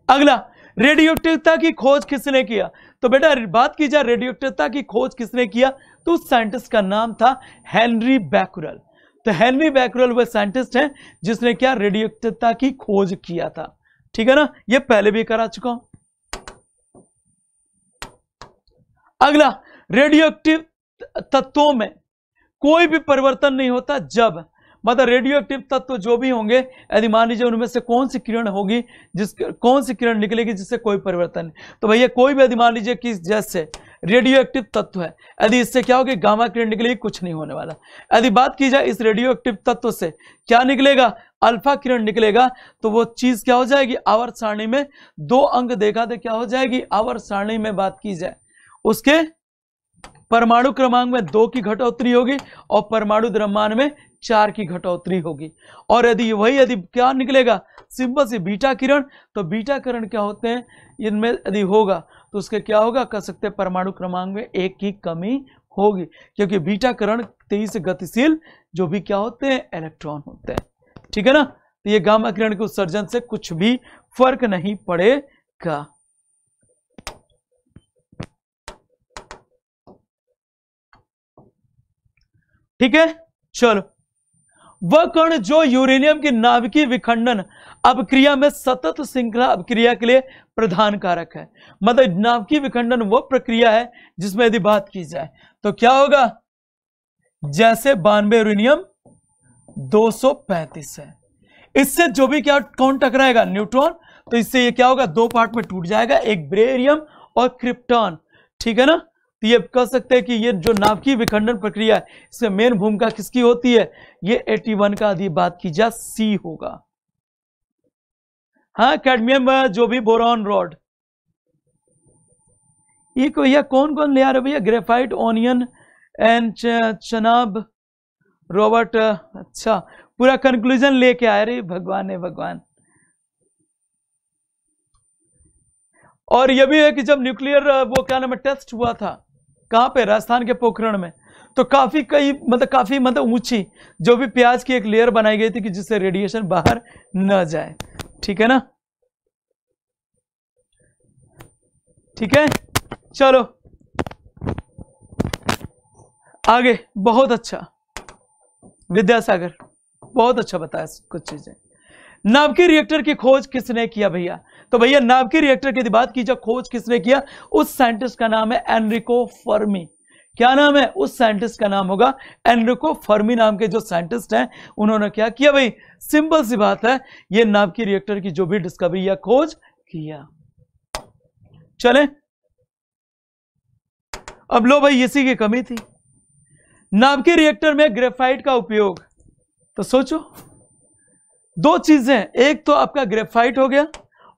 अगला रेडियो की खोज किसने किया तो बेटा बात की जाए रेडियो की खोज किसने किया तो उस साइंटिस्ट का नाम था हेनरी बैकुरल तो हेनरी बैकुरल वह साइंटिस्ट हैं जिसने क्या रेडियो की खोज किया था ठीक है ना यह पहले भी करा चुका हूं अगला रेडियो तत्वों में कोई भी परिवर्तन नहीं होता जब मतलब रेडियो एक्टिव तत्व जो भी होंगे यदि मान लीजिए उनमें से कौन सी किरण होगी जिस कौन सी किरण निकलेगी जिससे कोई परिवर्तन नहीं तो भैया कोई भी यदि मान लीजिए कि जैसे रेडियो एक्टिव तत्व है यदि इससे क्या होगी गामा किरण निकलेगी कुछ नहीं होने वाला यदि बात की जाए इस रेडियो एक्टिव तत्व से क्या निकलेगा अल्फा किरण निकलेगा तो वो चीज क्या हो जाएगी आवर सारणी में दो अंक देखा दे तो क्या हो जाएगी आवर सारणी में बात की जाए उसके परमाणु क्रमांक में दो की घटोत्तरी होगी और परमाणु द्रव्यमान में चार की घटोतरी होगी और यदि वही यदि क्या निकलेगा सिंपल से बीटा किरण तो बीटा किरण क्या होते हैं इनमें यदि होगा तो उसके क्या होगा कह सकते हैं परमाणु क्रमांक में एक की कमी होगी क्योंकि बीटा किरण तेईस गतिशील जो भी क्या होते हैं इलेक्ट्रॉन होते हैं ठीक है ना तो ये गामा किरण के उत्सर्जन से कुछ भी फर्क नहीं पड़ेगा ठीक है चलो वह कण जो यूरेनियम की नाभिकीय विखंडन अपक्रिया में सतत श्रृंखला अपक्रिया के लिए प्रधान कारक है मतलब नाभिकीय विखंडन वह प्रक्रिया है जिसमें यदि बात की जाए तो क्या होगा जैसे बानवे यूरेनियम 235 है इससे जो भी क्या कौन टकराएगा न्यूट्रॉन तो इससे ये क्या होगा दो पार्ट में टूट जाएगा एक ब्रेरियम और क्रिप्टॉन ठीक है ना तो ये कह सकते हैं कि ये जो नाभिकीय विखंडन प्रक्रिया है इसमें मेन भूमिका किसकी होती है ये 81 का यदि बात की जा सी होगा हाँ कैडमियम जो भी बोरॉन रॉड ये को कौन कौन ले आ रहे भैया ग्रेफाइट ऑनियन एंड चनाब रॉबर्ट अच्छा पूरा कंक्लूजन लेके आए रे भगवान है भगवान और यह भी है कि जब न्यूक्लियर वो क्या नाम है टेस्ट हुआ था कहाँ पे राजस्थान के पोखरण में तो काफ़ी कई मतलब काफ़ी मतलब ऊंची जो भी प्याज की एक लेयर बनाई गई थी कि जिससे रेडिएशन बाहर न जाए ठीक है ना ठीक है चलो आगे बहुत अच्छा विद्यासागर बहुत अच्छा बताया कुछ चीजें नावकी रिएक्टर की खोज किसने किया भैया तो भैया नावकी रिएक्टर की बात की जब खोज किसने किया उस साइंटिस्ट का नाम है एनरिको फर्मी क्या नाम है उस साइंटिस्ट का नाम होगा एनरिको फर्मी नाम के जो साइंटिस्ट हैं उन्होंने क्या किया भाई सिंपल सी बात है ये नाभिकीय रिएक्टर की जो भी डिस्कवरी या खोज किया चले अब लो भाई इसी की कमी थी नाभिकीय रिएक्टर में ग्रेफाइट का उपयोग तो सोचो दो चीजें एक तो आपका ग्रेफाइट हो गया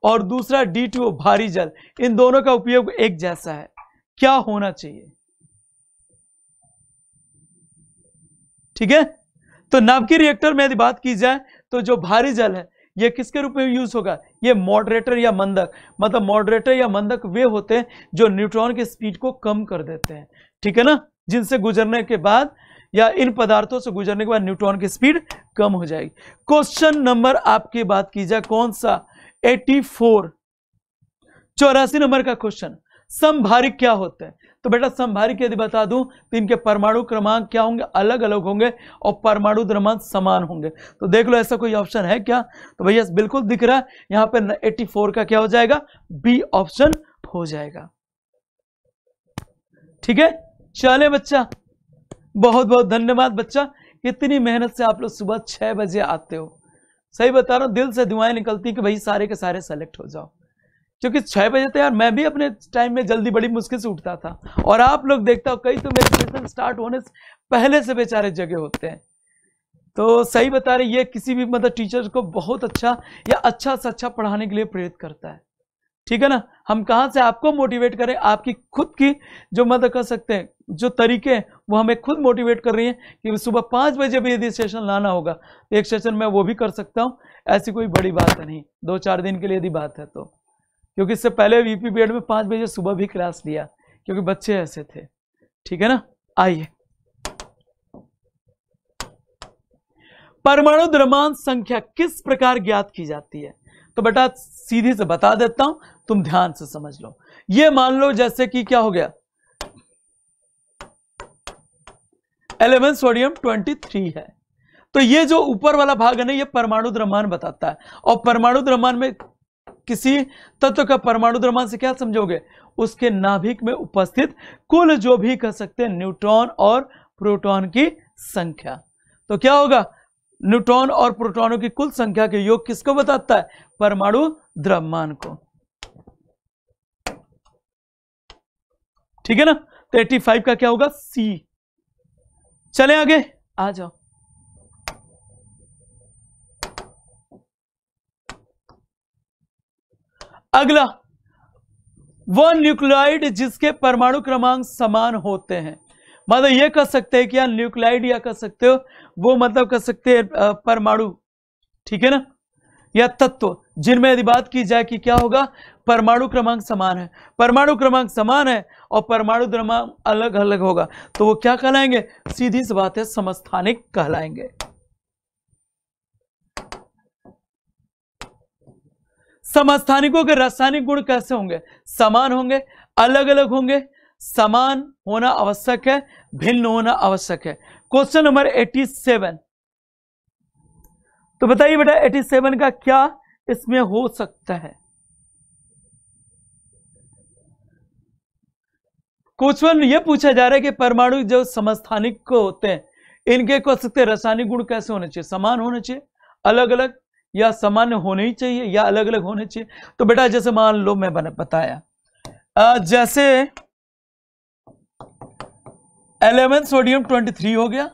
और दूसरा डी टू भारी जल इन दोनों का उपयोग एक जैसा है क्या होना चाहिए ठीक है तो नाभिकीय रिएक्टर में यदि बात की जाए तो जो भारी जल है ये किसके रूप में यूज होगा ये मॉडरेटर या मंदक मतलब मॉडरेटर या मंदक वे होते हैं जो न्यूट्रॉन की स्पीड को कम कर देते हैं ठीक है ना जिनसे गुजरने के बाद या इन पदार्थों से गुजरने के बाद न्यूट्रॉन की स्पीड कम हो जाएगी क्वेश्चन नंबर आपकी बात की जाए कौन सा 84 फोर चौरासी नंबर का क्वेश्चन संभारिक क्या होता है तो बेटा संभारिक यदि बता दूं तो इनके परमाणु क्रमांक क्या होंगे अलग अलग होंगे और परमाणु द्रमांक समान होंगे तो देख लो ऐसा कोई ऑप्शन है क्या तो भैया बिल्कुल दिख रहा है यहां एटी फोर का क्या हो जाएगा बी ऑप्शन हो जाएगा ठीक है चले बच्चा बहुत बहुत धन्यवाद बच्चा इतनी मेहनत से आप लोग सुबह छः बजे आते हो सही बता रहा हूँ दिल से दुआएं निकलती कि भाई सारे के सारे सेलेक्ट हो जाओ क्योंकि छः बजे तो यार मैं भी अपने टाइम में जल्दी बड़ी मुश्किल से उठता था और आप लोग देखता हो कई तो मेरे स्टार्ट होने से पहले से बेचारे जगह होते हैं तो सही बता रहे ये किसी भी मतलब टीचर को बहुत अच्छा या अच्छा से अच्छा पढ़ाने के लिए प्रेरित करता है ठीक है ना हम कहाँ से आपको मोटिवेट करें आपकी खुद की जो मदद कर सकते हैं जो तरीके हैं वो हमें खुद मोटिवेट कर रही हैं कि सुबह पाँच बजे भी यदि सेशन लाना होगा तो एक सेशन मैं वो भी कर सकता हूँ ऐसी कोई बड़ी बात नहीं दो चार दिन के लिए यदि बात है तो क्योंकि इससे पहले वीपी बीएड में पाँच बजे सुबह भी क्लास लिया क्योंकि बच्चे ऐसे थे ठीक है ना आइए परमाणु द्रव्यमान संख्या किस प्रकार ज्ञात की जाती है तो बेटा सीधी से बता देता हूं तुम ध्यान से समझ लो ये मान लो जैसे कि क्या हो गया एलेवन सोडियम ट्वेंटी थ्री है तो ये जो ऊपर वाला भाग है ना ये परमाणु द्रव्यमान बताता है और परमाणु द्रव्यमान में किसी तत्व का परमाणु द्रव्यमान से क्या समझोगे उसके नाभिक में उपस्थित कुल जो भी कह सकते हैं न्यूट्रॉन और प्रोटॉन की संख्या तो क्या होगा न्यूट्रॉन और प्रोटॉनों की कुल संख्या के योग किसको बताता है परमाणु द्रव्यमान को ठीक है ना तो 85 का क्या होगा सी चले आगे आ जाओ अगला वो न्यूक्लियोइड जिसके परमाणु क्रमांक समान होते हैं मतलब ये कह सकते हैं कि यार न्यूक्लाइड या कह सकते हो वो मतलब कह सकते हैं परमाणु ठीक है ना या तत्व जिनमें यदि बात की जाए कि क्या होगा परमाणु क्रमांक समान है परमाणु क्रमांक समान है और परमाणु क्रमांक अलग अलग होगा तो वो क्या कहलाएंगे सीधी सी बात है समस्थानिक कहलाएंगे समस्थानिकों के रासायनिक गुण कैसे होंगे समान होंगे अलग अलग होंगे समान होना आवश्यक है भिन्न होना आवश्यक है क्वेश्चन नंबर 87 तो बताइए बेटा 87 का क्या इसमें हो सकता है क्वेश्चन ये पूछा जा रहा है कि परमाणु जो समस्थानिक को होते हैं इनके को सकते रासायनिक गुण कैसे होने चाहिए समान होने चाहिए अलग अलग या सामान्य होने ही चाहिए या अलग अलग होने चाहिए तो बेटा जैसे मान लो मैं बताया आ, जैसे एलेवन सोडियम ट्वेंटी थ्री हो गया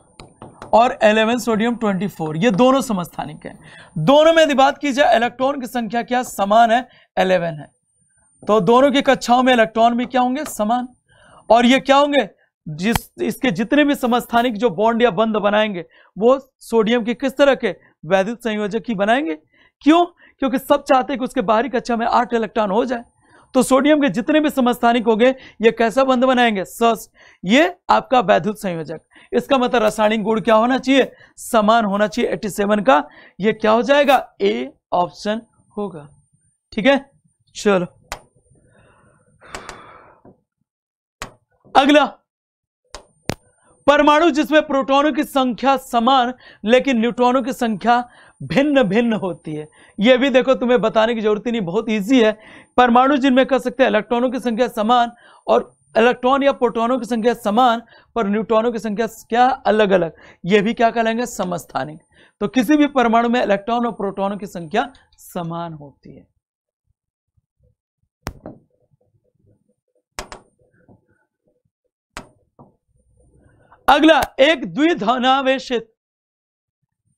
और 11 सोडियम 24 ये दोनों समस्थानिक हैं दोनों में यदि बात की जाए इलेक्ट्रॉन की संख्या क्या समान है 11 है तो दोनों की कक्षाओं में इलेक्ट्रॉन भी क्या होंगे समान और ये क्या होंगे जिस इसके जितने भी समस्थानिक जो बॉन्ड या बंद बनाएंगे वो सोडियम के किस तरह के वैद्युत संयोजक ही बनाएंगे क्यों क्योंकि सब चाहते हैं कि उसके बाहरी कक्षा में आठ इलेक्ट्रॉन हो जाए तो सोडियम के जितने भी समस्थानिक हो गए ये कैसा बंद बनाएंगे सस ये आपका वैद्युत संयोजक इसका मतलब रासायनिक गुण क्या होना चाहिए समान होना चाहिए 87 का ये क्या हो जाएगा ए ऑप्शन होगा ठीक है चलो अगला परमाणु जिसमें प्रोटॉनों की संख्या समान लेकिन न्यूट्रॉनों की संख्या भिन्न भिन्न होती है यह भी देखो तुम्हें बताने की जरूरत नहीं बहुत इजी है परमाणु जिनमें कह सकते हैं इलेक्ट्रॉनों की संख्या समान और इलेक्ट्रॉन या प्रोटॉनों की संख्या समान पर न्यूट्रॉनों की संख्या क्या अलग अलग यह भी क्या कहलाएंगे समस्थानिक तो किसी भी परमाणु में इलेक्ट्रॉन और प्रोटोनों की संख्या समान होती है अगला एक द्विधनावेशित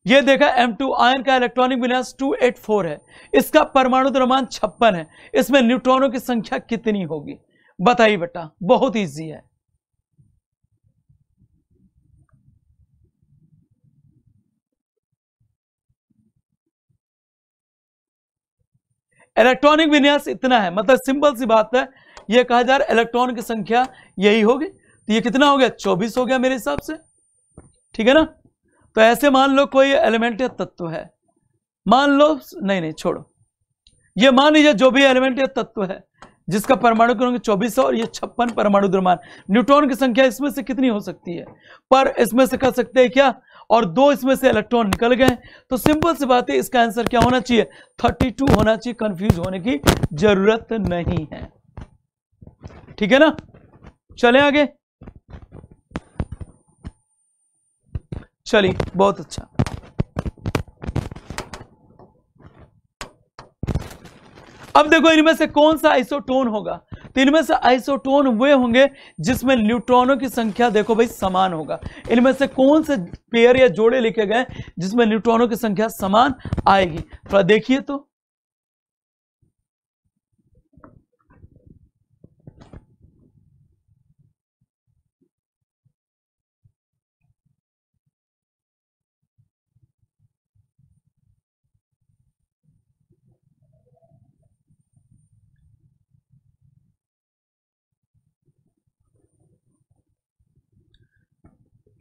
ये देखा M2 आयन का इलेक्ट्रॉनिक विन्यास 284 है इसका परमाणु द्रव्यमान छप्पन है इसमें न्यूट्रॉनों की संख्या कितनी होगी बताइए बेटा बहुत इजी है इलेक्ट्रॉनिक विन्यास इतना है मतलब सिंपल सी बात है यह कहा जा रहा है इलेक्ट्रॉन की संख्या यही होगी तो ये कितना हो गया चौबीस हो गया मेरे हिसाब से ठीक है ना तो ऐसे मान लो कोई एलिमेंट या तत्व है मान लो नहीं नहीं छोड़ो ये मान लीजिए जो भी एलिमेंट या तत्व है जिसका परमाणु क्रमांक चौबीस और ये छप्पन परमाणु द्रमान न्यूट्रॉन की संख्या इसमें से कितनी हो सकती है पर इसमें से कर सकते हैं क्या और दो इसमें से इलेक्ट्रॉन निकल गए तो सिंपल सी बात है इसका आंसर क्या होना चाहिए 32 होना चाहिए कंफ्यूज होने की जरूरत नहीं है ठीक है ना चले आगे चलिए बहुत अच्छा अब देखो इनमें से कौन सा आइसोटोन होगा तो इनमें से आइसोटोन वे होंगे जिसमें न्यूट्रॉनों की संख्या देखो भाई समान होगा इनमें से कौन से पेयर या जोड़े लिखे गए जिसमें न्यूट्रॉनों की संख्या समान आएगी थोड़ा देखिए तो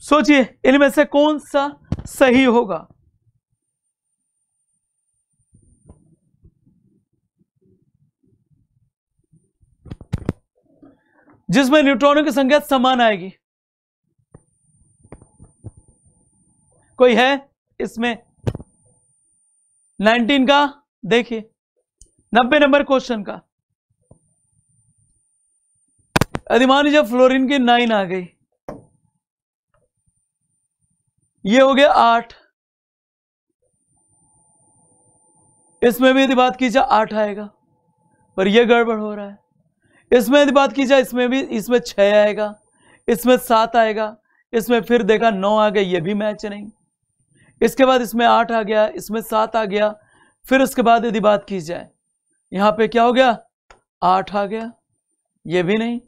सोचिए इनमें से कौन सा सही होगा जिसमें न्यूट्रॉनों की संख्या समान आएगी कोई है इसमें 19 का देखिए 90 नंबर क्वेश्चन का अधिमान जब फ्लोरीन की नाइन आ गई ये हो गया आठ इसमें भी यदि बात की जाए आठ आएगा पर यह गड़बड़ हो रहा है इसमें यदि बात की जाए इसमें भी इसमें छह आएगा इसमें सात आएगा इसमें फिर देखा नौ आ गया ये भी मैच नहीं इसके बाद इसमें आठ आ गया इसमें सात आ गया फिर उसके बाद यदि बात की जाए यहां पे क्या हो गया आठ आ गया ये भी नहीं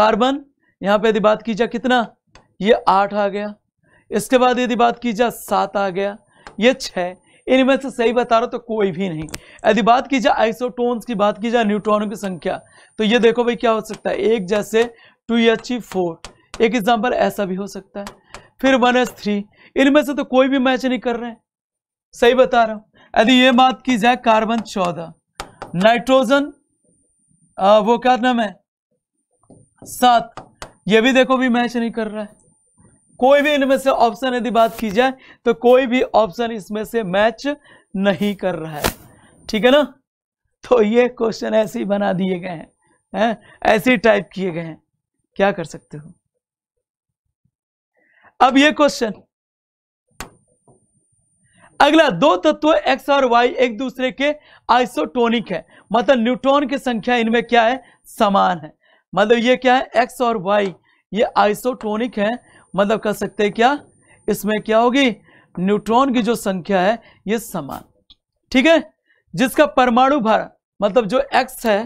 कार्बन यहां पे यदि बात की जाए कितना ये आठ आ गया इसके बाद यदि बात की जाए सात आ गया ये छः इनमें से सही बता रहा तो कोई भी नहीं यदि बात की जाए आइसोटोन्स की बात की जाए न्यूट्रॉनों की संख्या तो ये देखो भाई क्या हो सकता है एक जैसे टू एच फोर एक एग्जाम्पल ऐसा भी हो सकता है फिर वन एस थ्री इनमें से तो कोई भी मैच नहीं कर रहे सही बता रहा हूं यदि ये बात की जाए कार्बन चौदह नाइट्रोजन वो क्या नाम है सात ये भी देखो भी मैच नहीं कर रहा है कोई भी इनमें से ऑप्शन यदि बात की जाए तो कोई भी ऑप्शन इसमें से मैच नहीं कर रहा है ठीक है ना तो ये क्वेश्चन ऐसे ही बना दिए गए हैं हैं ऐसे ही टाइप किए गए हैं क्या कर सकते हो अब ये क्वेश्चन अगला दो तत्व एक्स और वाई एक दूसरे के आइसोटोनिक है मतलब न्यूट्रॉन की संख्या इनमें क्या है समान है मतलब ये क्या है एक्स और वाई ये आइसोटोनिक है मतलब कह सकते हैं क्या इसमें क्या होगी न्यूट्रॉन की जो संख्या है ये समान ठीक है जिसका परमाणु भार मतलब जो एक्स है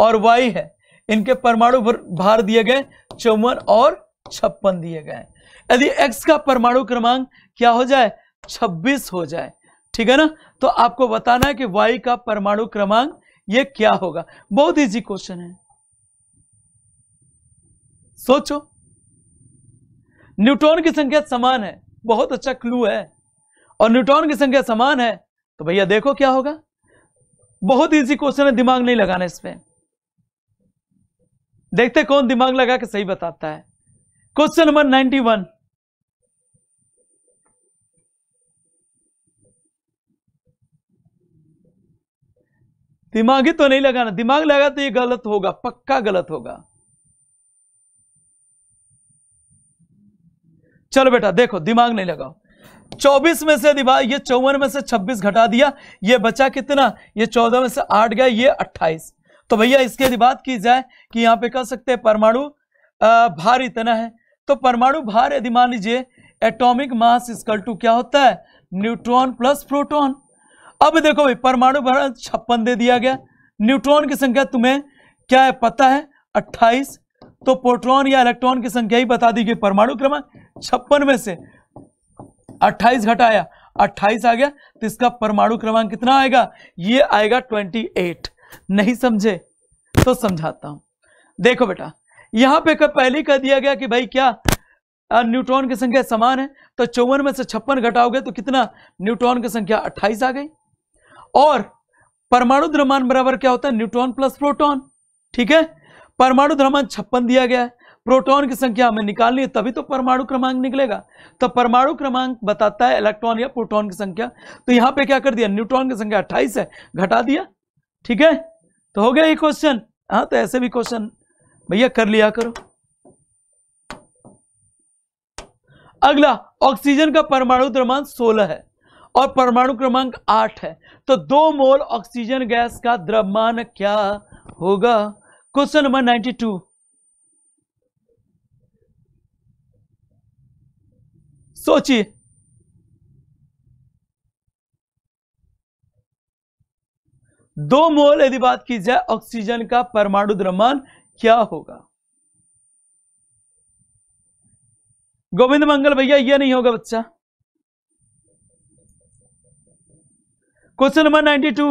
और वाई है इनके परमाणु भार दिए गए चौवन और छप्पन दिए गए यदि एक्स का परमाणु क्रमांक क्या हो जाए छब्बीस हो जाए ठीक है ना तो आपको बताना है कि वाई का परमाणु क्रमांक ये क्या होगा बहुत इजी क्वेश्चन है सोचो न्यूट्रॉन की संख्या समान है बहुत अच्छा क्लू है और न्यूट्रॉन की संख्या समान है तो भैया देखो क्या होगा बहुत इजी क्वेश्चन है दिमाग नहीं लगाना इसमें देखते कौन दिमाग लगा के सही बताता है क्वेश्चन नंबर नाइनटी वन दिमाग ही तो नहीं लगाना दिमाग लगा तो ये गलत होगा पक्का गलत होगा चलो बेटा देखो दिमाग नहीं लगाओ 24 में से दिमाग ये चौवन में से 26 घटा दिया ये बचा कितना ये 14 में से 8 गया ये 28 तो भैया इसके यदि बात की जाए कि यहाँ पे कह सकते हैं परमाणु भार इतना है तो परमाणु भार यदि मान लीजिए एटॉमिक मास स्कल टू क्या होता है न्यूट्रॉन प्लस प्रोटॉन अब देखो भाई परमाणु भार छप्पन दे दिया गया न्यूट्रॉन की संख्या तुम्हें क्या है पता है अट्ठाईस तो प्रोटॉन या इलेक्ट्रॉन की संख्या ही बता दी गई परमाणु क्रमांक छप्पन में से 28 घटाया 28 आ गया तो इसका परमाणु क्रमांक कितना आएगा ये आएगा 28 नहीं समझे तो समझाता हूं देखो बेटा यहां पे पहले कह दिया गया कि भाई क्या न्यूट्रॉन की संख्या समान है तो चौवन में से छप्पन घटाओगे तो कितना न्यूट्रॉन की संख्या अट्ठाईस आ गई और परमाणु द्रव्यमान बराबर क्या होता है न्यूट्रॉन प्लस प्रोटॉन ठीक है परमाणु क्रमांक छप्पन दिया गया है प्रोटॉन की संख्या हमें निकालनी है तभी तो परमाणु क्रमांक निकलेगा तो परमाणु क्रमांक बताता है इलेक्ट्रॉन या प्रोटॉन की संख्या तो यहां पे क्या कर दिया न्यूट्रॉन की संख्या अट्ठाईस है घटा दिया ठीक है तो हो गया ये क्वेश्चन हाँ तो ऐसे भी क्वेश्चन भैया कर लिया करो अगला ऑक्सीजन का परमाणु क्रमांक सोलह है और परमाणु क्रमांक आठ है तो दो मोल ऑक्सीजन गैस का द्रव्यमान क्या होगा क्वेश्चन नंबर नाइन्टी टू सोचिए दो मोल यदि बात की जाए ऑक्सीजन का परमाणु द्रव्यमान क्या होगा गोविंद मंगल भैया यह नहीं होगा बच्चा क्वेश्चन नंबर नाइन्टी टू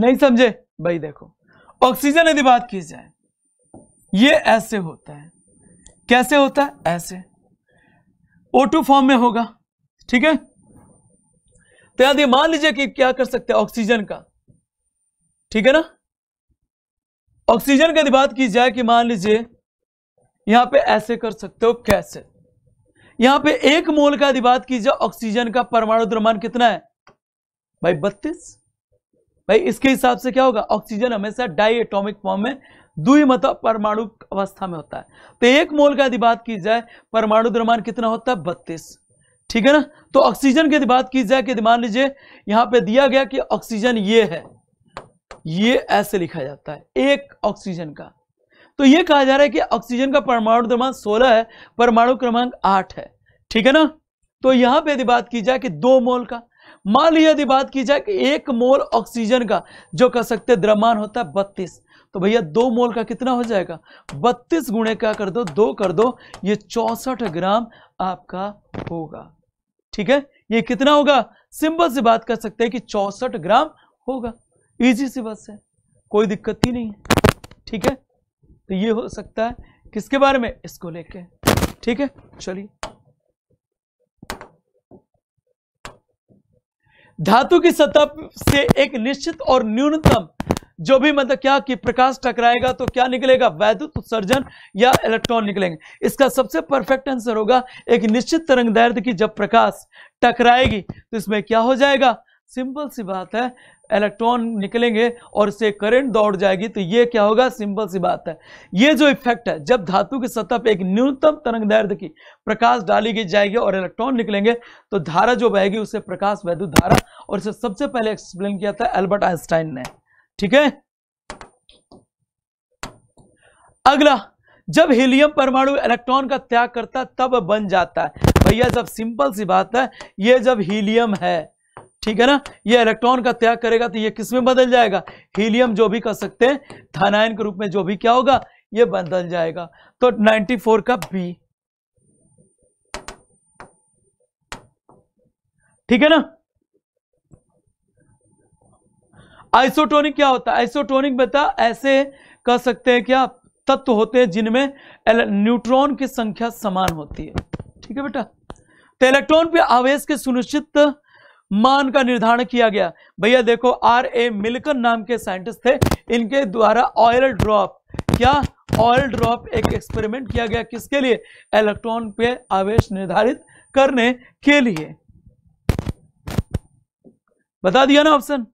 नहीं समझे भाई देखो ऑक्सीजन यदि बात की जाए ये ऐसे होता है कैसे होता है ऐसे O2 फॉर्म में होगा ठीक है तो यदि मान लीजिए कि क्या कर सकते हैं ऑक्सीजन का ठीक है ना ऑक्सीजन की यदि बात की जाए कि मान लीजिए यहां पे ऐसे कर सकते हो कैसे यहां पे एक मोल का यदि बात की जाए ऑक्सीजन का परमाणु द्रव्यमान कितना है भाई बत्तीस भाई इसके हिसाब से क्या होगा ऑक्सीजन हमेशा डाई एटोमिक फॉर्म में दुई मत परमाणु अवस्था में होता है तो एक मोल का यदि बात की जाए परमाणु द्रमान कितना होता है बत्तीस ठीक है ना तो ऑक्सीजन की यदि बात की जाए कि मान लीजिए यहां पे दिया गया कि ऑक्सीजन ये है ये ऐसे लिखा जाता है एक ऑक्सीजन का तो ये कहा जा रहा है कि ऑक्सीजन का परमाणु क्रमांक सोलह है परमाणु क्रमांक आठ है ठीक है ना तो यहां पे यदि बात की जाए कि दो मोल का मान ली यदि बात की जाए कि एक मोल ऑक्सीजन का जो कह सकते द्रव्यमान होता है बत्तीस तो भैया दो मोल का कितना हो जाएगा बत्तीस गुणे क्या कर दो दो कर दो ये चौसठ ग्राम आपका होगा ठीक है ये कितना होगा सिंपल से बात कर सकते हैं कि चौसठ ग्राम होगा इजी सी बस है कोई दिक्कत ही नहीं है ठीक है तो ये हो सकता है किसके बारे में इसको लेके ठीक है चलिए धातु की सतह से एक निश्चित और न्यूनतम जो भी मतलब क्या कि प्रकाश टकराएगा तो क्या निकलेगा वैद्युत उत्सर्जन या इलेक्ट्रॉन निकलेंगे इसका सबसे परफेक्ट आंसर होगा एक निश्चित तरंग दैर्ध्य की जब प्रकाश टकराएगी तो इसमें क्या हो जाएगा सिंपल सी बात है इलेक्ट्रॉन निकलेंगे और इससे करंट दौड़ जाएगी तो ये क्या होगा सिंपल सी बात है ये जो इफेक्ट है जब धातु की सतह पे एक न्यूनतम तरंग दर्द की प्रकाश डाली गई जाएगी और इलेक्ट्रॉन निकलेंगे तो धारा जो बहेगी उसे प्रकाश वैद्युत धारा और इसे सबसे पहले एक्सप्लेन किया था एल्बर्ट आइंस्टाइन ने ठीक है अगला जब हीलियम परमाणु इलेक्ट्रॉन का त्याग करता तब बन जाता है भैया जब सिंपल सी बात है ये जब हीलियम है ठीक है ना ये इलेक्ट्रॉन का त्याग करेगा तो ये किस में बदल जाएगा हीलियम जो भी कर सकते हैं थानाइन के रूप में जो भी क्या होगा ये बदल जाएगा तो 94 का बी ठीक है ना आइसोटोनिक क्या होता है आइसोटोनिक बता ऐसे कह सकते हैं क्या तत्व होते हैं जिनमें न्यूट्रॉन की संख्या समान होती है ठीक है बेटा तो इलेक्ट्रॉन पे आवेश के सुनिश्चित मान का निर्धारण किया गया भैया देखो आर ए मिलकन नाम के साइंटिस्ट थे इनके द्वारा ऑयल ड्रॉप क्या ऑयल ड्रॉप एक एक्सपेरिमेंट किया गया किसके लिए इलेक्ट्रॉन पे आवेश निर्धारित करने के लिए बता दिया ना ऑप्शन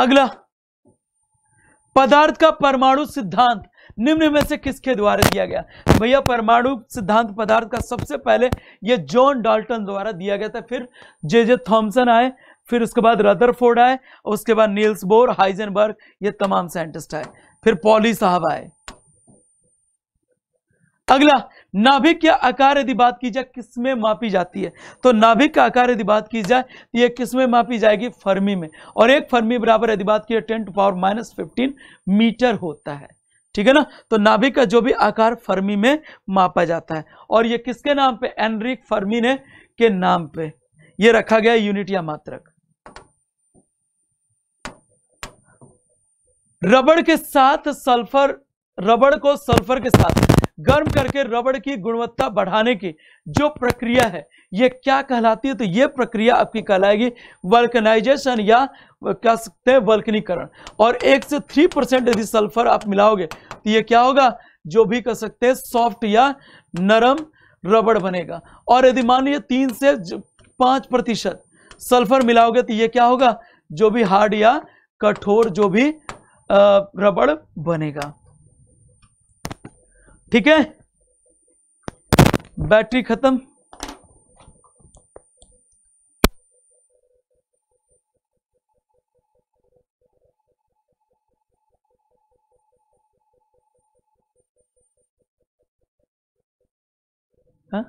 अगला पदार्थ का परमाणु सिद्धांत निम्न में से किसके द्वारा दिया गया भैया परमाणु सिद्धांत पदार्थ का सबसे पहले यह जॉन डाल्टन द्वारा दिया गया था फिर जे जे थॉम्सन आए फिर उसके बाद रदरफोर्ड आए उसके बाद नील्स बोर हाइजनबर्ग ये तमाम साइंटिस्ट आए फिर पॉली साहब आए अगला नाभिक या आकार यदि बात की जाए किसमें मापी जाती है तो नाभिक का आकार यदि बात की जाए तो यह किसमें मापी जाएगी फर्मी में और एक फर्मी बराबर यदि बात की ten two power minus fifteen metre होता है ठीक है ना तो नाभिक का जो भी आकार फर्मी में मापा जाता है और ये किसके नाम पे एनरिक फर्मी ने के नाम पे ये रखा गया यूनिट या मात्रक रबड़ के साथ सल्फर रबड़ को सल्फर के साथ गर्म करके रबड़ की गुणवत्ता बढ़ाने की जो प्रक्रिया है ये क्या कहलाती है तो ये प्रक्रिया आपकी कहलाएगी वर्कनाइजेशन या कह सकते हैं वर्कनीकरण और एक से थ्री परसेंट यदि सल्फर आप मिलाओगे तो ये क्या होगा जो भी कह सकते हैं सॉफ्ट या नरम रबड़ बनेगा और यदि मान लीजिए तीन से पाँच प्रतिशत सल्फर मिलाओगे तो ये क्या होगा जो भी हार्ड या कठोर जो भी रबड़ बनेगा ठीक है बैटरी खत्म हाँ?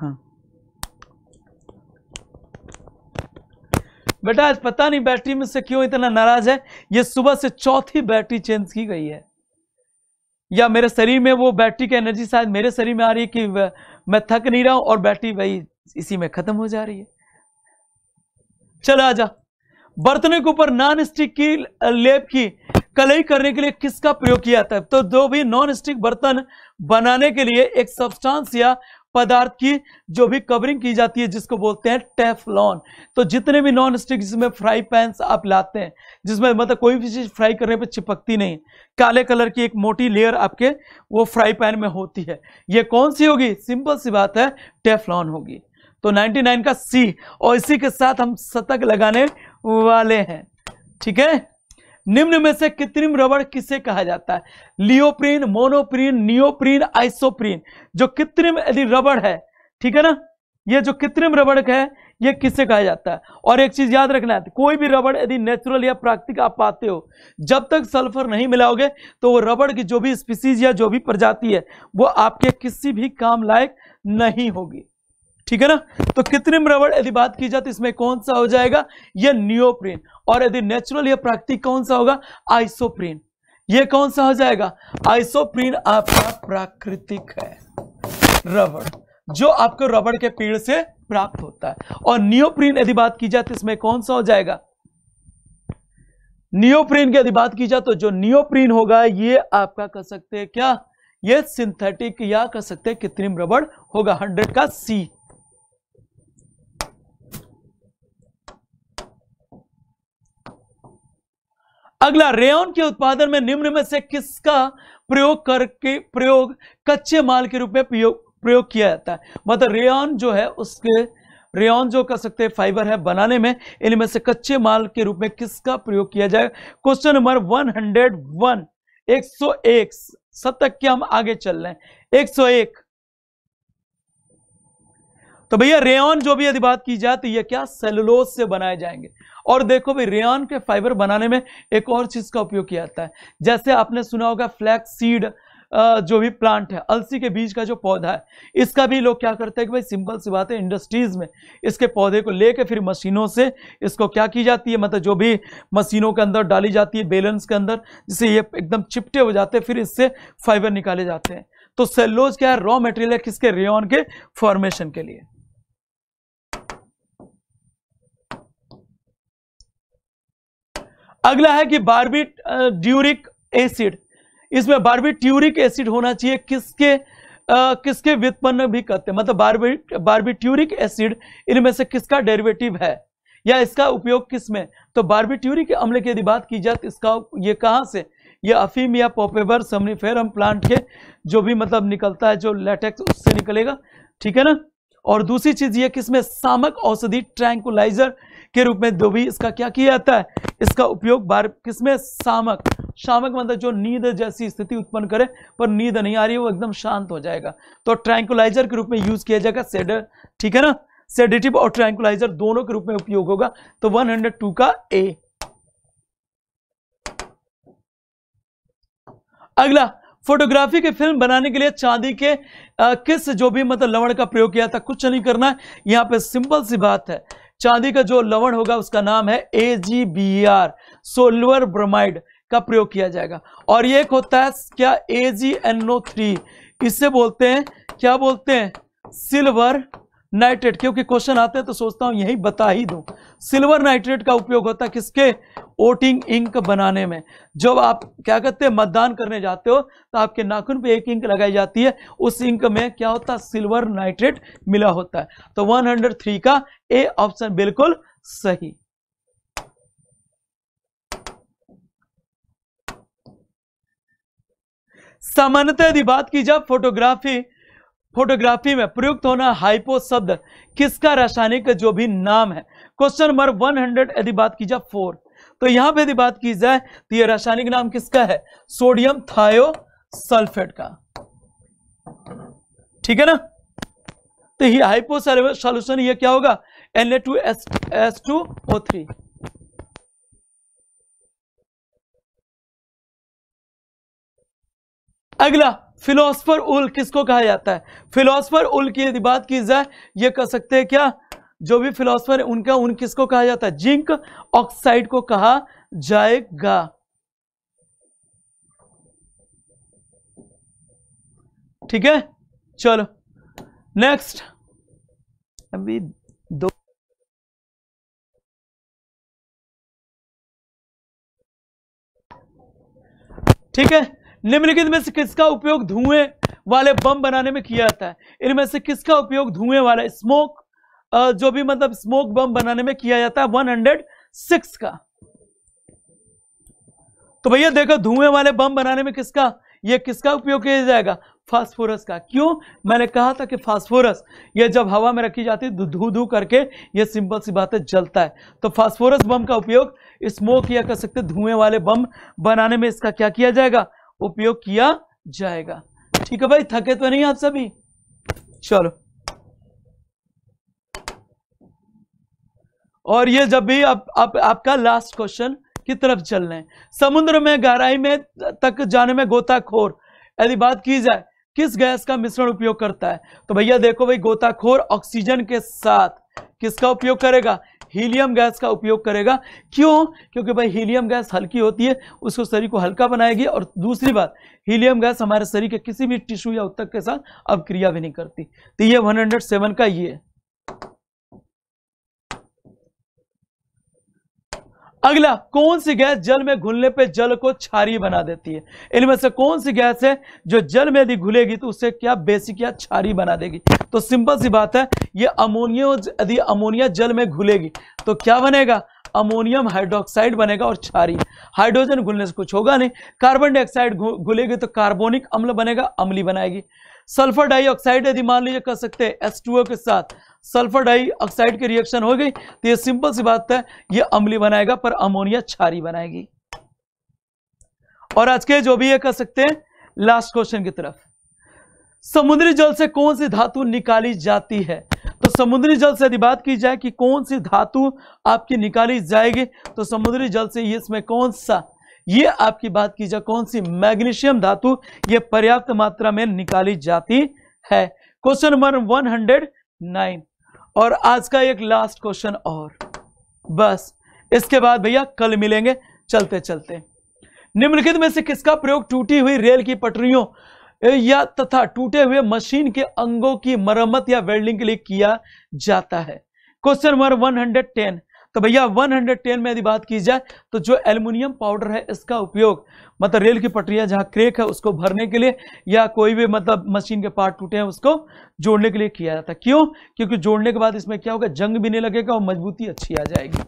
हाँ बेटा आज पता नहीं बैटरी में से क्यों इतना नाराज है ये सुबह से चौथी बैटरी चेंज की गई है या मेरे शरीर में वो बैटरी की एनर्जी शायद मेरे शरीर में आ रही है कि मैं थक नहीं रहा हूं और बैटरी वही इसी में खत्म हो जा रही है चला जा बर्तनों के ऊपर नॉन स्टिक की लेप की कलई करने के लिए किसका प्रयोग किया जाता है तो जो भी नॉन स्टिक बर्तन बनाने के लिए एक सब्सटेंस या पदार्थ की जो भी कवरिंग की जाती है जिसको बोलते हैं टेफलॉन तो जितने भी नॉन स्टिक जिसमें फ्राई पैन आप लाते हैं जिसमें मतलब कोई भी चीज़ फ्राई करने पर चिपकती नहीं काले कलर की एक मोटी लेयर आपके वो फ्राई पैन में होती है ये कौन सी होगी सिंपल सी बात है टेफलॉन होगी तो 99 का सी और इसी के साथ हम शतक लगाने वाले हैं ठीक है निम्न में से कृत्रिम रबड़ किसे कहा जाता है लियोप्रीन मोनोप्रीन नियोप्रीन आइसोप्रीन जो कृत्रिम यदि रबड़ है ठीक है ना ये जो कृत्रिम रबड़ है ये किससे कहा जाता है और एक चीज याद रखना है कोई भी रबड़ यदि नेचुरल या प्राकृतिक आप पाते हो जब तक सल्फर नहीं मिलाओगे तो वो रबड़ की जो भी स्पीसीज या जो भी प्रजाति है वो आपके किसी भी काम लायक नहीं होगी ठीक है ना तो कृत्रिम रबड़ यदि बात की जाए तो इसमें कौन सा हो जाएगा यह नियोप्रीन और यदि नेचुरल या प्राकृतिक कौन सा होगा आइसोप्रीन यह कौन सा हो जाएगा आइसोप्रीन आपका प्राकृतिक है रबड़ जो आपको रबड़ के पेड़ से प्राप्त होता है और नियोप्रीन यदि बात की जाए तो इसमें कौन सा हो जाएगा नियोप्रीन की यदि बात की जाए तो जो नियोप्रीन होगा ये आपका कह सकते हैं क्या ये सिंथेटिक या कह सकते हैं कृत्रिम रबड़ होगा हंड्रेड का सी अगला रेयन के उत्पादन में निम्न में से किसका प्रयोग करके प्रयोग कच्चे माल के रूप में प्रयोग किया जाता है मतलब रेयन जो है उसके रेयन जो कर सकते हैं फाइबर है बनाने में इनमें से कच्चे माल के रूप में किसका प्रयोग किया जाएगा क्वेश्चन नंबर 101 सौ सब तक के हम आगे चल रहे हैं 101 तो भैया रेयन जो भी यदि बात की जाए तो यह क्या सेलुलोज से बनाए जाएंगे और देखो भाई रेयन के फाइबर बनाने में एक और चीज़ का उपयोग किया जाता है जैसे आपने सुना होगा फ्लैक्स सीड जो भी प्लांट है अलसी के बीज का जो पौधा है इसका भी लोग क्या करते हैं कि भाई सिंपल सी बात है इंडस्ट्रीज़ में इसके पौधे को लेके फिर मशीनों से इसको क्या की जाती है मतलब जो भी मशीनों के अंदर डाली जाती है बेलेंस के अंदर जिससे ये एकदम चिपटे हो जाते हैं फिर इससे फाइबर निकाले जाते हैं तो सेलोज क्या है रॉ मटेरियल है किसके रेन के फॉर्मेशन के लिए अगला है कि बारबी ड्यूरिक एसिड इसमें बारबी ट्यूरिक एसिड होना चाहिए किसके आ, किसके व्युत्पन्न भी कहते हैं मतलब बारबी बारबी ट्यूरिक एसिड इनमें से किसका डेरिवेटिव है या इसका उपयोग किस में तो बारबी ट्यूरिक अम्ल की यदि बात की जाए तो इसका ये कहाँ से ये अफीम या पोपेवर समनीफेरम प्लांट के जो भी मतलब निकलता है जो लेटेक्स उससे निकलेगा ठीक है ना और दूसरी चीज ये किसमें सामक औषधि ट्रैंकुलाइजर के रूप में दो भी इसका क्या किया जाता है इसका उपयोग बार किसमें शामक शामक मतलब जो नींद जैसी स्थिति उत्पन्न करे पर नींद नहीं आ रही वो एकदम शांत हो जाएगा तो ट्रैंकुलाइजर के रूप में यूज किया जाएगा सेड ठीक है ना सेडेटिव और ट्रैंकुलाइजर दोनों के रूप में उपयोग होगा तो 102 का ए अगला फोटोग्राफी की फिल्म बनाने के लिए चांदी के आ, किस जो भी मतलब लवण का प्रयोग किया था कुछ नहीं करना है यहाँ पे सिंपल सी बात है चांदी का जो लवण होगा उसका नाम है A G B R silver bromide का प्रयोग किया जाएगा और ये एक होता है क्या ए जी एन ओ थ्री इसे बोलते हैं क्या बोलते हैं सिल्वर नाइट्रेट क्योंकि क्वेश्चन आते हैं तो सोचता हूं यही बता ही दूं सिल्वर नाइट्रेट का उपयोग होता है किसके ओटिंग इंक बनाने में जब आप क्या कहते हैं मतदान करने जाते हो तो आपके नाखून पे एक इंक लगाई जाती है उस इंक में क्या होता है सिल्वर नाइट्रेट मिला होता है तो 103 का ए ऑप्शन बिल्कुल सही सामान्यतः यदि बात की जाए फोटोग्राफी फोटोग्राफी में प्रयुक्त होना हाइपो शब्द किसका रासायनिक जो भी नाम है क्वेश्चन नंबर 100 यदि बात की जाए फोर तो यहां पे यदि बात की जाए तो यह रासायनिक नाम किसका है सोडियम थायो सल्फेट का ठीक है ना तो ये हाइपो सोल्यूशन ये क्या होगा N A two S S two O three अगला फिलोसफर उल किसको कहा जाता है फिलोसफर उल की यदि बात की जाए ये कह सकते हैं क्या जो भी फिलोसफर है उनका उन किसको कहा जाता है जिंक ऑक्साइड को कहा जाएगा ठीक है चलो नेक्स्ट अभी दो ठीक है निम्नलिखित में से किसका उपयोग धुएं वाले बम बनाने में किया जाता है इनमें से किसका उपयोग धुएं वाले स्मोक जो भी मतलब स्मोक बम बनाने में किया जाता है 106 का तो भैया देखो धुएं वाले बम बनाने में किसका ये किसका उपयोग किया जाएगा फास्फोरस का क्यों मैंने कहा था कि फास्फोरस ये जब हवा में रखी जाती है धू धू करके ये सिंपल सी बात है जलता है तो फास्फोरस बम का उपयोग स्मोक या कर सकते धुएं वाले बम बनाने में इसका क्या किया जाएगा उपयोग किया जाएगा ठीक है भाई थके तो नहीं आप सभी चलो और ये जब भी आप, आप आपका लास्ट क्वेश्चन की तरफ चल रहे हैं समुद्र में गहराई में तक जाने में गोताखोर यदि बात की जाए किस गैस का मिश्रण उपयोग करता है तो भैया देखो भाई गोताखोर ऑक्सीजन के साथ किसका उपयोग करेगा हीलियम गैस का उपयोग करेगा क्यों क्योंकि भाई हीलियम गैस हल्की होती है उसको शरीर को हल्का बनाएगी और दूसरी बात हीलियम गैस हमारे शरीर के किसी भी टिश्यू या उत्तक के साथ अब क्रिया भी नहीं करती तो ये 107 का ये अगला कौन सी गैस जल में घुलने पे जल को छारी बना देती है इनमें से कौन सी गैस है जो जल में यदि घुलेगी तो उससे क्या बेसिक या छारी बना देगी तो सिंपल सी बात है ये अमोनिया यदि अमोनिया जल में घुलेगी तो क्या बनेगा अमोनियम हाइड्रोक्साइड बनेगा और क्षारी हाइड्रोजन घुलने से कुछ होगा नहीं कार्बन डाइऑक्साइड घुलेगी तो कार्बोनिक अम्ल बनेगा अम्ली बनाएगी सल्फर डाइऑक्साइड यदि मान लीजिए कर सकते हैं एस के साथ सल्फर डाइऑक्साइड की रिएक्शन हो गई तो ये सिंपल सी बात है ये अम्ली बनाएगा पर अमोनिया छारी बनाएगी और आज के जो भी ये कर सकते हैं लास्ट क्वेश्चन की तरफ समुद्री जल से कौन सी धातु निकाली जाती है तो समुद्री जल से यदि बात की जाए कि कौन सी धातु आपकी निकाली जाएगी तो समुद्री जल से इसमें कौन सा ये आपकी बात की जाए कौन सी मैग्नीशियम धातु ये पर्याप्त मात्रा में निकाली जाती है क्वेश्चन नंबर 109 और आज का एक लास्ट क्वेश्चन और बस इसके बाद भैया कल मिलेंगे चलते चलते निम्नलिखित में से किसका प्रयोग टूटी हुई रेल की पटरियों या तथा टूटे हुए मशीन के अंगों की मरम्मत या वेल्डिंग के लिए किया जाता है क्वेश्चन नंबर 110 तो भैया 110 में यदि बात की जाए तो जो एल्यूमिनियम पाउडर है इसका उपयोग मतलब रेल की पटरियां जहाँ क्रेक है उसको भरने के लिए या कोई भी मतलब मशीन के पार्ट टूटे हैं उसको जोड़ने के लिए किया जाता है क्यों क्योंकि जोड़ने के बाद इसमें क्या होगा जंग भी नहीं लगेगा और मजबूती अच्छी आ जाएगी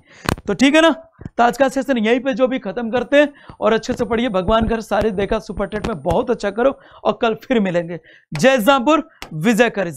तो ठीक है ना तो आज का सेशन यहीं पर जो भी खत्म करते हैं और अच्छे से पढ़िए भगवान घर सारे देखा सुपर टेट में बहुत अच्छा करो और कल फिर मिलेंगे जय जयपुर विजय कर